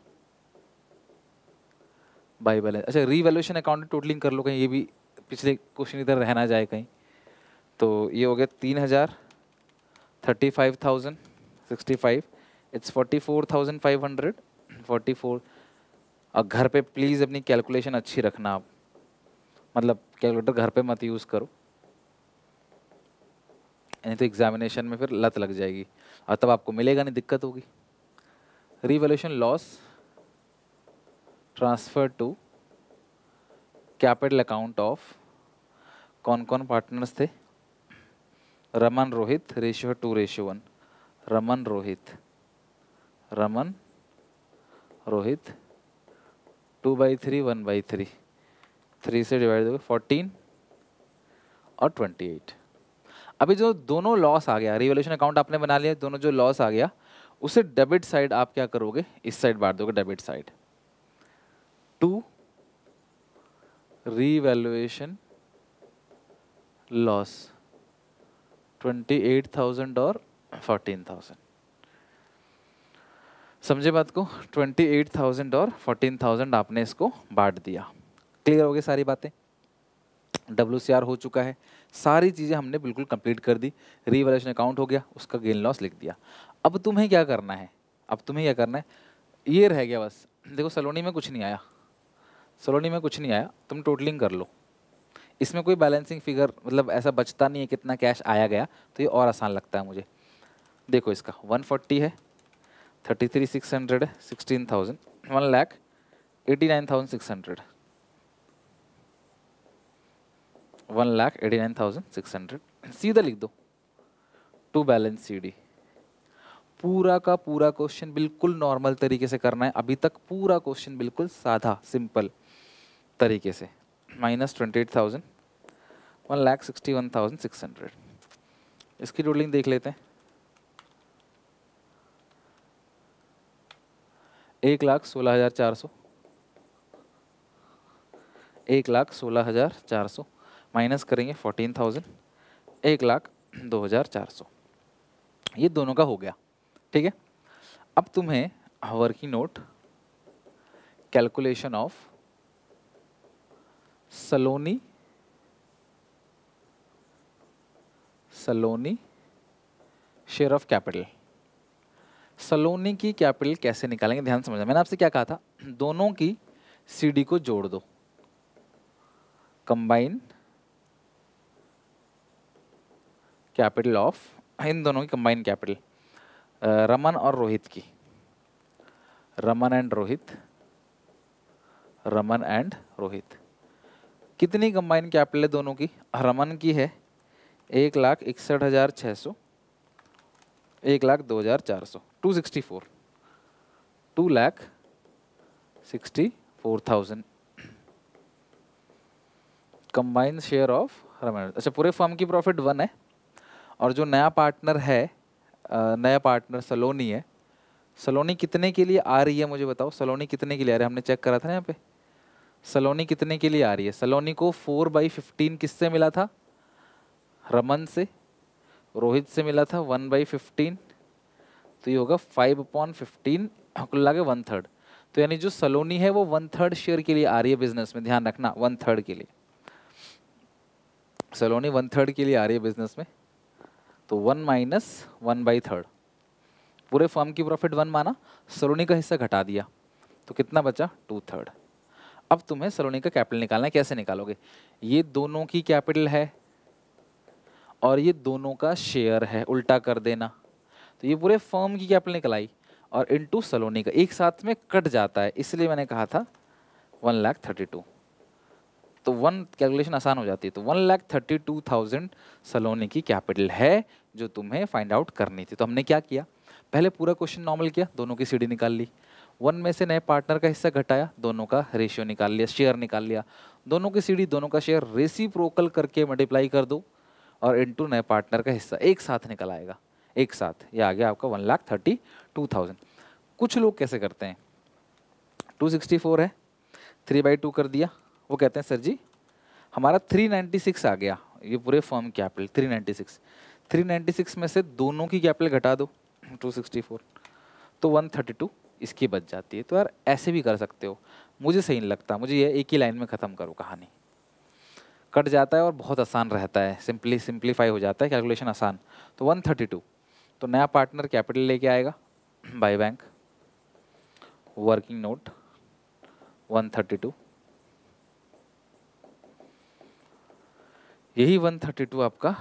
by balance अच्छा रीवैल्यूशन अकाउंट टोटलिंग कर लो कहीं ये भी पिछले क्वेश्चन इधर रहना जाए कहीं तो ये हो गया तीन हज़ार thirty five thousand sixty five it's forty four thousand five hundred forty four और घर पे प्लीज़ अपनी कैलकुलेशन अच्छी रखना आप मतलब कैलकुलेटर घर पे मत यूज़ करो नहीं तो एग्जामिनेशन में फिर लत लग जाएगी और तब आपको मिलेगा नहीं दिक्कत होगी revaluation loss transfer to capital account of कौन कौन पार्टनर्स थे Raman Rohit ratio two ratio one Raman Rohit Raman Rohit two by three one by three three से डिवाइड हो गए फोर्टीन और ट्वेंटी एट अभी जो दोनों लॉस आ गया रिवोल्यूशन अकाउंट आपने बना लिया दोनों जो लॉस आ गया उसे डेबिट साइड आप क्या करोगे इस साइड बांट दोगे debit side to revaluation loss twenty eight thousand और फोर्टीन थाउजेंड समझे बात को ट्वेंटी एट थाउजेंड और फोर्टीन थाउजेंड आपने इसको बांट दिया क्लियर हो गई सारी बातें डब्ल्यू सी आर हो चुका है सारी चीज़ें हमने बिल्कुल कंप्लीट कर दी रीवैल्यूशन अकाउंट हो गया उसका गेन लॉस लिख दिया अब तुम्हें क्या करना है अब तुम्हें क्या करना है ये रह गया बस देखो सलोनी में कुछ नहीं आया सलोनी में कुछ नहीं आया तुम टोटलिंग कर लो इसमें कोई बैलेंसिंग फिगर मतलब ऐसा बचता नहीं है कितना कैश आया गया तो ये और आसान लगता है मुझे देखो इसका 140 है thirty three six hundred sixteen thousand one lakh eighty nine thousand six hundred one lakh eighty nine thousand six hundred सीधा लिख दो टू बैलेंस सी पूरा का पूरा क्वेश्चन बिल्कुल नॉर्मल तरीके से करना है अभी तक पूरा क्वेश्चन बिल्कुल साधा सिंपल तरीके से minus twenty eight thousand one lakh sixty one thousand six hundred इसकी रूलिंग देख लेते हैं एक लाख सोलह हज़ार चार सौ एक लाख सोलह हज़ार चार सौ माइनस करेंगे फोर्टीन थाउजेंड एक लाख दो हज़ार चार सौ ये दोनों का हो गया ठीक है अब तुम्हें working note calculation of Saloni Saloni share of capital Saloni की कैपिटल कैसे निकालेंगे ध्यान समझना मैंने आपसे क्या कहा था दोनों की सीडी को जोड़ दो कंबाइन कैपिटल ऑफ इन दोनों की कंबाइन कैपिटल रमन और रोहित की रमन एंड रोहित रमन एंड रोहित कितनी कंबाइन कैपिटल है दोनों की रमन की है एक लाख इकसठ हज़ार छः सौ एक लाख दो हज़ार चार सौ two two sixty four lakh sixty four thousand combined share of Ramesh अच्छा पूरे फर्म की प्रॉफिट वन है और जो नया पार्टनर है नया पार्टनर सलोनी है सलोनी कितने के लिए आ रही है मुझे बताओ सलोनी कितने के लिए आ रही है हमने चेक करा था ना यहाँ पे सलोनी कितने के लिए आ रही है सलोनी को फोर बाई फिफ्टीन किससे मिला था रमन से रोहित से मिला था वन बाई फिफ्टीन तो ये होगा फाइव अपॉन फिफ्टीन कुल लागे वन थर्ड तो यानी जो सलोनी है वो वन थर्ड शेयर के लिए आ रही है बिजनेस में ध्यान रखना वन थर्ड के लिए सलोनी वन थर्ड के लिए आ रही है बिजनेस में तो one minus one by third पूरे फर्म की प्रॉफिट वन माना सलोनी का हिस्सा घटा दिया तो कितना बचा टू थर्ड अब तुम्हें सलोनी का कैपिटल निकालना है कैसे निकालोगे ये दोनों की कैपिटल है और ये दोनों का शेयर है उल्टा कर देना तो ये पूरे फर्म की कैपिटल निकल आई और इनटू सलोनी का एक साथ में कट जाता है इसलिए मैंने कहा था वन लाख थर्टी टू तो वन कैलकुलेशन आसान हो जाती है तो one lakh thirty two thousand Saloni की कैपिटल है जो तुम्हें फाइंड आउट करनी थी तो हमने क्या किया पहले पूरा क्वेश्चन नॉर्मल किया दोनों की सीढ़ी निकाल ली वन में से नए पार्टनर का हिस्सा घटाया दोनों का रेशियो निकाल लिया शेयर निकाल लिया दोनों की सीढ़ी दोनों का शेयर रेसी प्रोकल करके मल्टीप्लाई कर दो और इनटू नए पार्टनर का हिस्सा एक साथ निकल आएगा एक साथ ये आ गया आपका one lakh thirty two thousand कुछ लोग कैसे करते हैं टू सिक्सटी फोर है थ्री बाई टू कर दिया वो कहते हैं सर जी हमारा थ्री नाइन्टी सिक्स आ गया ये पूरे firm capital three ninety six three ninety six में से दोनों की कैपिटल घटा दो टू सिक्सटी फोर तो वन थर्टी टू इसकी बच जाती है तो यार ऐसे भी कर सकते हो मुझे सही नहीं लगता मुझे ये एक ही लाइन में ख़त्म करो कहानी कट जाता है और बहुत आसान रहता है सिंपली सिंप्लीफाई हो जाता है कैलकुलेशन आसान तो वन थर्टी टू तो नया पार्टनर कैपिटल लेके आएगा बाई बैंक वर्किंग नोट 132 यही 132 आपका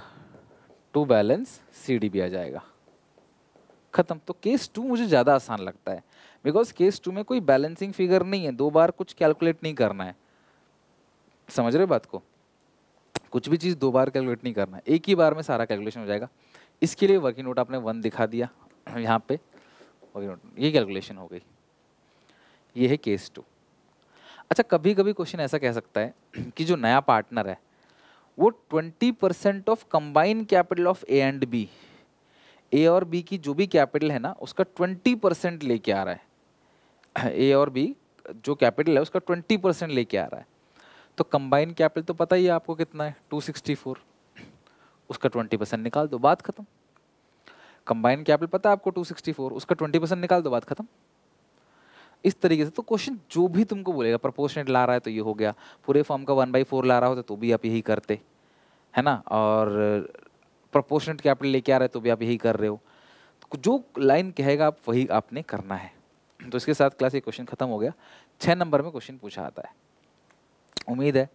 टू बैलेंस सीडीबी आ जाएगा खत्म तो केस टू मुझे ज़्यादा आसान लगता है बिकॉज केस टू में कोई बैलेंसिंग फिगर नहीं है दो बार कुछ कैलकुलेट नहीं करना है समझ रहे बात को कुछ भी चीज़ दो बार कैलकुलेट नहीं करना है एक ही बार में सारा कैलकुलेशन हो जाएगा इसके लिए वर्किंग नोट आपने वन दिखा दिया यहाँ पे वर्किंग नोट ये कैलकुलेशन हो गई ये है केस टू अच्छा कभी कभी क्वेश्चन ऐसा कह सकता है कि जो नया पार्टनर है वो twenty percent of combine capital of A and B A और बी की जो भी कैपिटल है ना उसका ट्वेंटी परसेंट लेके आ रहा है ए और बी जो कैपिटल है उसका ट्वेंटी परसेंट लेके आ रहा है तो कंबाइन कैपिटल तो पता ही है आपको कितना है टू सिक्सटी फोर उसका ट्वेंटी परसेंट निकाल दो बात खत्म कंबाइन कैपिटल पता है आपको टू सिक्सटी फोर उसका ट्वेंटी परसेंट निकाल दो बात खत्म इस तरीके से तो क्वेश्चन जो भी तुमको बोलेगा प्रपोर्शनेट ला रहा है तो ये हो गया पूरे फॉर्म का वन बाई फोर ला रहा होता तो भी आप यही करते है ना और प्रपोर्शनेट कैपिटल लेके आ रहे तो भी आप यही कर रहे हो तो जो लाइन कहेगा आप वही आपने करना है तो इसके साथ क्लास ये क्वेश्चन खत्म हो गया छः नंबर में क्वेश्चन पूछा आता है उम्मीद है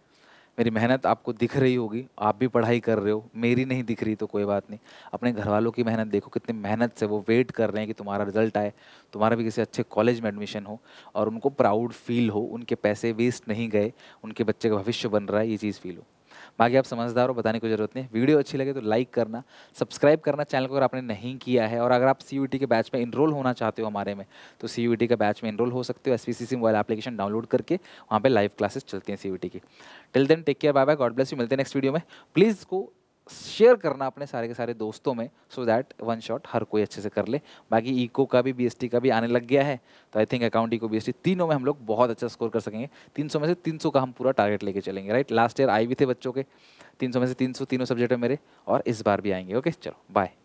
मेरी मेहनत आपको दिख रही होगी आप भी पढ़ाई कर रहे हो मेरी नहीं दिख रही तो कोई बात नहीं अपने घर वालों की मेहनत देखो कितनी मेहनत से वो वेट कर रहे हैं कि तुम्हारा रिजल्ट आए तुम्हारा भी किसी अच्छे कॉलेज में एडमिशन हो और उनको प्राउड फील हो उनके पैसे वेस्ट नहीं गए उनके बच्चे का भविष्य बन रहा है ये चीज़ फील हो बाकी आप समझदार हो बताने की जरूरत नहीं वीडियो अच्छी लगे तो लाइक करना सब्सक्राइब करना चैनल को अगर आपने नहीं किया है और अगर आप सी के बैच में इनरोल होना चाहते हो हमारे में तो सी के बैच में इनरोल हो सकते हो एस मोबाइल एप्लीकेशन डाउनलोड करके वहाँ पर लाइव क्लासेस चलती हैं सी की till then take care bye bye God bless you मिलते हैं नेक्स्ट वीडियो में प्लीज़ को शेयर करना अपने सारे के सारे दोस्तों में सो दैट वन शॉट हर कोई अच्छे से कर ले बाकी इको का भी बीएसटी का भी आने लग गया है तो I think account eco BST तीनों में हम लोग बहुत अच्छा स्कोर कर सकेंगे 300 में से 300 का हम पूरा टारगेट लेके चलेंगे राइट लास्ट ईयर आई भी थे बच्चों के 300 में से 300 तीनों सब्जेक्ट है मेरे और इस बार भी आएंगे ओके चलो बाय